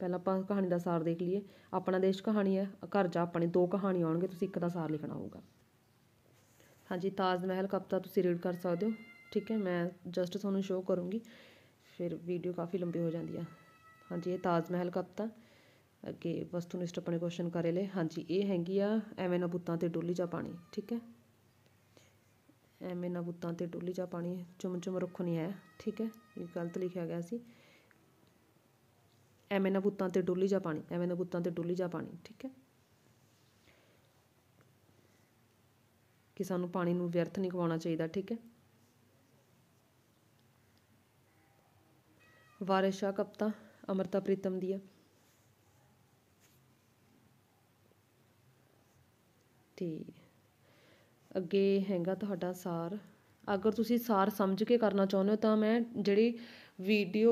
ਪਹਿਲਾਂ ਆਪਾਂ ਕਹਾਣੀ ਦਾ ਸਾਰ ਦੇਖ ਲਈਏ ਆਪਣਾ ਦੇਸ਼ ਕਹਾਣੀ ਹੈ ਘਰ ਜਾ ਆਪਣੇ ਦੋ ਕਹਾਣੀ ਆਉਣਗੇ ਤੁਸੀਂ ਇੱਕ ਦਾ ਸਾਰ ਲਿਖਣਾ ਹੋਊਗਾ ਹਾਂਜੀ ਤਾਜ ਮਹਿਲ ਕਵਿਤਾ ਤੁਸੀਂ ਰੀਡ ਕਰ ਸਕਦੇ ਹੋ ਠੀਕ ਹੈ ਮੈਂ ਜਸਟ ਤੁਹਾਨੂੰ ਸ਼ੋਅ ਕਰੂੰਗੀ ਫਿਰ ਵੀਡੀਓ ਕਾਫੀ ਲੰਬੀ ਹੋ ਜਾਂਦੀ ਆ ਹਾਂਜੀ ਇਹ ਤਾਜ ਮਹਿਲ ਕਵਿਤਾ ਅੱਗੇ ਵਸਤੂਨਿਸ਼ਟ ਆਪਣੇ ਕੁਐਸਚਨ ਕਰੇ ਲੈ ਹਾਂਜੀ ਇਹ ਹੈਗੀ ਆ ਐਵੇਂ ਨਾ ਬੁੱਤਾਂ ਤੇ ਡੋਲੀ ਜਾ ਪਾਣੀ ਠੀਕ ਹੈ ਐਵੇਂ ਨਾ ਬੁੱਤਾਂ ਤੇ ਡੋਲੀ ਜਾ ਪਾਣੀ ਚੁੰਮ ਚੁੰਮ ਰੁੱਖ ਨਹੀਂ ਹੈ ਠੀਕ ਹੈ ਇਹ ਗਲਤ ਲਿਖਿਆ ਗਿਆ ਸੀ ਐਵੇਂ ਨਾ ਬੁੱਤਾਂ ਤੇ ਡੋਲੀ ਜਾ ਪਾਣੀ ਐਵੇਂ ਨਾ ਬੁੱਤਾਂ ਤੇ ਡੋਲੀ ਜਾ ਪਾਣੀ ਠੀਕ ਹੈ ਕਿ ਸਾਨੂੰ ਪਾਣੀ ਨੂੰ ਵਿਅਰਥ ਨਹੀਂ ਗਵਾਉਣਾ ਚਾਹੀਦਾ ਠੀਕ ਹੈ ਵਾਰਿਸ਼ਾ ਕਪਤਾ ਅਮਰਤਾ ਪ੍ਰੀਤਮ ਦੀ ਹੈ ਤੇ ਅੱਗੇ ਹੈਗਾ ਤੁਹਾਡਾ ਸਾਰ ਅਗਰ ਤੁਸੀਂ ਸਾਰ ਸਮਝ ਕੇ ਕਰਨਾ ਚਾਹੁੰਦੇ ਹੋ ਤਾਂ ਮੈਂ ਜਿਹੜੀ ਵੀਡੀਓ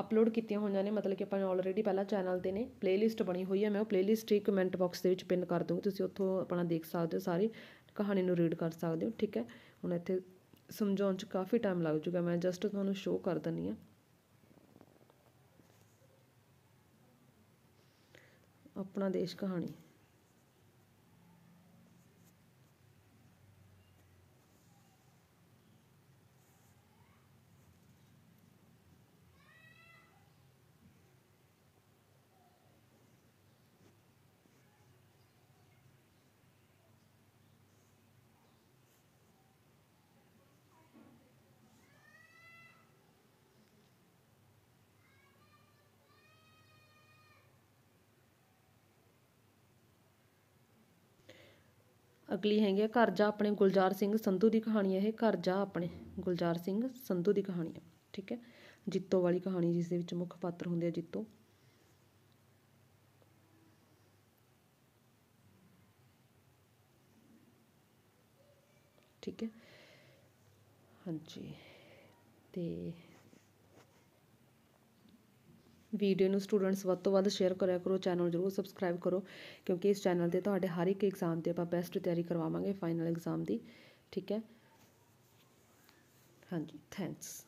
ਅਪਲੋਡ ਕੀਤੀਆਂ ਹੋਈਆਂ ਨੇ ਮਤਲਬ ਕਿ ਆਪਾਂ ਆਲਰੇਡੀ ਪਹਿਲਾਂ ਚੈਨਲ ਤੇ ਨੇ ਪਲੇਲਿਸਟ ਬਣੀ ਹੋਈ ਹੈ ਮੈਂ ਉਹ ਪਲੇਲਿਸਟ ਹੀ ਕਮੈਂਟ ਬਾਕਸ ਦੇ ਵਿੱਚ ਪਿੰਨ ਕਰ ਦੂੰਗੀ ਤੁਸੀਂ ਉੱਥੋਂ ਆਪਣਾ ਦੇਖ ਸਕਦੇ ਹੋ ਸਾਰੀ ਕਹਾਣੀ ਨੂੰ ਰੀਡ ਕਰ ਸਕਦੇ ਹੋ ਠੀਕ ਹੈ ਹੁਣ ਇੱਥੇ ਸਮਝਾਉਣ 'ਚ ਕਾਫੀ ਟਾਈਮ ਲੱਗ ਜੂਗਾ ਮੈਂ ਜਸਟ ਤੁਹਾਨੂੰ ਸ਼ੋਅ ਕਰ ਦਿੰਨੀ ਆ ਆਪਣਾ ਦੇਸ਼ ਕਹਾਣੀ ਅਗਲੀ ਹੈਗੀ ਹੈ ਘਰ ਜਾ ਆਪਣੇ ਗੁਲਜ਼ਾਰ ਸਿੰਘ ਸੰਧੂ ਦੀ ਕਹਾਣੀ ਹੈ ਇਹ ਘਰ ਜਾ ਆਪਣੇ ਗੁਲਜ਼ਾਰ ਸਿੰਘ ਸੰਧੂ ਦੀ ਕਹਾਣੀ ਹੈ ਠੀਕ ਹੈ ਜਿੱਤੋ ਵਾਲੀ ਕਹਾਣੀ ਜਿਸ ਦੇ ਵਿੱਚ ਮੁੱਖ ਪਾਤਰ ਹੁੰਦੇ ਆ ਜਿੱਤੋ ਠੀਕ ਹੈ ਹਾਂਜੀ ਤੇ ਵੀਡੀਓ ਨੂੰ ਸਟੂਡੈਂਟਸ ਵੱਧ ਤੋਂ ਵੱਧ ਸ਼ੇਅਰ ਕਰਿਆ ਕਰੋ ਚੈਨਲ ਜਰੂਰ ਸਬਸਕ੍ਰਾਈਬ ਕਰੋ ਕਿਉਂਕਿ ਇਸ ਚੈਨਲ ਤੇ ਤੁਹਾਡੇ ਹਰ ਇੱਕ ਐਗਜ਼ਾਮ ਤੇ ਆਪਾਂ ਬੈਸਟ ਤਿਆਰੀ ਕਰਵਾਵਾਂਗੇ ਫਾਈਨਲ ਐਗਜ਼ਾਮ ਦੀ ਠੀਕ ਹੈ ਹਾਂਜੀ ਥੈਂਕਸ